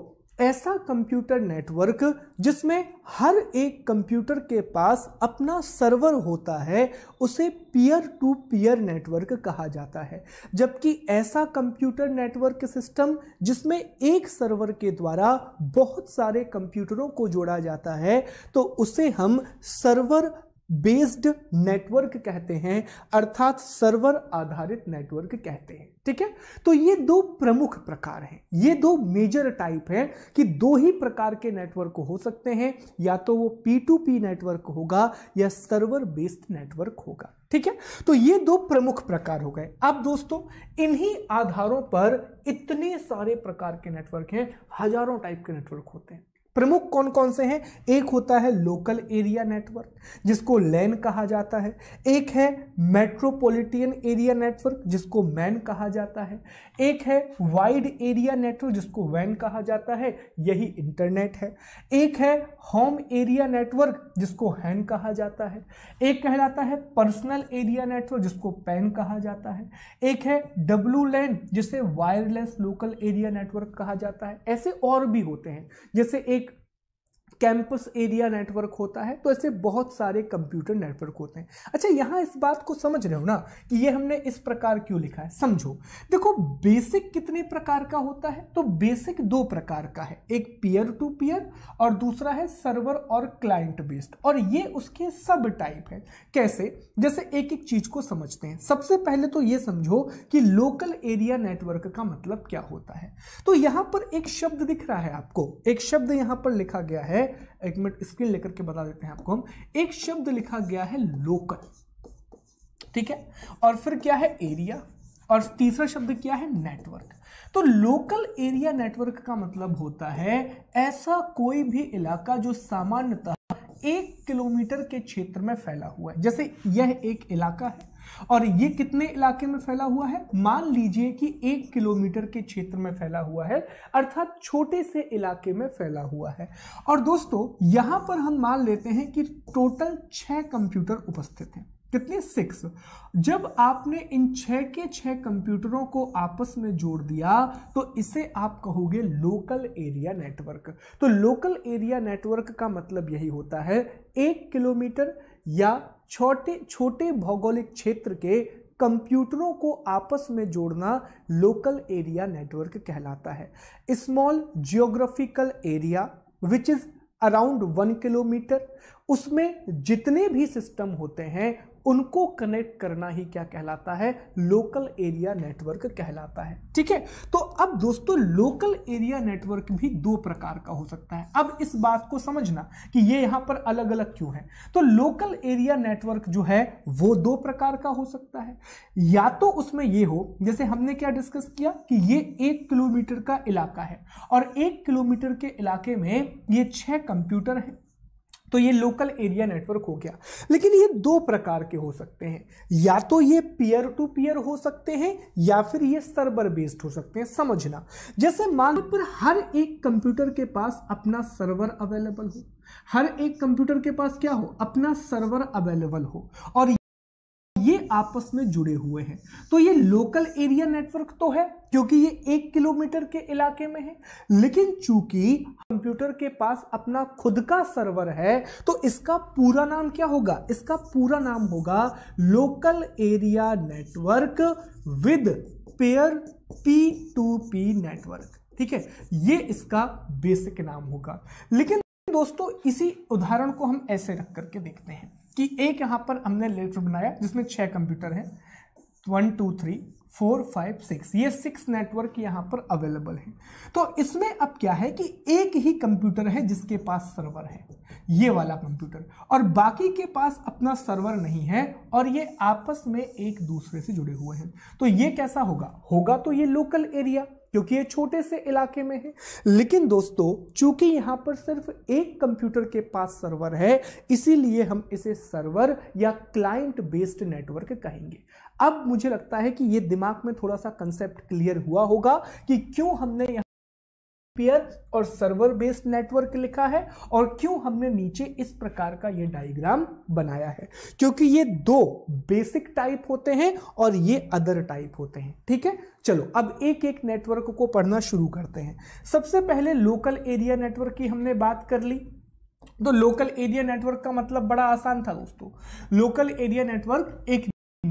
ऐसा कंप्यूटर नेटवर्क जिसमें हर एक कंप्यूटर के पास अपना सर्वर होता है उसे पीयर टू पीयर नेटवर्क कहा जाता है जबकि ऐसा कंप्यूटर नेटवर्क सिस्टम जिसमें एक सर्वर के द्वारा बहुत सारे कंप्यूटरों को जोड़ा जाता है तो उसे हम सर्वर बेस्ड नेटवर्क कहते हैं अर्थात सर्वर आधारित नेटवर्क कहते हैं ठीक है तो ये दो प्रमुख प्रकार हैं ये दो मेजर टाइप हैं कि दो ही प्रकार के नेटवर्क हो सकते हैं या तो वो पी टू पी नेटवर्क होगा या सर्वर बेस्ड नेटवर्क होगा ठीक है तो ये दो प्रमुख प्रकार हो गए अब दोस्तों इन्हीं आधारों पर इतने सारे प्रकार के नेटवर्क हैं हजारों टाइप के नेटवर्क होते हैं प्रमुख कौन कौन से हैं एक होता है लोकल एरिया नेटवर्क जिसको लैन कहा जाता है एक है मेट्रोपॉलिटन एरिया नेटवर्क जिसको मैन कहा जाता है एक है वाइड एरिया नेटवर्क जिसको वैन कहा जाता है यही इंटरनेट है एक है होम एरिया नेटवर्क जिसको हैन कहा जाता है एक कहलाता है पर्सनल एरिया नेटवर्क जिसको पैन कहा जाता है एक है डब्लू लैन जिसे वायरलेस लोकल एरिया नेटवर्क कहा जाता है ऐसे और भी होते हैं जैसे एक कैंपस एरिया नेटवर्क होता है तो ऐसे बहुत सारे कंप्यूटर नेटवर्क होते हैं अच्छा यहाँ इस बात को समझ रहे हो ना कि ये हमने इस प्रकार क्यों लिखा है समझो देखो बेसिक कितने प्रकार का होता है तो बेसिक दो प्रकार का है एक पीयर टू पीयर और दूसरा है सर्वर और क्लाइंट बेस्ड और ये उसके सब टाइप है कैसे जैसे एक एक चीज को समझते हैं सबसे पहले तो ये समझो कि लोकल एरिया नेटवर्क का मतलब क्या होता है तो यहाँ पर एक शब्द दिख रहा है आपको एक शब्द यहाँ पर लिखा गया है एक मिनट स्क्रीन लेकर के बता देते हैं आपको हम एक शब्द लिखा गया है लोकल ठीक है और फिर क्या है एरिया और तीसरा शब्द क्या है नेटवर्क तो लोकल एरिया नेटवर्क का मतलब होता है ऐसा कोई भी इलाका जो सामान्यतः एक किलोमीटर के क्षेत्र में फैला हुआ है जैसे यह एक इलाका है और ये कितने इलाके में फैला हुआ है मान लीजिए कि एक किलोमीटर के क्षेत्र में फैला हुआ है अर्थात छोटे से इलाके में फैला हुआ है और दोस्तों यहां पर हम मान लेते हैं कि टोटल छह कंप्यूटर उपस्थित हैं कितने सिक्स जब आपने इन छह के छह कंप्यूटरों को आपस में जोड़ दिया तो इसे आप कहोगे लोकल एरिया नेटवर्क तो लोकल एरिया नेटवर्क का मतलब यही होता है एक किलोमीटर या छोटे छोटे भौगोलिक क्षेत्र के कंप्यूटरों को आपस में जोड़ना लोकल एरिया नेटवर्क कहलाता है small geographical area which is around one kilometre उसमें जितने भी सिस्टम होते हैं उनको कनेक्ट करना ही क्या कहलाता है लोकल एरिया नेटवर्क कहलाता है ठीक है तो अब दोस्तों लोकल एरिया नेटवर्क भी दो प्रकार का हो सकता है अब इस बात को समझना कि ये यहां पर अलग अलग क्यों है तो लोकल एरिया नेटवर्क जो है वो दो प्रकार का हो सकता है या तो उसमें ये हो जैसे हमने क्या डिस्कस किया कि ये एक किलोमीटर का इलाका है और एक किलोमीटर के इलाके में ये छह कंप्यूटर हैं तो ये लोकल एरिया नेटवर्क हो गया लेकिन ये दो प्रकार के हो सकते हैं या तो ये पीयर टू पीयर हो सकते हैं या फिर ये सर्वर बेस्ड हो सकते हैं समझना जैसे मान पर हर एक कंप्यूटर के पास अपना सर्वर अवेलेबल हो हर एक कंप्यूटर के पास क्या हो अपना सर्वर अवेलेबल हो और आपस में जुड़े हुए हैं तो ये लोकल एरिया नेटवर्क तो है क्योंकि ये एक किलोमीटर के इलाके में है लेकिन चूंकि कंप्यूटर के पास अपना खुद का सर्वर है तो इसका पूरा नाम क्या होगा इसका पूरा नाम होगा local area network with peer P to P network ठीक है ये इसका बेसिक नाम होगा लेकिन दोस्तों इसी उदाहरण को हम ऐसे रख करके देखते हैं कि एक यहाँ पर हमने लेटर बनाया जिसमें छः कंप्यूटर हैं one two three four five six ये सिक्स नेटवर्क यहाँ पर अवेलेबल है तो इसमें अब क्या है कि एक ही कंप्यूटर है जिसके पास सर्वर है ये वाला कंप्यूटर और बाकी के पास अपना सर्वर नहीं है और ये आपस में एक दूसरे से जुड़े हुए हैं तो ये कैसा होगा होगा तो ये लोकल एरिया क्योंकि ये छोटे से इलाके में है लेकिन दोस्तों चूंकि यहां पर सिर्फ एक कंप्यूटर के पास सर्वर है इसीलिए हम इसे सर्वर या क्लाइंट बेस्ड नेटवर्क कहेंगे अब मुझे लगता है कि ये दिमाग में थोड़ा सा कंसेप्ट क्लियर हुआ होगा कि क्यों हमने पेयर और सर्वर बेस्ड नेटवर्क लिखा है और क्यों हमने नीचे इस प्रकार का ये डायग्राम बनाया है क्योंकि ये दो बेसिक टाइप होते हैं और ये अदर टाइप होते हैं ठीक है चलो अब एक एक नेटवर्क को पढ़ना शुरू करते हैं सबसे पहले लोकल एरिया नेटवर्क की हमने बात कर ली तो लोकल एरिया नेटवर्क का मतलब बड़ा आसान था दोस्तों लोकल एरिया नेटवर्क एक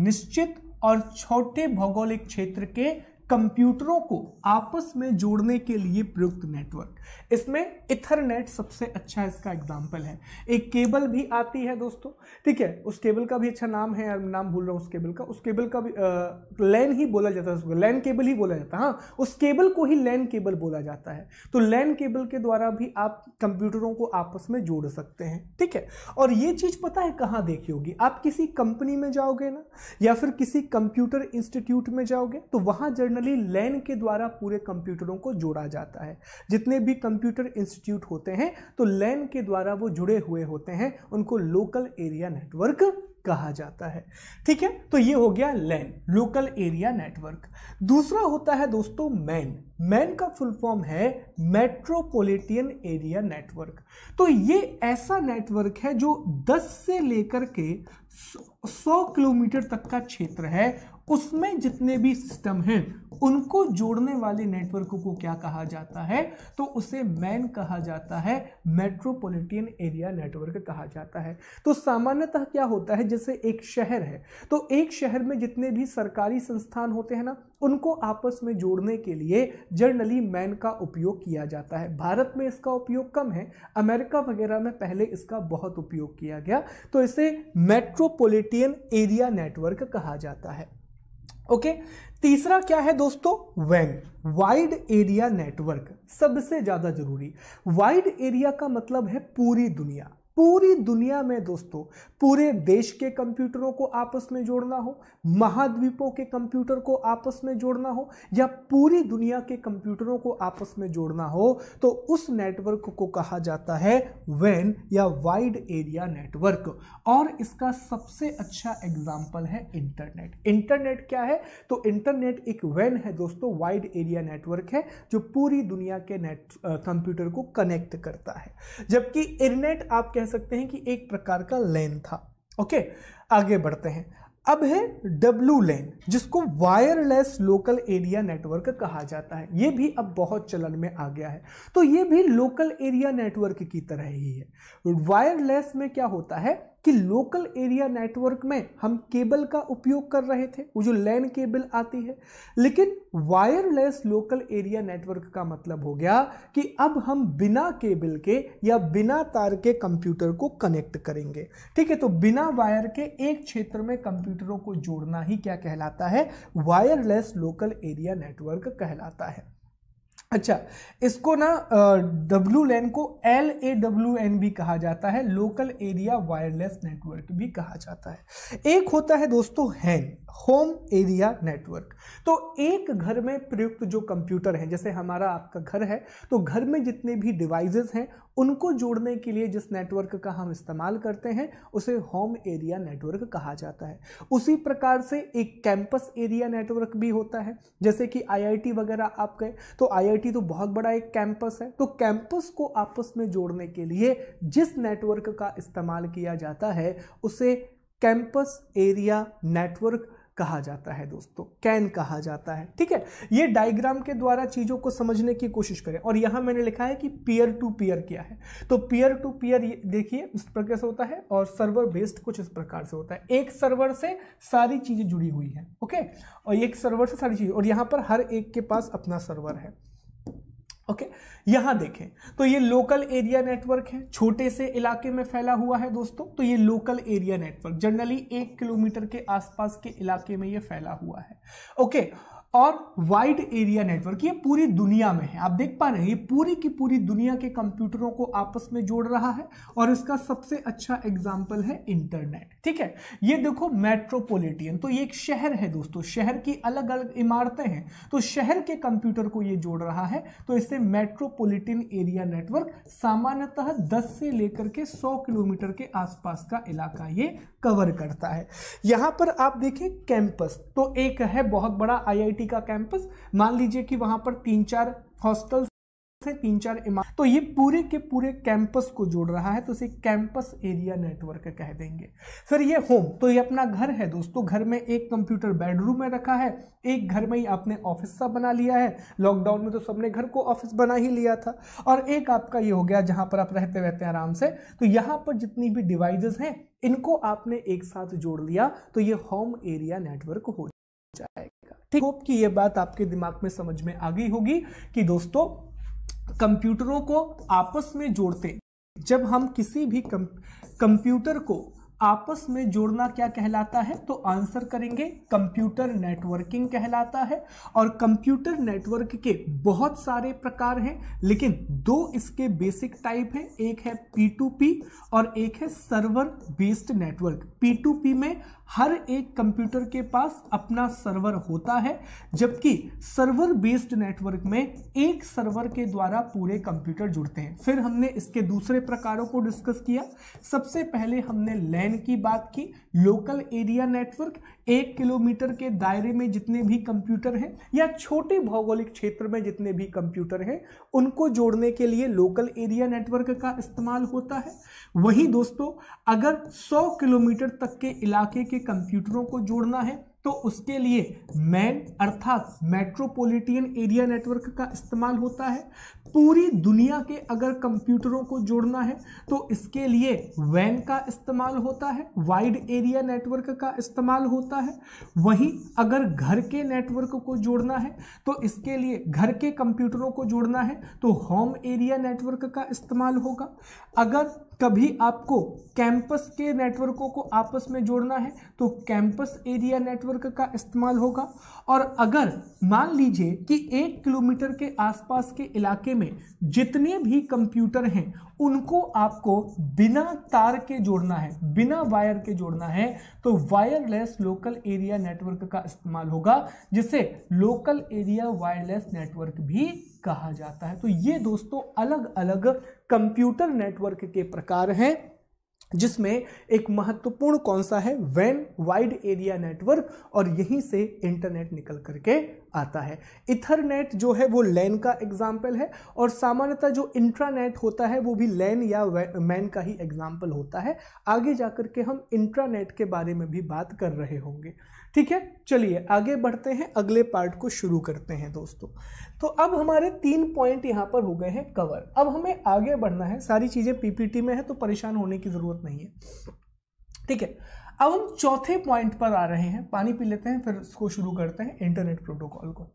निश्चित और छोटे भौगोलिक क्षेत्र के कंप्यूटरों को आपस में जोड़ने के लिए प्रयुक्त नेटवर्क इसमें इथरनेट सबसे अच्छा इसका एग्जाम्पल है एक केबल भी आती है दोस्तों ठीक है उस केबल का भी अच्छा नाम है नाम भूल रहा हूँ उस केबल का उस केबल का भी लैन ही बोला जाता है उसको लैन केबल ही बोला जाता है हाँ उस केबल को ही लैन केबल बोला जाता है तो लैन केबल के द्वारा भी आप कंप्यूटरों को आपस में जोड़ सकते हैं ठीक है और ये चीज़ पता है कहाँ देखी होगी आप किसी कंपनी में जाओगे ना या फिर किसी कंप्यूटर इंस्टीट्यूट में जाओगे तो वहाँ जर्नल इंटरनली लैन के द्वारा पूरे कंप्यूटरों को जोड़ा जाता है जितने भी कंप्यूटर इंस्टीट्यूट होते हैं तो लैन के द्वारा वो जुड़े हुए होते हैं उनको लोकल एरिया नेटवर्क कहा जाता है ठीक है तो ये हो गया लैन लोकल एरिया नेटवर्क दूसरा होता है दोस्तों मैन मैन का फुल फॉर्म है मेट्रोपॉलिटन एरिया नेटवर्क तो ये ऐसा नेटवर्क है जो 10 से लेकर के 100 किलोमीटर तक का क्षेत्र है उसमें जितने भी सिस्टम हैं उनको जोड़ने वाले नेटवर्क को क्या कहा जाता है तो उसे मैन कहा जाता है मेट्रोपॉलिटन एरिया नेटवर्क कहा जाता है तो सामान्यतः क्या होता है जैसे एक शहर है तो एक शहर में जितने भी सरकारी संस्थान होते हैं ना उनको आपस में जोड़ने के लिए जर्नली मैन का उपयोग किया जाता है भारत में इसका उपयोग कम है अमेरिका वगैरह में पहले इसका बहुत उपयोग किया गया तो इसे मेट्रोपोलिटियन एरिया नेटवर्क कहा जाता है ओके तीसरा क्या है दोस्तों वैन वाइड एरिया नेटवर्क सबसे ज्यादा जरूरी वाइड एरिया का मतलब है पूरी दुनिया पूरी दुनिया में दोस्तों पूरे देश के कंप्यूटरों को आपस में जोड़ना हो महाद्वीपों के कंप्यूटर को आपस में जोड़ना हो या पूरी दुनिया के कंप्यूटरों को आपस में जोड़ना हो तो उस नेटवर्क को कहा जाता है वैन या वाइड एरिया नेटवर्क और इसका सबसे अच्छा एग्जाम्पल है इंटरनेट इंटरनेट क्या है तो इंटरनेट एक वैन है दोस्तों वाइड एरिया नेटवर्क है जो पूरी दुनिया के नेट कंप्यूटर को कनेक्ट करता है जबकि इरनेट आप कह कह सकते हैं कि एक प्रकार का लेन था ओके आगे बढ़ते हैं अब है डब्लू लेन जिसको वायरलेस लोकल एरिया नेटवर्क कहा जाता है ये भी अब बहुत चलन में आ गया है तो ये भी लोकल एरिया नेटवर्क की तरह ही है वायरलेस में क्या होता है कि लोकल एरिया नेटवर्क में हम केबल का उपयोग कर रहे थे वो जो लैन केबल आती है लेकिन वायरलेस लोकल एरिया नेटवर्क का मतलब हो गया कि अब हम बिना केबल के या बिना तार के कंप्यूटर को कनेक्ट करेंगे ठीक है तो बिना वायर के एक क्षेत्र में कंप्यूटरों को जोड़ना ही क्या कहलाता है वायरलेस लोकल एरिया नेटवर्क कहलाता है अच्छा इसको ना डब्ल्यू लैन को एल ए डब्ल्यू एन भी कहा जाता है लोकल एरिया वायरलेस नेटवर्क भी कहा जाता है एक होता है दोस्तों हैन होम एरिया नेटवर्क तो एक घर में प्रयुक्त जो कंप्यूटर हैं जैसे हमारा आपका घर है तो घर में जितने भी डिवाइसेस हैं उनको जोड़ने के लिए जिस नेटवर्क का हम इस्तेमाल करते हैं उसे होम एरिया नेटवर्क कहा जाता है उसी प्रकार से एक कैंपस एरिया नेटवर्क भी होता है जैसे कि आईआईटी वगैरह आप गए तो आई आई तो बहुत बड़ा एक कैंपस है तो कैंपस को आपस में जोड़ने के लिए जिस नेटवर्क का इस्तेमाल किया जाता है उसे कैंपस एरिया नेटवर्क कहा जाता है दोस्तों कैन कहा जाता है ठीक है ये डायग्राम के द्वारा चीज़ों को समझने की कोशिश करें और यहां मैंने लिखा है कि पीयर टू पीयर क्या है तो पीयर टू पीयर देखिए इस प्रकार से होता है और सर्वर बेस्ड कुछ इस प्रकार से होता है एक सर्वर से सारी चीज़ें जुड़ी हुई है ओके और एक सर्वर से सारी चीज़ें और यहां पर हर एक के पास अपना सर्वर है ओके okay? यहां देखें तो ये लोकल एरिया नेटवर्क है छोटे से इलाके में फैला हुआ है दोस्तों तो ये लोकल एरिया नेटवर्क जनरली एक किलोमीटर के आसपास के इलाके में ये फैला हुआ है ओके okay? और वाइड एरिया नेटवर्क ये पूरी दुनिया में है आप देख पा रहे हैं ये पूरी की पूरी दुनिया के कंप्यूटरों को आपस में जोड़ रहा है और इसका सबसे अच्छा एग्जाम्पल है इंटरनेट ठीक है ये देखो मेट्रोपोलिटियन तो ये एक शहर है दोस्तों शहर की अलग अलग इमारतें हैं तो शहर के कंप्यूटर को ये जोड़ रहा है तो इसे मेट्रोपोलिटिन एरिया नेटवर्क सामान्यतः दस से लेकर के सौ किलोमीटर के आसपास का इलाका ये कवर करता है यहाँ पर आप देखें कैंपस तो एक है बहुत बड़ा आई आईआईटी का कैंपस मान लीजिए कि वहां पर तीन चार हॉस्टल्स तीन चार इमारत तो ये पूरे के पूरे कैंपस को जोड़ रहा है तो इसे कैंपस एरिया नेटवर्क कह देंगे फिर ये होम तो ये अपना घर है दोस्तों घर में एक कंप्यूटर बेडरूम में रखा है एक घर में ही आपने ऑफिस सा बना लिया है लॉकडाउन में तो सबने घर को ऑफिस बना ही लिया था और एक आपका ये हो गया जहां पर आप रहते रहते आराम से तो यहां पर जितनी भी डिवाइजेस हैं इनको आपने एक साथ जोड़ लिया तो ये होम एरिया नेटवर्क हो जाएगा ठीक होप कि ये बात आपके दिमाग में समझ में आ गई होगी कि दोस्तों कंप्यूटरों को आपस में जोड़ते जब हम किसी भी कंप्यूटर को आपस में जोड़ना क्या कहलाता है तो आंसर करेंगे कंप्यूटर नेटवर्किंग कहलाता है और कंप्यूटर नेटवर्क के बहुत सारे प्रकार हैं लेकिन दो इसके बेसिक टाइप हैं एक है पी टू पी और एक है server based network P to P में हर एक कंप्यूटर के पास अपना सर्वर होता है जबकि सर्वर बेस्ड नेटवर्क में एक सर्वर के द्वारा पूरे कंप्यूटर जुड़ते हैं फिर हमने इसके दूसरे प्रकारों को डिस्कस किया सबसे पहले हमने लैन की बात की लोकल एरिया नेटवर्क एक किलोमीटर के दायरे में जितने भी कंप्यूटर हैं या छोटे भौगोलिक क्षेत्र में जितने भी कंप्यूटर हैं उनको जोड़ने के लिए लोकल एरिया नेटवर्क का इस्तेमाल होता है वहीं दोस्तों अगर 100 किलोमीटर तक के इलाके के कंप्यूटरों को जोड़ना है तो उसके लिए मैन अर्थात मेट्रोपॉलिटन एरिया नेटवर्क का इस्तेमाल होता है पूरी दुनिया के अगर कंप्यूटरों को जोड़ना है तो इसके लिए वैन का इस्तेमाल होता है वाइड एरिया नेटवर्क का इस्तेमाल होता है वहीं अगर घर के नेटवर्क को जोड़ना है तो इसके लिए घर के कंप्यूटरों को जोड़ना है तो होम एरिया नेटवर्क का इस्तेमाल होगा अगर कभी आपको कैंपस के नेटवर्कों को आपस में जोड़ना है तो कैंपस एरिया नेटवर्क का इस्तेमाल होगा और अगर मान लीजिए कि एक किलोमीटर के आसपास के इलाके में जितने भी कंप्यूटर हैं उनको आपको बिना तार के जोड़ना है बिना वायर के जोड़ना है तो वायरलेस लोकल एरिया नेटवर्क का इस्तेमाल होगा जिसे लोकल एरिया वायरलेस नेटवर्क भी कहा जाता है तो ये दोस्तों अलग अलग कंप्यूटर नेटवर्क के प्रकार हैं जिसमें एक महत्वपूर्ण कौन सा है वैन वाइड एरिया नेटवर्क और यहीं से इंटरनेट निकल करके आता है इथरनेट जो है वो लैन का एग्जाम्पल है और सामान्यतः जो इंट्रानेट होता है वो भी लैन या मैन का ही एग्जाम्पल होता है आगे जाकर के हम इंट्रानेट के बारे में भी बात कर रहे होंगे ठीक है चलिए आगे बढ़ते हैं अगले पार्ट को शुरू करते हैं दोस्तों तो अब हमारे तीन पॉइंट यहाँ पर हो गए हैं कवर अब हमें आगे बढ़ना है सारी चीज़ें पीपीटी में है तो परेशान होने की ज़रूरत नहीं है ठीक है अब हम चौथे पॉइंट पर आ रहे हैं पानी पी लेते हैं फिर उसको शुरू करते हैं इंटरनेट प्रोटोकॉल को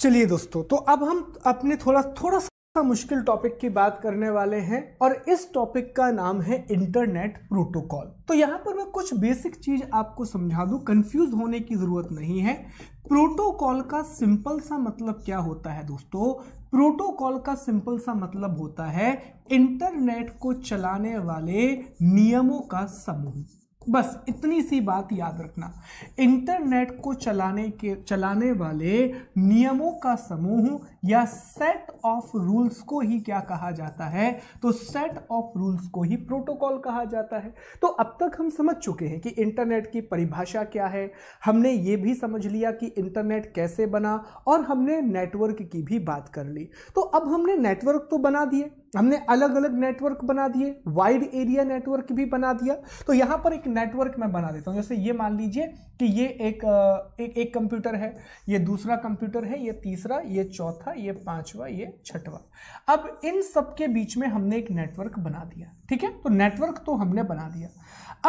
चलिए दोस्तों तो अब हम अपने थोड़ा थोड़ा सा मुश्किल टॉपिक की बात करने वाले हैं और इस टॉपिक का नाम है इंटरनेट प्रोटोकॉल तो यहाँ पर मैं कुछ बेसिक चीज आपको समझा दूँ कंफ्यूज होने की जरूरत नहीं है प्रोटोकॉल का सिंपल सा मतलब क्या होता है दोस्तों प्रोटोकॉल का सिंपल सा मतलब होता है इंटरनेट को चलाने वाले नियमों का समूह बस इतनी सी बात याद रखना इंटरनेट को चलाने के चलाने वाले नियमों का समूह या सेट ऑफ रूल्स को ही क्या कहा जाता है तो सेट ऑफ रूल्स को ही प्रोटोकॉल कहा जाता है तो अब तक हम समझ चुके हैं कि इंटरनेट की परिभाषा क्या है हमने ये भी समझ लिया कि इंटरनेट कैसे बना और हमने नेटवर्क की भी बात कर ली तो अब हमने नेटवर्क तो बना दिए हमने अलग अलग नेटवर्क बना दिए वाइड एरिया नेटवर्क भी बना दिया तो यहाँ पर एक नेटवर्क मैं बना देता हूँ जैसे ये मान लीजिए कि ये एक एक एक कंप्यूटर है ये दूसरा कंप्यूटर है ये तीसरा ये चौथा ये पांचवा ये छठवा अब इन सब के बीच में हमने एक नेटवर्क बना दिया ठीक है तो नेटवर्क तो हमने बना दिया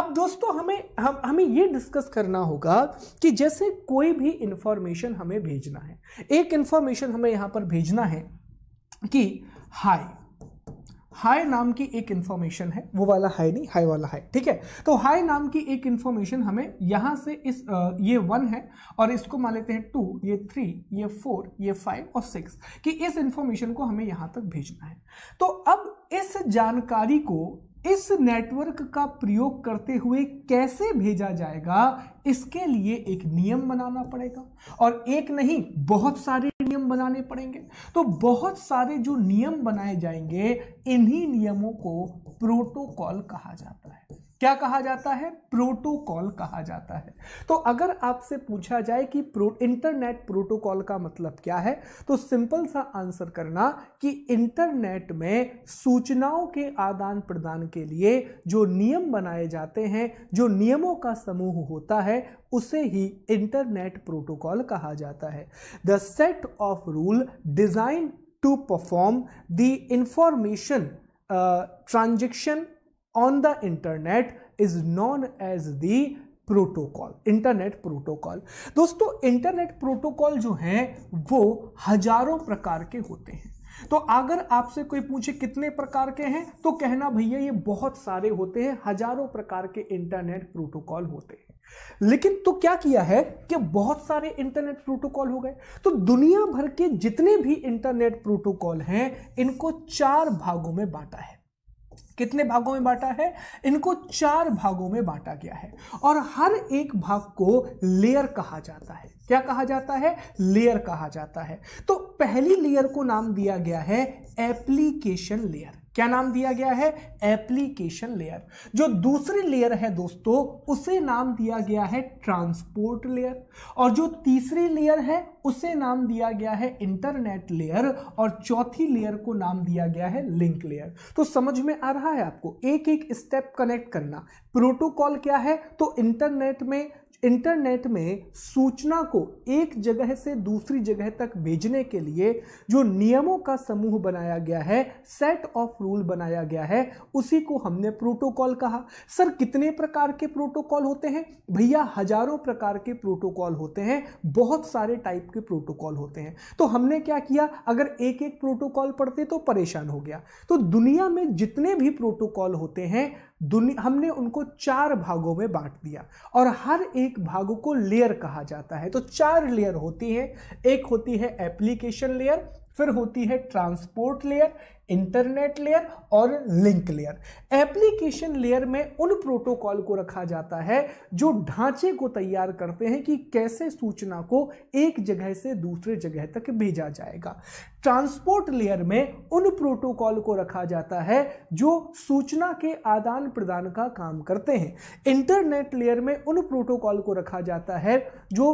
अब दोस्तों हमें हम हमें ये डिस्कस करना होगा कि जैसे कोई भी इंफॉर्मेशन हमें भेजना है एक इंफॉर्मेशन हमें यहाँ पर भेजना है कि हाई हाई नाम की एक इंफॉर्मेशन है वो वाला हाई नहीं हाई वाला हाई ठीक है तो हाई नाम की एक इन्फॉर्मेशन हमें यहाँ से इस आ, ये वन है और इसको मान लेते हैं टू ये थ्री ये फोर ये फाइव और सिक्स कि इस इंफॉर्मेशन को हमें यहाँ तक भेजना है तो अब इस जानकारी को इस नेटवर्क का प्रयोग करते हुए कैसे भेजा जाएगा इसके लिए एक नियम बनाना पड़ेगा और एक नहीं बहुत सारे नियम बनाने पड़ेंगे तो बहुत सारे जो नियम बनाए जाएंगे इन्हीं नियमों को प्रोटोकॉल कहा जाता है क्या कहा जाता है प्रोटोकॉल कहा जाता है तो अगर आपसे पूछा जाए कि प्रो इंटरनेट प्रोटोकॉल का मतलब क्या है तो सिंपल सा आंसर करना कि इंटरनेट में सूचनाओं के आदान प्रदान के लिए जो नियम बनाए जाते हैं जो नियमों का समूह होता है उसे ही इंटरनेट प्रोटोकॉल कहा जाता है the set of rule design to perform the information transaction on the internet is known as the protocol internet protocol दोस्तों इंटरनेट प्रोटोकॉल जो हैं वो हजारों प्रकार के होते हैं तो अगर आपसे कोई पूछे कितने प्रकार के हैं तो कहना भैया ये बहुत सारे होते हैं हजारों प्रकार के इंटरनेट प्रोटोकॉल होते हैं लेकिन तो क्या किया है कि बहुत सारे इंटरनेट प्रोटोकॉल हो गए तो दुनिया भर के जितने भी इंटरनेट प्रोटोकॉल हैं इनको चार भागों में बांटा है कितने भागों में बांटा है इनको चार भागों में बांटा गया है और हर एक भाग को लेयर कहा जाता है क्या कहा जाता है लेयर कहा जाता है तो पहली लेयर को नाम दिया गया है एप्लीकेशन लेयर क्या नाम दिया गया है एप्लीकेशन लेयर जो दूसरी लेयर है दोस्तों उसे नाम दिया गया है ट्रांसपोर्ट लेयर और जो तीसरी लेयर है उसे नाम दिया गया है इंटरनेट लेयर और चौथी लेयर को नाम दिया गया है लिंक लेयर तो समझ में आ रहा है आपको एक एक स्टेप कनेक्ट करना प्रोटोकॉल क्या है तो इंटरनेट में इंटरनेट में सूचना को एक जगह से दूसरी जगह तक भेजने के लिए जो नियमों का समूह बनाया गया है सेट ऑफ रूल बनाया गया है उसी को हमने प्रोटोकॉल कहा सर कितने प्रकार के प्रोटोकॉल होते हैं भैया हजारों प्रकार के प्रोटोकॉल होते हैं बहुत सारे टाइप के प्रोटोकॉल होते हैं तो हमने क्या किया अगर एक एक प्रोटोकॉल पढ़ते तो परेशान हो गया तो दुनिया में जितने भी प्रोटोकॉल होते हैं दुनिया हमने उनको चार भागों में बांट दिया और हर एक भाग को लेयर कहा जाता है तो चार लेयर होती है एक होती है एप्लीकेशन लेयर फिर होती है ट्रांसपोर्ट लेयर इंटरनेट लेयर और लिंक लेयर एप्लीकेशन लेयर में उन प्रोटोकॉल को रखा जाता है जो ढांचे को तैयार करते हैं कि कैसे सूचना को एक जगह से दूसरे जगह तक भेजा जाएगा ट्रांसपोर्ट लेयर में उन प्रोटोकॉल को रखा जाता है जो सूचना के आदान प्रदान का काम करते हैं इंटरनेट लेयर में उन प्रोटोकॉल को रखा जाता है जो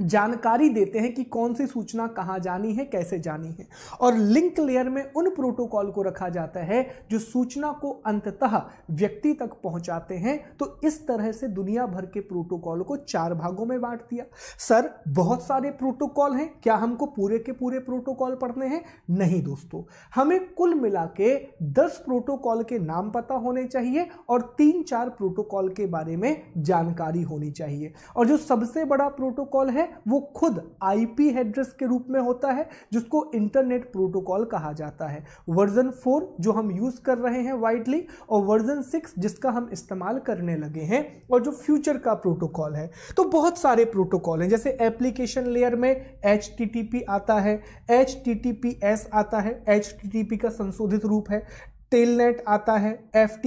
जानकारी देते हैं कि कौन सी सूचना कहाँ जानी है कैसे जानी है और लिंक लेयर में उन प्रोटोकॉल को रखा जाता है जो सूचना को अंततः व्यक्ति तक पहुँचाते हैं तो इस तरह से दुनिया भर के प्रोटोकॉल को चार भागों में बांट दिया सर बहुत सारे प्रोटोकॉल हैं क्या हमको पूरे के पूरे प्रोटोकॉल पढ़ने हैं नहीं दोस्तों हमें कुल मिला के दस प्रोटोकॉल के नाम पता होने चाहिए और तीन चार प्रोटोकॉल के बारे में जानकारी होनी चाहिए और जो सबसे बड़ा प्रोटोकॉल है वो खुद आईपी एड्रेस के रूप में होता है जिसको इंटरनेट प्रोटोकॉल कहा जाता है वर्जन फोर जो हम यूज़ कर रहे हैं वाइडली और वर्जन सिक्स जिसका हम इस्तेमाल करने लगे हैं और जो फ्यूचर का प्रोटोकॉल है तो बहुत सारे प्रोटोकॉल हैं जैसे एप्लीकेशन लेयर में एच आता है एच आता है एच का संशोधित रूप है टेलनेट आता है F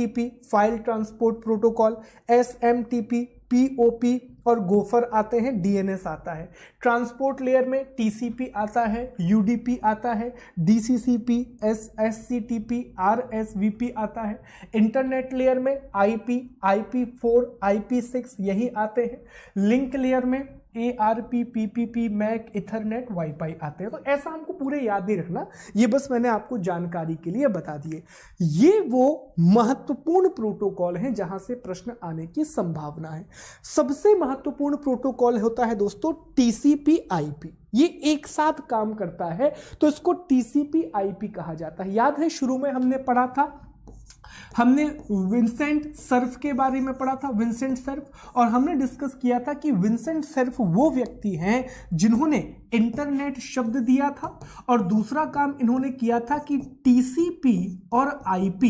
file transport protocol S M P O P और गोफर आते हैं डीएनएस आता है ट्रांसपोर्ट लेयर में टीसीपी आता है यूडीपी आता है डीसीसीपी एसएससीटीपी आरएसवीपी आता है इंटरनेट लेयर में IP IP four IP six यही आते हैं लिंक लेयर में A R P P P P MAC Ethernet WiFi आते हैं तो ऐसा हमको पूरे याद नहीं रखना ये बस मैंने आपको जानकारी के लिए बता दिए ये वो महत्वपूर्ण प्रोटोकॉल हैं जहां से प्रश्न आने की संभावना है सबसे महत्वपूर्ण प्रोटोकॉल होता है दोस्तों T C P I P ये एक साथ काम करता है तो इसको T C P I P कहा जाता है याद है शुरू में हमने पढ़ा था हमने विंसेंट सर्फ के बारे में पढ़ा था विंसेंट सर्फ और हमने डिस्कस किया था कि विंसेंट सर्फ वो व्यक्ति हैं जिन्होंने इंटरनेट शब्द दिया था और दूसरा काम इन्होंने किया था कि टीसीपी और आईपी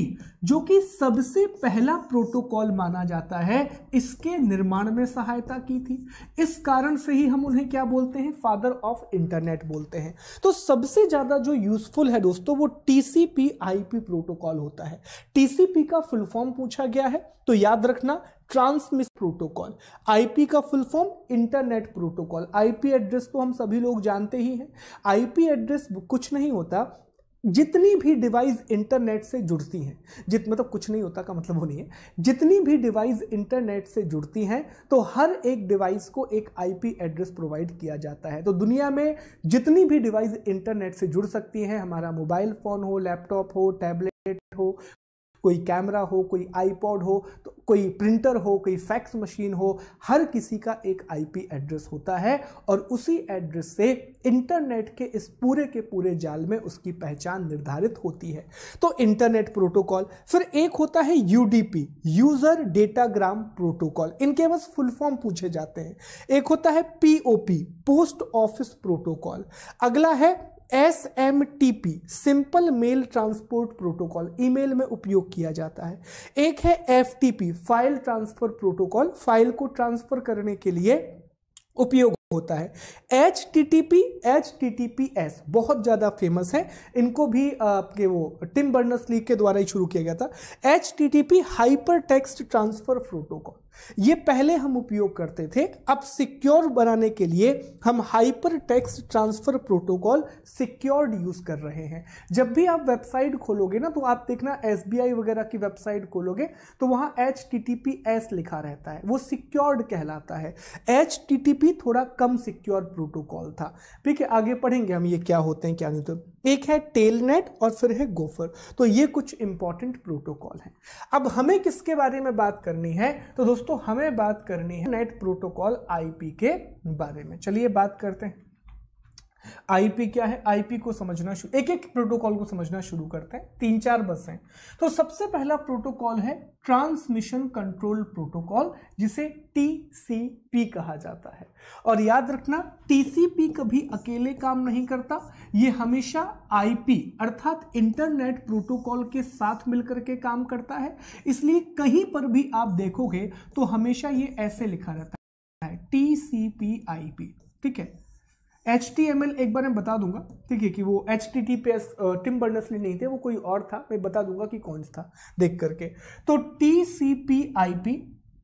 जो कि सबसे पहला प्रोटोकॉल माना जाता है इसके निर्माण में सहायता की थी इस कारण से ही हम उन्हें क्या बोलते हैं फादर ऑफ इंटरनेट बोलते हैं तो सबसे ज़्यादा जो यूजफुल है दोस्तों वो टीसीपी आईपी प्रोटोकॉल होता है टीसीपी का फुल फॉर्म पूछा गया है तो याद रखना ट्रांसमिस प्रोटोकॉल आईपी का full form internet protocol IP address तो हम सभी लोग जानते ही हैं आईपी एड्रेस कुछ नहीं होता जितनी भी डिवाइस इंटरनेट से जुड़ती हैं जित मतलब कुछ नहीं होता का मतलब वो नहीं है जितनी भी डिवाइस इंटरनेट से जुड़ती हैं तो हर एक डिवाइस को एक आईपी एड्रेस प्रोवाइड किया जाता है तो दुनिया में जितनी भी डिवाइस इंटरनेट से जुड़ सकती हैं हमारा मोबाइल फ़ोन हो लैपटॉप हो टैबलेट हो कोई कैमरा हो कोई आईपॉड हो तो कोई प्रिंटर हो कोई फैक्स मशीन हो हर किसी का एक आईपी एड्रेस होता है और उसी एड्रेस से इंटरनेट के इस पूरे के पूरे जाल में उसकी पहचान निर्धारित होती है तो इंटरनेट प्रोटोकॉल फिर एक होता है यूडीपी यूज़र डेटाग्राम प्रोटोकॉल इनके बस फुल फॉर्म पूछे जाते हैं एक होता है पीओपी पोस्ट ऑफिस प्रोटोकॉल अगला है S M T P simple mail transport protocol email में उपयोग किया जाता है एक है F T P file transfer protocol file को ट्रांसफर करने के लिए उपयोग होता है H T T P H T T P S बहुत ज़्यादा फेमस है इनको भी आपके वो टिम बर्नर्स लीग के द्वारा ही शुरू किया गया था H T T P hypertext transfer protocol ये पहले हम उपयोग करते थे अब सिक्योर बनाने के लिए हम hypertext transfer protocol secured use कर रहे हैं जब भी आप वेबसाइट खोलोगे ना तो आप देखना एस वगैरह की वेबसाइट खोलोगे तो वहां एच लिखा रहता है वो सिक्योर्ड कहलाता है एच थोड़ा कम सिक्योर प्रोटोकॉल था ठीक है आगे पढ़ेंगे हम ये क्या होते हैं क्या नहीं तो एक है टेलनेट और फिर है गोफर तो ये कुछ इंपॉर्टेंट प्रोटोकॉल है अब हमें किसके बारे में बात करनी है तो दोस्तों दोस्तों हमें बात करनी है नेट प्रोटोकॉल आईपी के बारे में चलिए बात करते हैं आईपी क्या है आईपी को समझना शुरू एक एक प्रोटोकॉल को समझना शुरू करते हैं तीन चार बस हैं तो सबसे पहला प्रोटोकॉल है ट्रांसमिशन कंट्रोल प्रोटोकॉल जिसे टीसीपी कहा जाता है और याद रखना टीसीपी कभी अकेले काम नहीं करता ये हमेशा आईपी अर्थात इंटरनेट प्रोटोकॉल के साथ मिलकर के काम करता है इसलिए कहीं पर भी आप देखोगे तो हमेशा ये ऐसे लिखा रहता है T C P I P ठीक है एच एक बार मैं बता दूंगा ठीक है कि वो H T T P S Tim Berners Lee नहीं थे वो कोई और था मैं बता दूंगा कि कौन था देख करके तो T C P I P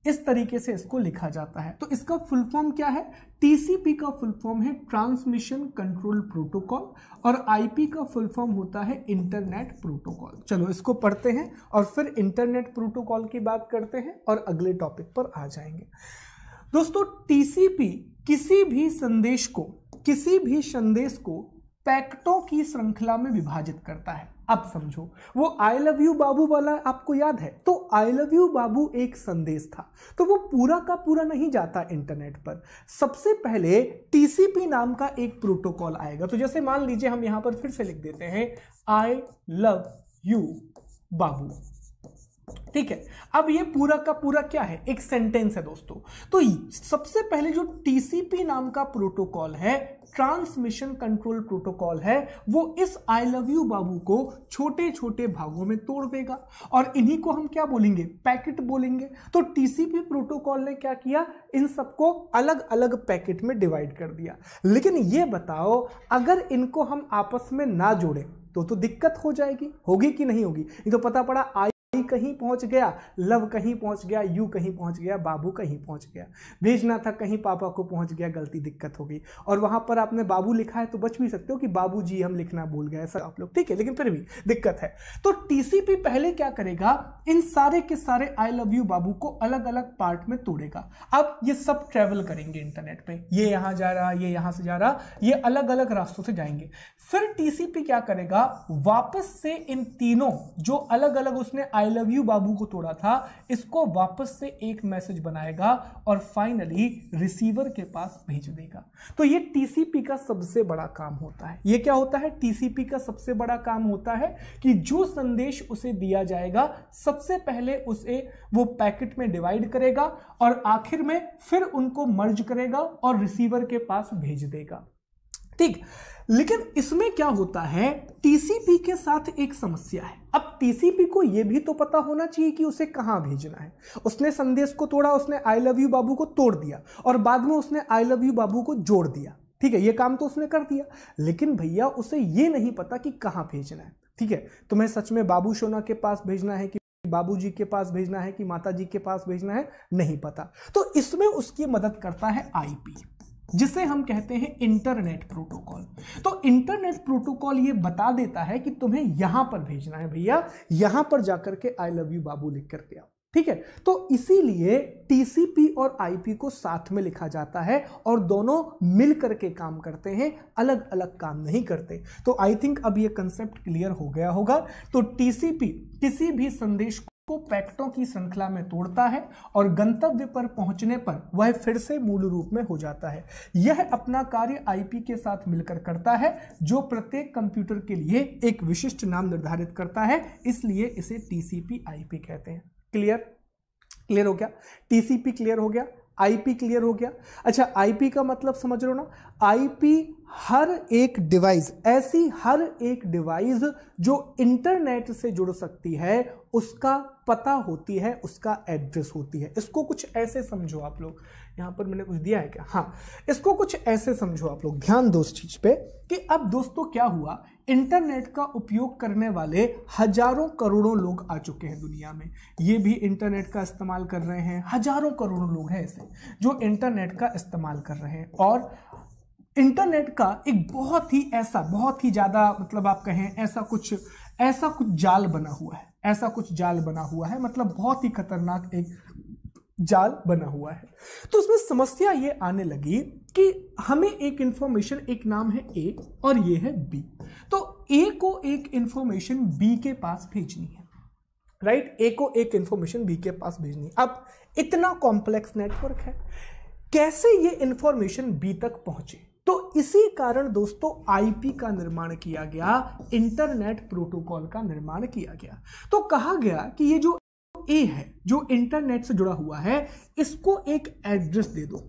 इस तरीके से इसको लिखा जाता है तो इसका फुल फॉर्म क्या है टीसीपी का फुल फॉर्म है ट्रांसमिशन कंट्रोल प्रोटोकॉल और आईपी का फुल फॉर्म होता है इंटरनेट प्रोटोकॉल चलो इसको पढ़ते हैं और फिर इंटरनेट प्रोटोकॉल की बात करते हैं और अगले टॉपिक पर आ जाएंगे दोस्तों टीसीपी किसी भी संदेश को किसी भी संदेश को पैकेटों की श्रृंखला में विभाजित करता है अब समझो वो आई लव यू बाबू वाला आपको याद है तो आई लव यू बाबू एक संदेश था तो वो पूरा का पूरा नहीं जाता इंटरनेट पर सबसे पहले टीसीपी नाम का एक प्रोटोकॉल आएगा तो जैसे मान लीजिए हम यहां पर फिर से लिख देते हैं आई लव यू बाबू ठीक है अब ये पूरा का पूरा क्या है एक सेंटेंस है दोस्तों तो सबसे पहले जो टीसीपी नाम का प्रोटोकॉल है ट्रांसमिशन कंट्रोल प्रोटोकॉल है वो इस आई लव यू बाबू को छोटे छोटे भागों में तोड़ देगा और इन्हीं को हम क्या बोलेंगे पैकेट बोलेंगे तो टीसीपी प्रोटोकॉल ने क्या किया इन सबको अलग अलग पैकेट में डिवाइड कर दिया लेकिन ये बताओ अगर इनको हम आपस में ना जोड़ें तो तो दिक्कत हो जाएगी होगी कि नहीं होगी ये तो पता पड़ा आई भाई कहीं पहुंच गया लव कहीं पहुंच गया यू कहीं पहुंच गया बाबू कहीं पहुंच गया भेजना था कहीं पापा को पहुंच गया गलती दिक्कत हो गई और वहां पर आपने बाबू लिखा है तो बच भी सकते हो कि बाबू जी हम लिखना भूल गए सर आप लोग ठीक है लेकिन फिर भी दिक्कत है तो टीसीपी पहले क्या करेगा इन सारे के सारे आई लव यू बाबू को अलग अलग पार्ट में तोड़ेगा अब ये सब ट्रेवल करेंगे इंटरनेट पे ये यहां जा रहा ये यहां से जा रहा ये अलग अलग रास्तों से जाएंगे फिर टीसीपी क्या करेगा वापस से इन तीनों जो अलग अलग उसने आई आई लव यू बाबू को तोड़ा था इसको वापस से एक मैसेज बनाएगा और फाइनली रिसीवर के पास भेज देगा तो ये टीसीपी का सबसे बड़ा काम होता है ये क्या होता है टीसीपी का सबसे बड़ा काम होता है कि जो संदेश उसे दिया जाएगा सबसे पहले उसे वो पैकेट में डिवाइड करेगा और आखिर में फिर उनको मर्ज करेगा और रिसीवर के पास भेज देगा ठीक लेकिन इसमें क्या होता है टीसीपी के साथ एक समस्या है अब टीसीपी को यह भी तो पता होना चाहिए कि उसे कहां भेजना है उसने संदेश को तोड़ा उसने आई लव यू बाबू को तोड़ दिया और बाद में उसने आई लव यू बाबू को जोड़ दिया ठीक है ये काम तो उसने कर दिया लेकिन भैया उसे ये नहीं पता कि कहां भेजना है ठीक है तुम्हें सच में बाबू सोना के पास भेजना है कि बाबूजी के पास भेजना है कि माताजी के पास भेजना है नहीं पता तो इसमें उसकी मदद करता है आईपी जिसे हम कहते हैं इंटरनेट प्रोटोकॉल तो इंटरनेट प्रोटोकॉल ये बता देता है कि तुम्हें यहां पर भेजना है भैया यहां पर जाकर के आई लव यू बाबू लिख करके आओ ठीक है तो इसीलिए टीसीपी और आईपी को साथ में लिखा जाता है और दोनों मिल करके काम करते हैं अलग अलग काम नहीं करते तो आई थिंक अब ये कंसेप्ट क्लियर हो गया होगा तो टीसीपी किसी भी संदेश को पैक्टों की श्रृंखला में तोड़ता है और गंतव्य पर पहुंचने पर वह फिर से मूल रूप में हो जाता है यह अपना कार्य आईपी के साथ मिलकर करता है जो प्रत्येक कंप्यूटर के लिए एक विशिष्ट नाम निर्धारित करता है इसलिए इसे टीसीपी आईपी कहते हैं क्लियर क्लियर हो गया टीसीपी क्लियर हो गया आईपी क्लियर हो गया अच्छा आईपी का मतलब समझ रहे हो ना आईपी हर एक डिवाइस ऐसी हर एक डिवाइस जो इंटरनेट से जुड़ सकती है उसका पता होती है उसका एड्रेस होती है इसको कुछ ऐसे समझो आप लोग यहाँ पर मैंने कुछ दिया है क्या हाँ इसको कुछ ऐसे समझो आप लोग ध्यान दो उस चीज़ पे कि अब दोस्तों क्या हुआ इंटरनेट का उपयोग करने वाले हजारों करोड़ों लोग आ चुके हैं दुनिया में ये भी इंटरनेट का इस्तेमाल कर रहे हैं हजारों करोड़ों लोग हैं ऐसे जो इंटरनेट का इस्तेमाल कर रहे हैं और इंटरनेट का एक बहुत ही ऐसा बहुत ही ज़्यादा मतलब आप कहें ऐसा कुछ ऐसा कुछ जाल बना हुआ है ऐसा कुछ जाल बना हुआ है मतलब बहुत ही खतरनाक एक जाल बना हुआ है तो उसमें समस्या ये आने लगी कि हमें एक इंफॉर्मेशन एक नाम है ए और ये है बी तो ए को एक इंफॉर्मेशन बी के पास भेजनी है राइट ए को एक इंफॉर्मेशन बी के पास भेजनी है अब इतना कॉम्प्लेक्स नेटवर्क है कैसे ये इंफॉर्मेशन बी तक पहुंचे तो इसी कारण दोस्तों आईपी का निर्माण किया गया इंटरनेट प्रोटोकॉल का निर्माण किया गया तो कहा गया कि ये जो ए है जो इंटरनेट से जुड़ा हुआ है इसको एक एड्रेस दे दो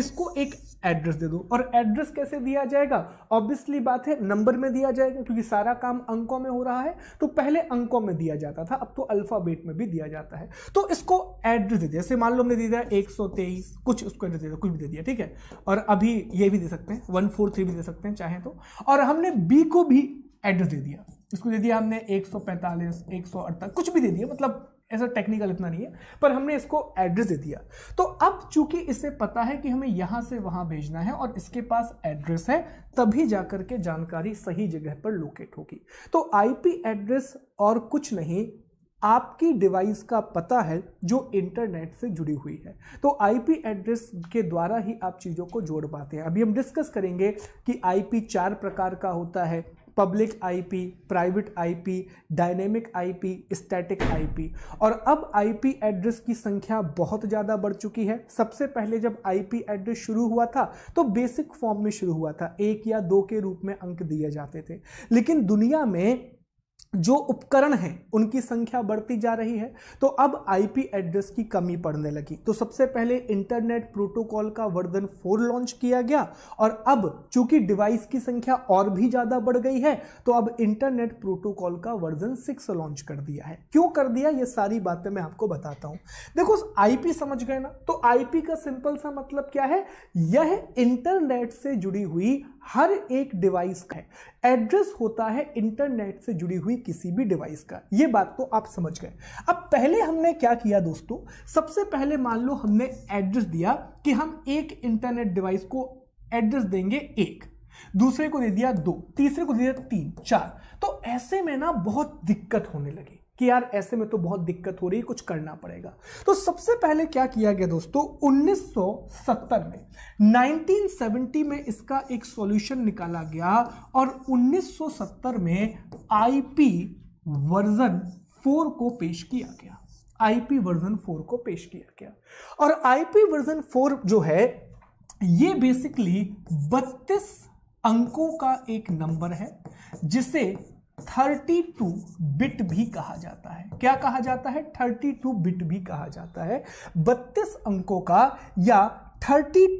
इसको एक एड्रेस दे दो और एड्रेस कैसे दिया जाएगा ऑब्वियसली बात है नंबर में दिया जाएगा क्योंकि सारा काम अंकों में हो रहा है तो पहले अंकों में दिया जाता था अब तो अल्फ़ाबेट में भी दिया जाता है तो इसको एड्रेस दे दिया जैसे मान लो हमने दे दिया एक कुछ उसको एड्रेस दे दिया कुछ भी दे दिया ठीक है और अभी ये भी दे सकते हैं वन भी दे सकते हैं चाहें तो और हमने बी को भी एड्रेस दे दिया इसको दे दिया हमने सौ अड़तालीस कुछ भी दे दिया मतलब ऐसा टेक्निकल इतना नहीं है पर हमने इसको एड्रेस दे दिया तो अब चूंकि इसे पता है कि हमें यहां से वहां भेजना है और इसके पास एड्रेस है तभी जाकर के जानकारी सही जगह पर लोकेट होगी तो आईपी एड्रेस और कुछ नहीं आपकी डिवाइस का पता है जो इंटरनेट से जुड़ी हुई है तो आईपी एड्रेस के द्वारा ही आप चीज़ों को जोड़ पाते हैं अभी हम डिस्कस करेंगे कि आईपी चार प्रकार का होता है public IP, private IP, dynamic IP, static IP और अब आईपी एड्रेस की संख्या बहुत ज़्यादा बढ़ चुकी है सबसे पहले जब आईपी एड्रेस शुरू हुआ था तो बेसिक फॉर्म में शुरू हुआ था एक या दो के रूप में अंक दिए जाते थे लेकिन दुनिया में जो उपकरण हैं उनकी संख्या बढ़ती जा रही है तो अब आईपी एड्रेस की कमी पड़ने लगी तो सबसे पहले इंटरनेट प्रोटोकॉल का वर्जन फोर लॉन्च किया गया और अब चूंकि डिवाइस की संख्या और भी ज़्यादा बढ़ गई है तो अब इंटरनेट प्रोटोकॉल का वर्जन सिक्स लॉन्च कर दिया है क्यों कर दिया ये सारी बातें मैं आपको बताता हूँ देखो आई समझ गए ना तो आई का सिंपल सा मतलब क्या है यह इंटरनेट से जुड़ी हुई हर एक डिवाइस का है एड्रेस होता है इंटरनेट से जुड़ी हुई किसी भी डिवाइस का ये बात तो आप समझ गए अब पहले हमने क्या किया दोस्तों सबसे पहले मान लो हमने एड्रेस दिया कि हम एक इंटरनेट डिवाइस को एड्रेस देंगे एक दूसरे को दे दिया दो तीसरे को दे दिया तीन चार तो ऐसे में ना बहुत दिक्कत होने लगी कि यार ऐसे में तो बहुत दिक्कत हो रही है कुछ करना पड़ेगा तो सबसे पहले क्या किया गया दोस्तों 1970 में 1970 में इसका एक सॉल्यूशन निकाला गया और 1970 में आईपी वर्जन 4 को पेश किया गया आईपी वर्जन 4 को पेश किया गया और आईपी वर्जन 4 जो है ये बेसिकली 32 अंकों का एक नंबर है जिसे 32 बिट भी कहा जाता है क्या कहा जाता है 32 बिट भी कहा जाता है 32 अंकों का या 32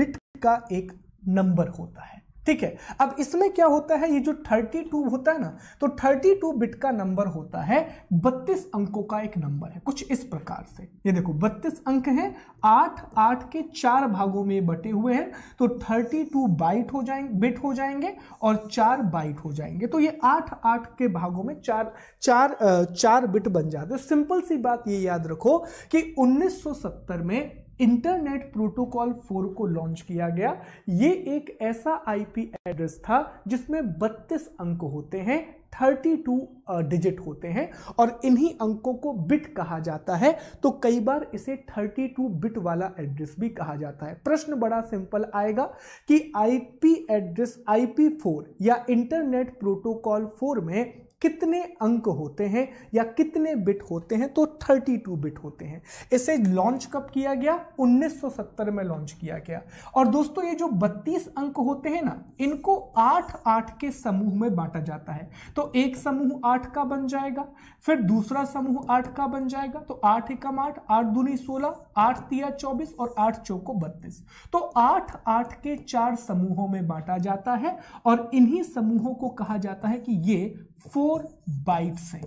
बिट का एक नंबर होता है ठीक है अब इसमें क्या होता है ये जो 32 होता है ना तो 32 बिट का नंबर होता है 32 अंकों का एक नंबर है कुछ इस प्रकार से ये देखो 32 अंक हैं 8 8 के चार भागों में बटे हुए हैं तो 32 बाइट हो जाएंगे बिट हो जाएंगे और चार बाइट हो जाएंगे तो ये 8 8 के भागों में चार चार चार बिट बन जाते सिंपल सी बात ये याद रखो कि उन्नीस में इंटरनेट प्रोटोकॉल 4 को लॉन्च किया गया ये एक ऐसा आईपी एड्रेस था जिसमें 32 अंक होते हैं 32 डिजिट होते हैं और इन्हीं अंकों को बिट कहा जाता है तो कई बार इसे 32 बिट वाला एड्रेस भी कहा जाता है प्रश्न बड़ा सिंपल आएगा कि आईपी एड्रेस आईपी फोर या इंटरनेट प्रोटोकॉल 4 में कितने अंक होते हैं या कितने बिट होते हैं तो 32 बिट होते हैं इसे लॉन्च कब किया गया 1970 में लॉन्च किया गया और दोस्तों ये जो 32 अंक होते हैं ना इनको 8 8 के समूह में बांटा जाता है तो एक समूह 8 का बन जाएगा फिर दूसरा समूह 8 का बन जाएगा तो 8 एकम आठ आठ दूनी सोलह आठ तिया चौबीस और आठ चौको बत्तीस तो आठ आठ के चार समूहों में बांटा जाता है और इन्हीं समूहों को कहा जाता है कि ये फोर बाइट्स है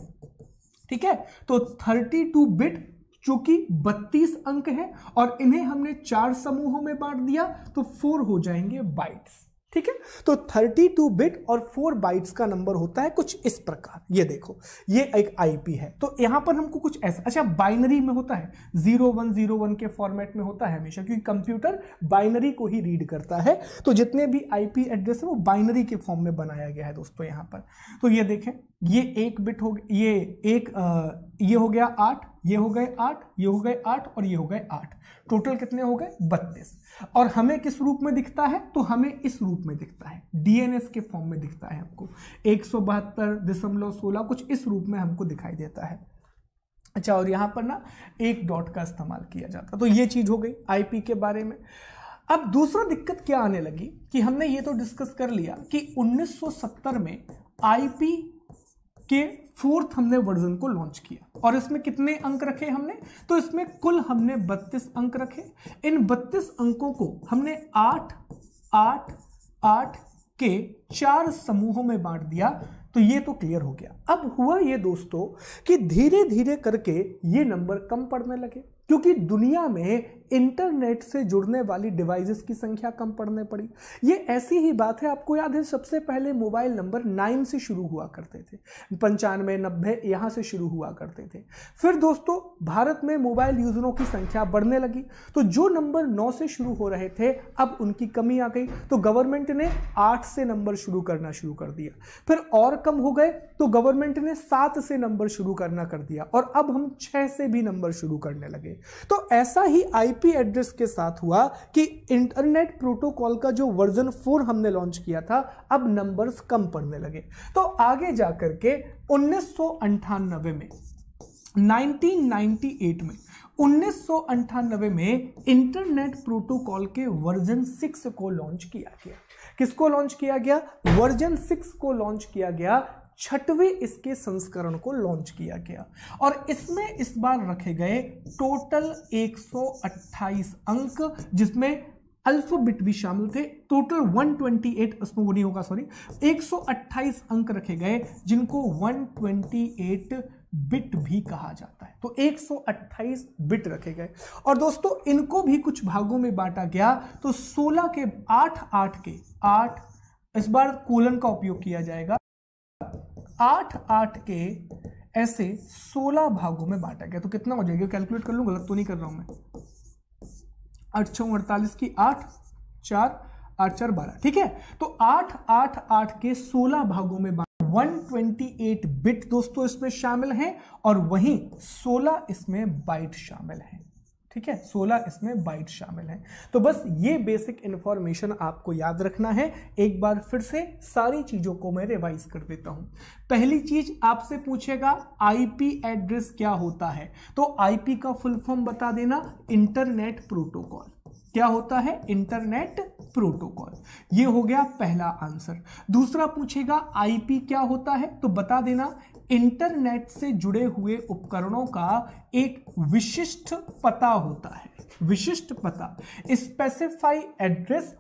ठीक है तो थर्टी टू बिट चूंकि बत्तीस अंक हैं और इन्हें हमने चार समूहों में बांट दिया तो फोर हो जाएंगे बाइट्स ठीक है तो 32 बिट और 4 बाइट्स का नंबर होता है कुछ इस प्रकार ये देखो ये एक आईपी है तो यहां पर हमको कुछ ऐसा अच्छा बाइनरी में होता है 0101 के फॉर्मेट में होता है हमेशा क्योंकि कंप्यूटर बाइनरी को ही रीड करता है तो जितने भी आईपी एड्रेस है वो बाइनरी के फॉर्म में बनाया गया है दोस्तों यहां पर तो ये देखें ये एक बिट हो ये एक आ, ये हो गया आठ ये हो गए आठ ये हो गए आठ और ये हो गए आठ टोटल कितने हो गए बत्तीस और हमें किस रूप में दिखता है तो हमें इस रूप में दिखता है डीएनएस के फॉर्म में दिखता है हमको एक सौ बहत्तर दशमलव सोलह कुछ इस रूप में हमको दिखाई देता है अच्छा और यहाँ पर ना एक डॉट का इस्तेमाल किया जाता तो ये चीज़ हो गई आईपी के बारे में अब दूसरा दिक्कत क्या आने लगी कि हमने ये तो डिस्कस कर लिया कि 1970 में आईपी के फोर्थ हमने वर्जन को लॉन्च किया और इसमें कितने अंक रखे हमने तो इसमें कुल हमने 32 अंक रखे इन 32 अंकों को हमने 8 8 8 के चार समूहों में बांट दिया तो ये तो क्लियर हो गया अब हुआ ये दोस्तों कि धीरे धीरे करके ये नंबर कम पड़ने लगे क्योंकि दुनिया में इंटरनेट से जुड़ने वाली डिवाइसेस की संख्या कम पड़ने पड़ी ये ऐसी ही बात है आपको याद है सबसे पहले मोबाइल नंबर नाइन से शुरू हुआ करते थे पंचानवे नब्बे यहाँ से शुरू हुआ करते थे फिर दोस्तों भारत में मोबाइल यूज़रों की संख्या बढ़ने लगी तो जो नंबर नौ से शुरू हो रहे थे अब उनकी कमी आ गई तो गवर्नमेंट ने आठ से नंबर शुरू करना शुरू कर दिया फिर और कम हो गए तो गवर्नमेंट ने सात से नंबर शुरू करना कर दिया और अब हम छः से भी नंबर शुरू करने लगे तो ऐसा ही आई आईपी एड्रेस के साथ हुआ कि इंटरनेट प्रोटोकॉल का जो वर्जन फोर हमने लॉन्च किया था अब नंबर्स कम पड़ने लगे तो आगे जाकर के उन्नीस में 1998 में उन्नीस में इंटरनेट प्रोटोकॉल के वर्जन सिक्स को लॉन्च किया गया किसको लॉन्च किया गया वर्जन सिक्स को लॉन्च किया गया छठवें इसके संस्करण को लॉन्च किया गया और इसमें इस बार रखे गए टोटल 128 अंक जिसमें अल्फाबिट भी शामिल थे टोटल 128 उसमें वो नहीं होगा सॉरी 128 अंक रखे गए जिनको 128 बिट भी कहा जाता है तो 128 बिट रखे गए और दोस्तों इनको भी कुछ भागों में बांटा गया तो 16 के 8 8 के 8 इस बार कोलन का उपयोग किया जाएगा आठ आठ के ऐसे सोलह भागों में बांटा गया तो कितना हो जाएगा कैलकुलेट कर लूँ गलत तो नहीं कर रहा हूँ मैं आठ छः अड़तालीस की आठ चार आठ चार बारह ठीक है तो आठ आठ आठ के सोलह भागों में बांट 128 बिट दोस्तों इसमें शामिल हैं और वहीं 16 इसमें बाइट शामिल हैं ठीक है 16 इसमें बाइट शामिल हैं तो बस ये बेसिक इन्फॉर्मेशन आपको याद रखना है एक बार फिर से सारी चीज़ों को मैं रिवाइज कर देता हूं पहली चीज आपसे पूछेगा आईपी एड्रेस क्या होता है तो आईपी का फुल फॉर्म बता देना इंटरनेट प्रोटोकॉल क्या होता है इंटरनेट प्रोटोकॉल ये हो गया पहला आंसर दूसरा पूछेगा आईपी क्या होता है तो बता देना इंटरनेट से जुड़े हुए उपकरणों का एक विशिष्ट पता होता है विशिष्ट पता specify address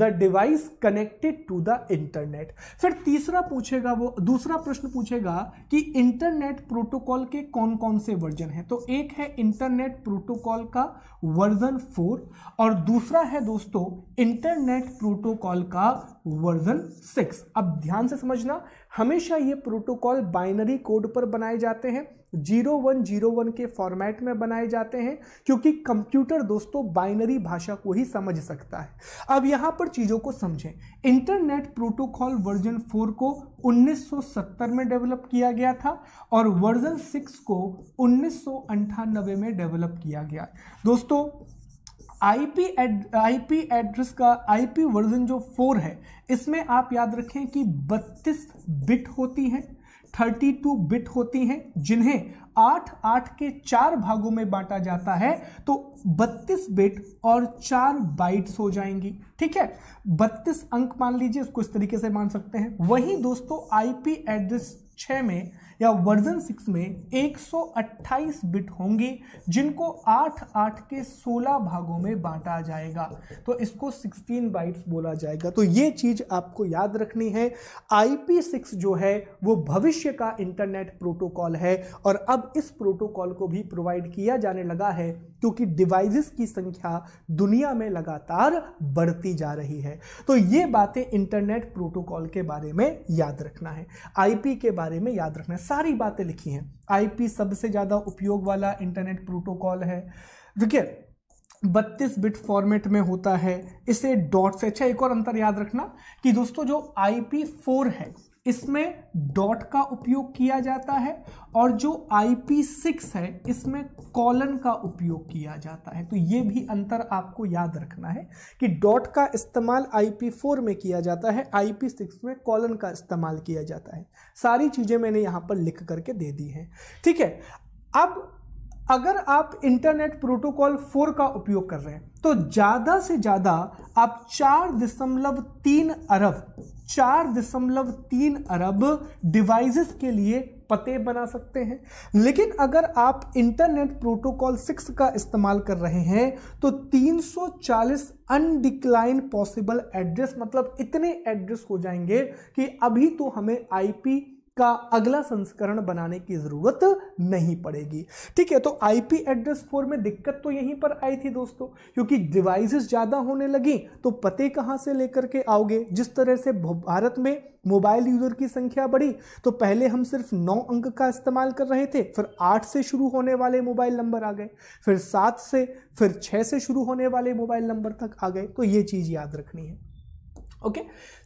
the device connected to the internet फिर तीसरा पूछेगा वो दूसरा प्रश्न पूछेगा कि इंटरनेट प्रोटोकॉल के कौन कौन से वर्जन हैं तो एक है इंटरनेट प्रोटोकॉल का वर्जन फोर और दूसरा है दोस्तों इंटरनेट प्रोटोकॉल का वर्जन सिक्स अब ध्यान से समझना हमेशा ये प्रोटोकॉल बाइनरी कोड पर बनाए जाते हैं जीरो वन जीरो वन के फॉर्मेट में बनाए जाते हैं क्योंकि कंप्यूटर दोस्तों बाइनरी भाषा को ही समझ सकता है अब यहाँ पर चीज़ों को समझें इंटरनेट प्रोटोकॉल वर्जन फोर को 1970 में डेवलप किया गया था और वर्जन सिक्स को उन्नीस में डेवलप किया गया दोस्तों आईपी एड आईपी एड्रेस का आईपी वर्जन जो फोर है इसमें आप याद रखें कि 32 बिट होती हैं 32 बिट होती हैं जिन्हें आठ आठ के चार भागों में बांटा जाता है तो 32 बिट और चार बाइट्स हो जाएंगी ठीक है 32 अंक मान लीजिए इसको इस तरीके से मान सकते हैं वहीं दोस्तों आईपी एड्रेस 6 में या वर्जन सिक्स में 128 बिट होंगी जिनको आठ आठ के 16 भागों में बांटा जाएगा तो इसको 16 बाइट्स बोला जाएगा तो ये चीज़ आपको याद रखनी है आई सिक्स जो है वो भविष्य का इंटरनेट प्रोटोकॉल है और अब इस प्रोटोकॉल को भी प्रोवाइड किया जाने लगा है क्योंकि डिवाइसेस की संख्या दुनिया में लगातार बढ़ती जा रही है तो ये बातें इंटरनेट प्रोटोकॉल के बारे में याद रखना है आईपी के बारे में याद रखना है सारी बातें लिखी हैं आईपी सबसे ज़्यादा उपयोग वाला इंटरनेट प्रोटोकॉल है देखिए बत्तीस बिट फॉर्मेट में होता है इसे डॉट से अच्छा एक और अंतर याद रखना कि दोस्तों जो आई पी फोर है इसमें डॉट का उपयोग किया जाता है और जो आई पी सिक्स है इसमें कॉलन का उपयोग किया जाता है तो ये भी अंतर आपको याद रखना है कि डॉट का इस्तेमाल आई पी फोर में किया जाता है आई पी सिक्स में कॉलन का इस्तेमाल किया जाता है सारी चीज़ें मैंने यहाँ पर लिख करके दे दी हैं ठीक है अब अगर आप इंटरनेट प्रोटोकॉल फोर का उपयोग कर रहे हैं तो ज़्यादा से ज़्यादा आप चार दशमलव तीन अरब चार दशमलव तीन अरब डिवाइसेस के लिए पते बना सकते हैं लेकिन अगर आप इंटरनेट प्रोटोकॉल सिक्स का इस्तेमाल कर रहे हैं तो 340 अनडिक्लाइन पॉसिबल एड्रेस मतलब इतने एड्रेस हो जाएंगे कि अभी तो हमें आईपी का अगला संस्करण बनाने की ज़रूरत नहीं पड़ेगी ठीक है तो आईपी एड्रेस फोर में दिक्कत तो यहीं पर आई थी दोस्तों क्योंकि डिवाइसेस ज़्यादा होने लगी तो पते कहां से लेकर के आओगे जिस तरह से भारत में मोबाइल यूज़र की संख्या बढ़ी तो पहले हम सिर्फ नौ अंक का इस्तेमाल कर रहे थे फिर आठ से शुरू होने वाले मोबाइल नंबर आ गए फिर सात से फिर छः से शुरू होने वाले मोबाइल नंबर तक आ गए तो ये चीज़ याद रखनी है ओके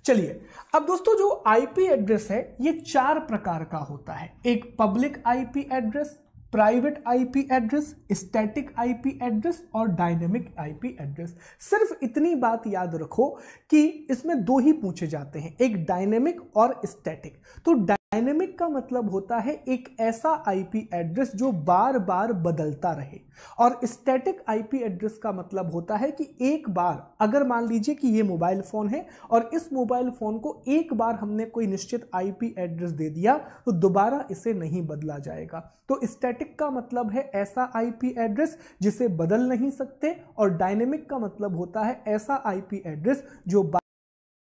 चलिए अब दोस्तों जो आईपी एड्रेस है ये चार प्रकार का होता है एक public IP address private IP address static IP address और डायनेमिक आईपी एड्रेस सिर्फ इतनी बात याद रखो कि इसमें दो ही पूछे जाते हैं एक डायनेमिक और स्टैटिक तो डायनेमिक का मतलब होता है एक ऐसा आईपी एड्रेस जो बार बार बदलता रहे और स्टैटिक आईपी एड्रेस का मतलब होता है कि एक बार अगर मान लीजिए कि ये मोबाइल फ़ोन है और इस मोबाइल फ़ोन को एक बार हमने कोई निश्चित आईपी एड्रेस दे दिया तो दोबारा इसे नहीं बदला जाएगा तो स्टैटिक का मतलब है ऐसा आईपी एड्रेस जिसे बदल नहीं सकते और डायनेमिक का मतलब होता है ऐसा आईपी एड्रेस जो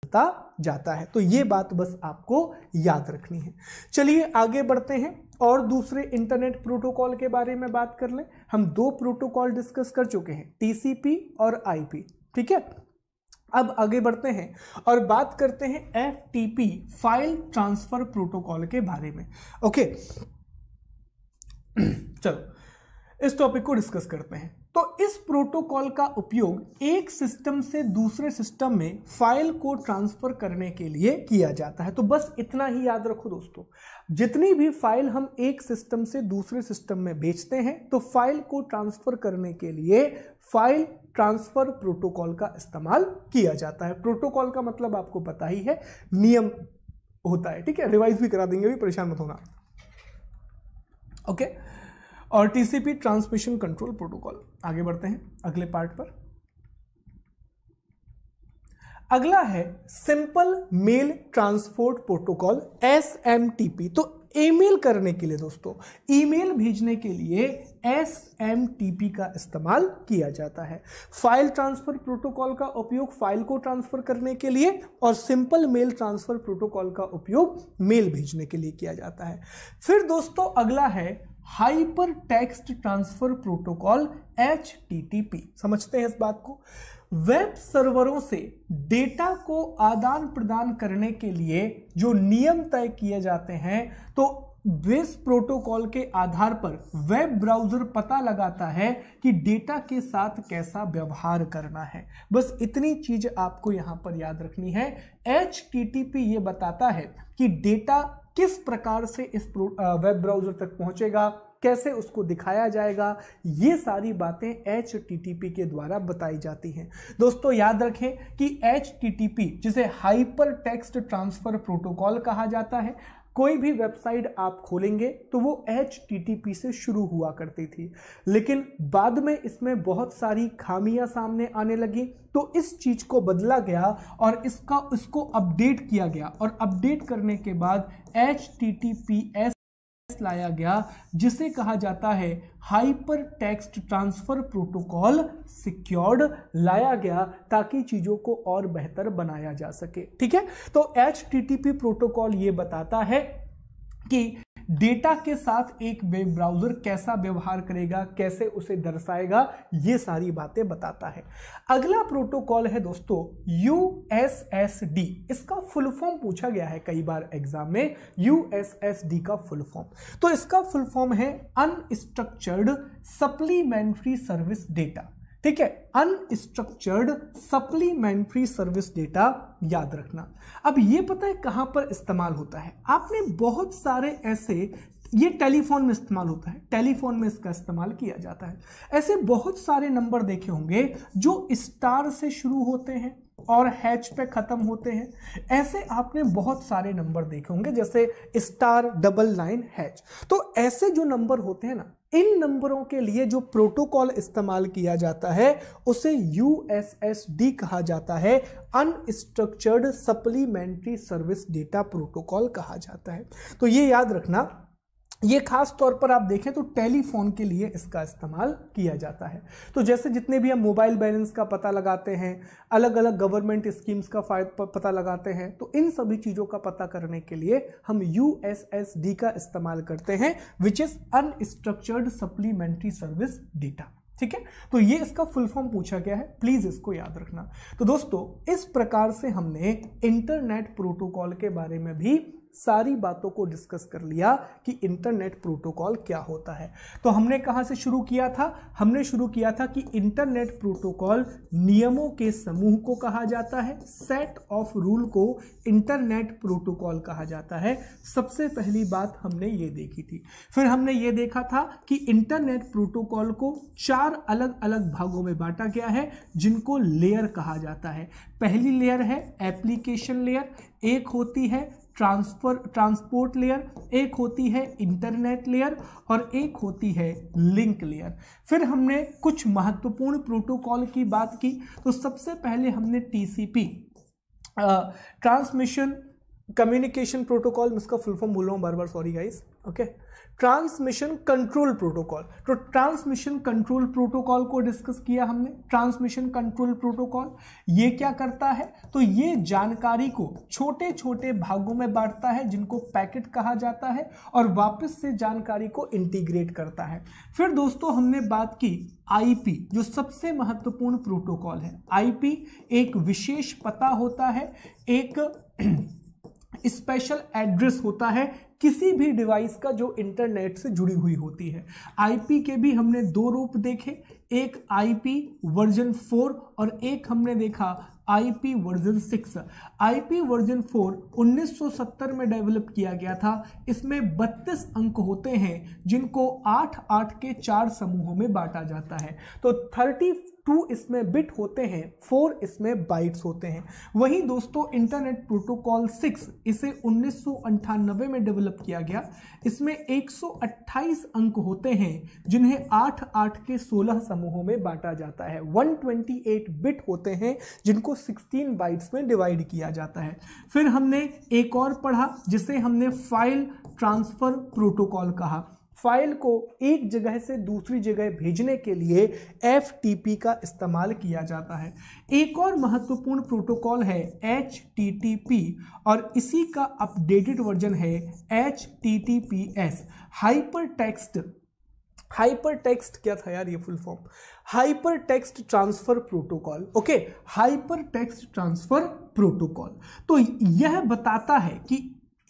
सकता जाता है तो ये बात बस आपको याद रखनी है चलिए आगे बढ़ते हैं और दूसरे इंटरनेट प्रोटोकॉल के बारे में बात कर लें हम दो प्रोटोकॉल डिस्कस कर चुके हैं टीसीपी और आईपी ठीक है अब आगे बढ़ते हैं और बात करते हैं एफ फाइल ट्रांसफर प्रोटोकॉल के बारे में ओके <clears throat> चलो इस टॉपिक को डिस्कस करते हैं तो इस प्रोटोकॉल का उपयोग एक सिस्टम से दूसरे सिस्टम में फाइल को ट्रांसफ़र करने के लिए किया जाता है तो बस इतना ही याद रखो दोस्तों जितनी भी फाइल हम एक सिस्टम से दूसरे सिस्टम में भेजते हैं तो फाइल को ट्रांसफ़र करने के लिए फाइल ट्रांसफ़र प्रोटोकॉल का इस्तेमाल किया जाता है प्रोटोकॉल का मतलब आपको पता ही है नियम होता है ठीक है रिवाइज भी करा देंगे भी परेशान मत होना ओके okay? और टीसीपी ट्रांसमिशन कंट्रोल प्रोटोकॉल आगे बढ़ते हैं अगले पार्ट पर अगला है simple mail transport protocol S M T P तो ईमेल करने के लिए दोस्तों ईमेल भेजने के लिए एस एम टी पी का इस्तेमाल किया जाता है फाइल ट्रांसफ़र प्रोटोकॉल का उपयोग फाइल को ट्रांसफ़र करने के लिए और सिंपल मेल ट्रांसफ़र प्रोटोकॉल का उपयोग मेल भेजने के लिए किया जाता है फिर दोस्तों अगला है hypertext transfer protocol H समझते हैं इस बात को वेब सर्वरों से डेटा को आदान प्रदान करने के लिए जो नियम तय किए जाते हैं तो बेस प्रोटोकॉल के आधार पर वेब ब्राउजर पता लगाता है कि डेटा के साथ कैसा व्यवहार करना है बस इतनी चीज आपको यहां पर याद रखनी है एच ये बताता है कि डेटा किस प्रकार से इस वेब ब्राउज़र तक पहुंचेगा कैसे उसको दिखाया जाएगा ये सारी बातें एच के द्वारा बताई जाती हैं दोस्तों याद रखें कि एच जिसे हाइपर टेक्स्ट ट्रांसफ़र प्रोटोकॉल कहा जाता है कोई भी वेबसाइट आप खोलेंगे तो वो एच से शुरू हुआ करती थी लेकिन बाद में इसमें बहुत सारी खामियां सामने आने लगी तो इस चीज़ को बदला गया और इसका उसको अपडेट किया गया और अपडेट करने के बाद एच लाया गया जिसे कहा जाता है hypertext transfer protocol secured लाया गया ताकि चीज़ों को और बेहतर बनाया जा सके ठीक है तो एच प्रोटोकॉल ये बताता है कि डेटा के साथ एक वेब ब्राउज़र कैसा व्यवहार करेगा कैसे उसे दर्शाएगा ये सारी बातें बताता है अगला प्रोटोकॉल है दोस्तों यू इसका फुल फॉर्म पूछा गया है कई बार एग्जाम में यू का फुल फॉर्म तो इसका फुल फॉर्म है अनस्ट्रक्चर्ड सप्लीमेंट्री सर्विस डेटा ठीक है अनस्ट्रक्चर्ड सप्लीमेंट्री सर्विस डेटा याद रखना अब ये पता है कहां पर इस्तेमाल होता है आपने बहुत सारे ऐसे ये टेलीफोन में इस्तेमाल होता है टेलीफोन में इसका इस्तेमाल किया जाता है ऐसे बहुत सारे नंबर देखे होंगे जो स्टार से शुरू होते हैं और हैच पे ख़त्म होते हैं ऐसे आपने बहुत सारे नंबर देखे होंगे जैसे स्टार डबल लाइन हैच तो ऐसे जो नंबर होते हैं ना इन नंबरों के लिए जो प्रोटोकॉल इस्तेमाल किया जाता है उसे यूएसएसडी कहा जाता है unstructured supplementary service data protocol कहा जाता है तो ये याद रखना ये खास तौर पर आप देखें तो टेलीफोन के लिए इसका इस्तेमाल किया जाता है तो जैसे जितने भी हम मोबाइल बैलेंस का पता लगाते हैं अलग अलग गवर्नमेंट स्कीम्स का पता लगाते हैं तो इन सभी चीज़ों का पता करने के लिए हम यू का इस्तेमाल करते हैं which is unstructured supplementary service data ठीक है तो ये इसका फुल फॉर्म पूछा गया है प्लीज इसको याद रखना तो दोस्तों इस प्रकार से हमने इंटरनेट प्रोटोकॉल के बारे में भी सारी बातों को डिस्कस कर लिया कि इंटरनेट प्रोटोकॉल क्या होता है तो हमने कहाँ से शुरू किया था हमने शुरू किया था कि इंटरनेट प्रोटोकॉल नियमों के समूह को कहा जाता है सेट ऑफ रूल को इंटरनेट प्रोटोकॉल कहा जाता है सबसे पहली बात हमने ये देखी थी फिर हमने ये देखा था कि इंटरनेट प्रोटोकॉल को चार अलग अलग भागों में बांटा गया है जिनको लेयर कहा जाता है पहली लेयर है एप्लीकेशन लेयर एक होती है ट्रांसफर ट्रांसपोर्ट लेयर एक होती है इंटरनेट लेयर और एक होती है लिंक लेयर फिर हमने कुछ महत्वपूर्ण प्रोटोकॉल की बात की तो सबसे पहले हमने टीसीपी ट्रांसमिशन कम्युनिकेशन प्रोटोकॉल इसका फुल फॉर्म बोल रहा हूँ बार बार sorry guys okay okay? Transmission control protocol तो ट्रांसमिशन कंट्रोल प्रोटोकॉल को डिस्कस किया हमने ट्रांसमिशन कंट्रोल प्रोटोकॉल ये क्या करता है तो ये जानकारी को छोटे छोटे भागों में बांटता है जिनको पैकेट कहा जाता है और वापस से जानकारी को इंटीग्रेट करता है फिर दोस्तों हमने बात की आईपी जो सबसे महत्वपूर्ण प्रोटोकॉल है आईपी एक विशेष पता होता है एक <clears throat> स्पेशल एड्रेस होता है किसी भी डिवाइस का जो इंटरनेट से जुड़ी हुई होती है आईपी के भी हमने दो रूप देखे एक आईपी वर्जन फोर और एक हमने देखा IP version six IP version four 1970 में डेवलप किया गया था इसमें 32 अंक होते हैं जिनको 8 8 के चार समूहों में बांटा जाता है तो टू इसमें बिट होते हैं फोर इसमें बाइट्स होते हैं वहीं दोस्तों इंटरनेट प्रोटोकॉल सिक्स इसे उन्नीस में डेवलप किया गया इसमें 128 अंक होते हैं जिन्हें आठ आठ के 16 समूहों में बांटा जाता है 128 बिट होते हैं जिनको 16 बाइट्स में डिवाइड किया जाता है फिर हमने एक और पढ़ा जिसे हमने फाइल ट्रांसफ़र प्रोटोकॉल कहा फाइल को एक जगह से दूसरी जगह भेजने के लिए एफ का इस्तेमाल किया जाता है एक और महत्वपूर्ण प्रोटोकॉल है एच और इसी का अपडेटेड वर्जन है H T T P S hypertext hypertext क्या था यार ये full form hypertext transfer protocol okay hypertext transfer protocol तो यह बताता है कि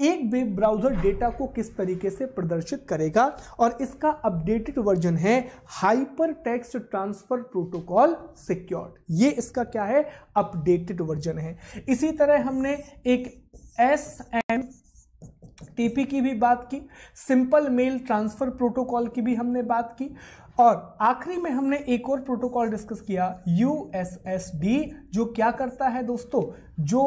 एक वेब ब्राउज़र डेटा को किस तरीके से प्रदर्शित करेगा और इसका अपडेटेड वर्जन है hypertext transfer protocol secured ये इसका क्या है अपडेटेड वर्जन है इसी तरह हमने एक एस एम टीपी की भी बात की सिंपल मेल ट्रांसफ़र प्रोटोकॉल की भी हमने बात की और आखिरी में हमने एक और प्रोटोकॉल डिस्कस किया यू जो क्या करता है दोस्तों जो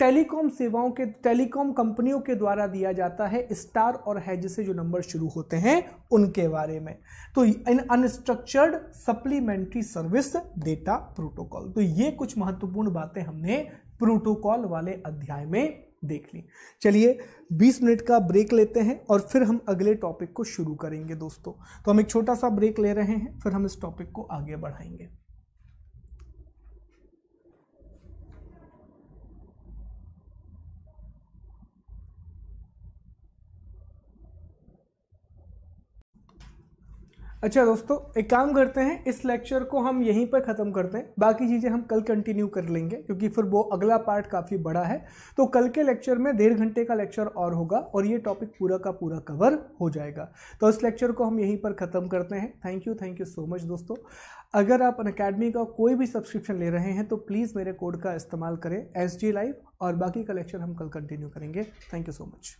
टेलीकॉम सेवाओं के टेलीकॉम कंपनियों के द्वारा दिया जाता है स्टार और हैज से जो नंबर शुरू होते हैं उनके बारे में तो इन unstructured supplementary service data protocol तो ये कुछ महत्वपूर्ण बातें हमने प्रोटोकॉल वाले अध्याय में देख ली चलिए 20 मिनट का ब्रेक लेते हैं और फिर हम अगले टॉपिक को शुरू करेंगे दोस्तों तो हम एक छोटा सा ब्रेक ले रहे हैं फिर हम इस टॉपिक को आगे बढ़ाएंगे अच्छा दोस्तों एक काम करते हैं इस लेक्चर को हम यहीं पर ख़त्म करते हैं बाकी चीज़ें हम कल कंटिन्यू कर लेंगे क्योंकि फिर वो अगला पार्ट काफ़ी बड़ा है तो कल के लेक्चर में डेढ़ घंटे का लेक्चर और होगा और ये टॉपिक पूरा का पूरा कवर हो जाएगा तो इस लेक्चर को हम यहीं पर ख़त्म करते हैं thank you thank you so much दोस्तों अगर आप अन का कोई भी सब्सक्रिप्शन ले रहे हैं तो प्लीज़ मेरे कोड का इस्तेमाल करें एस जी लाइव और बाकी का लेक्चर हम कल कंटिन्यू करेंगे थैंक यू सो मच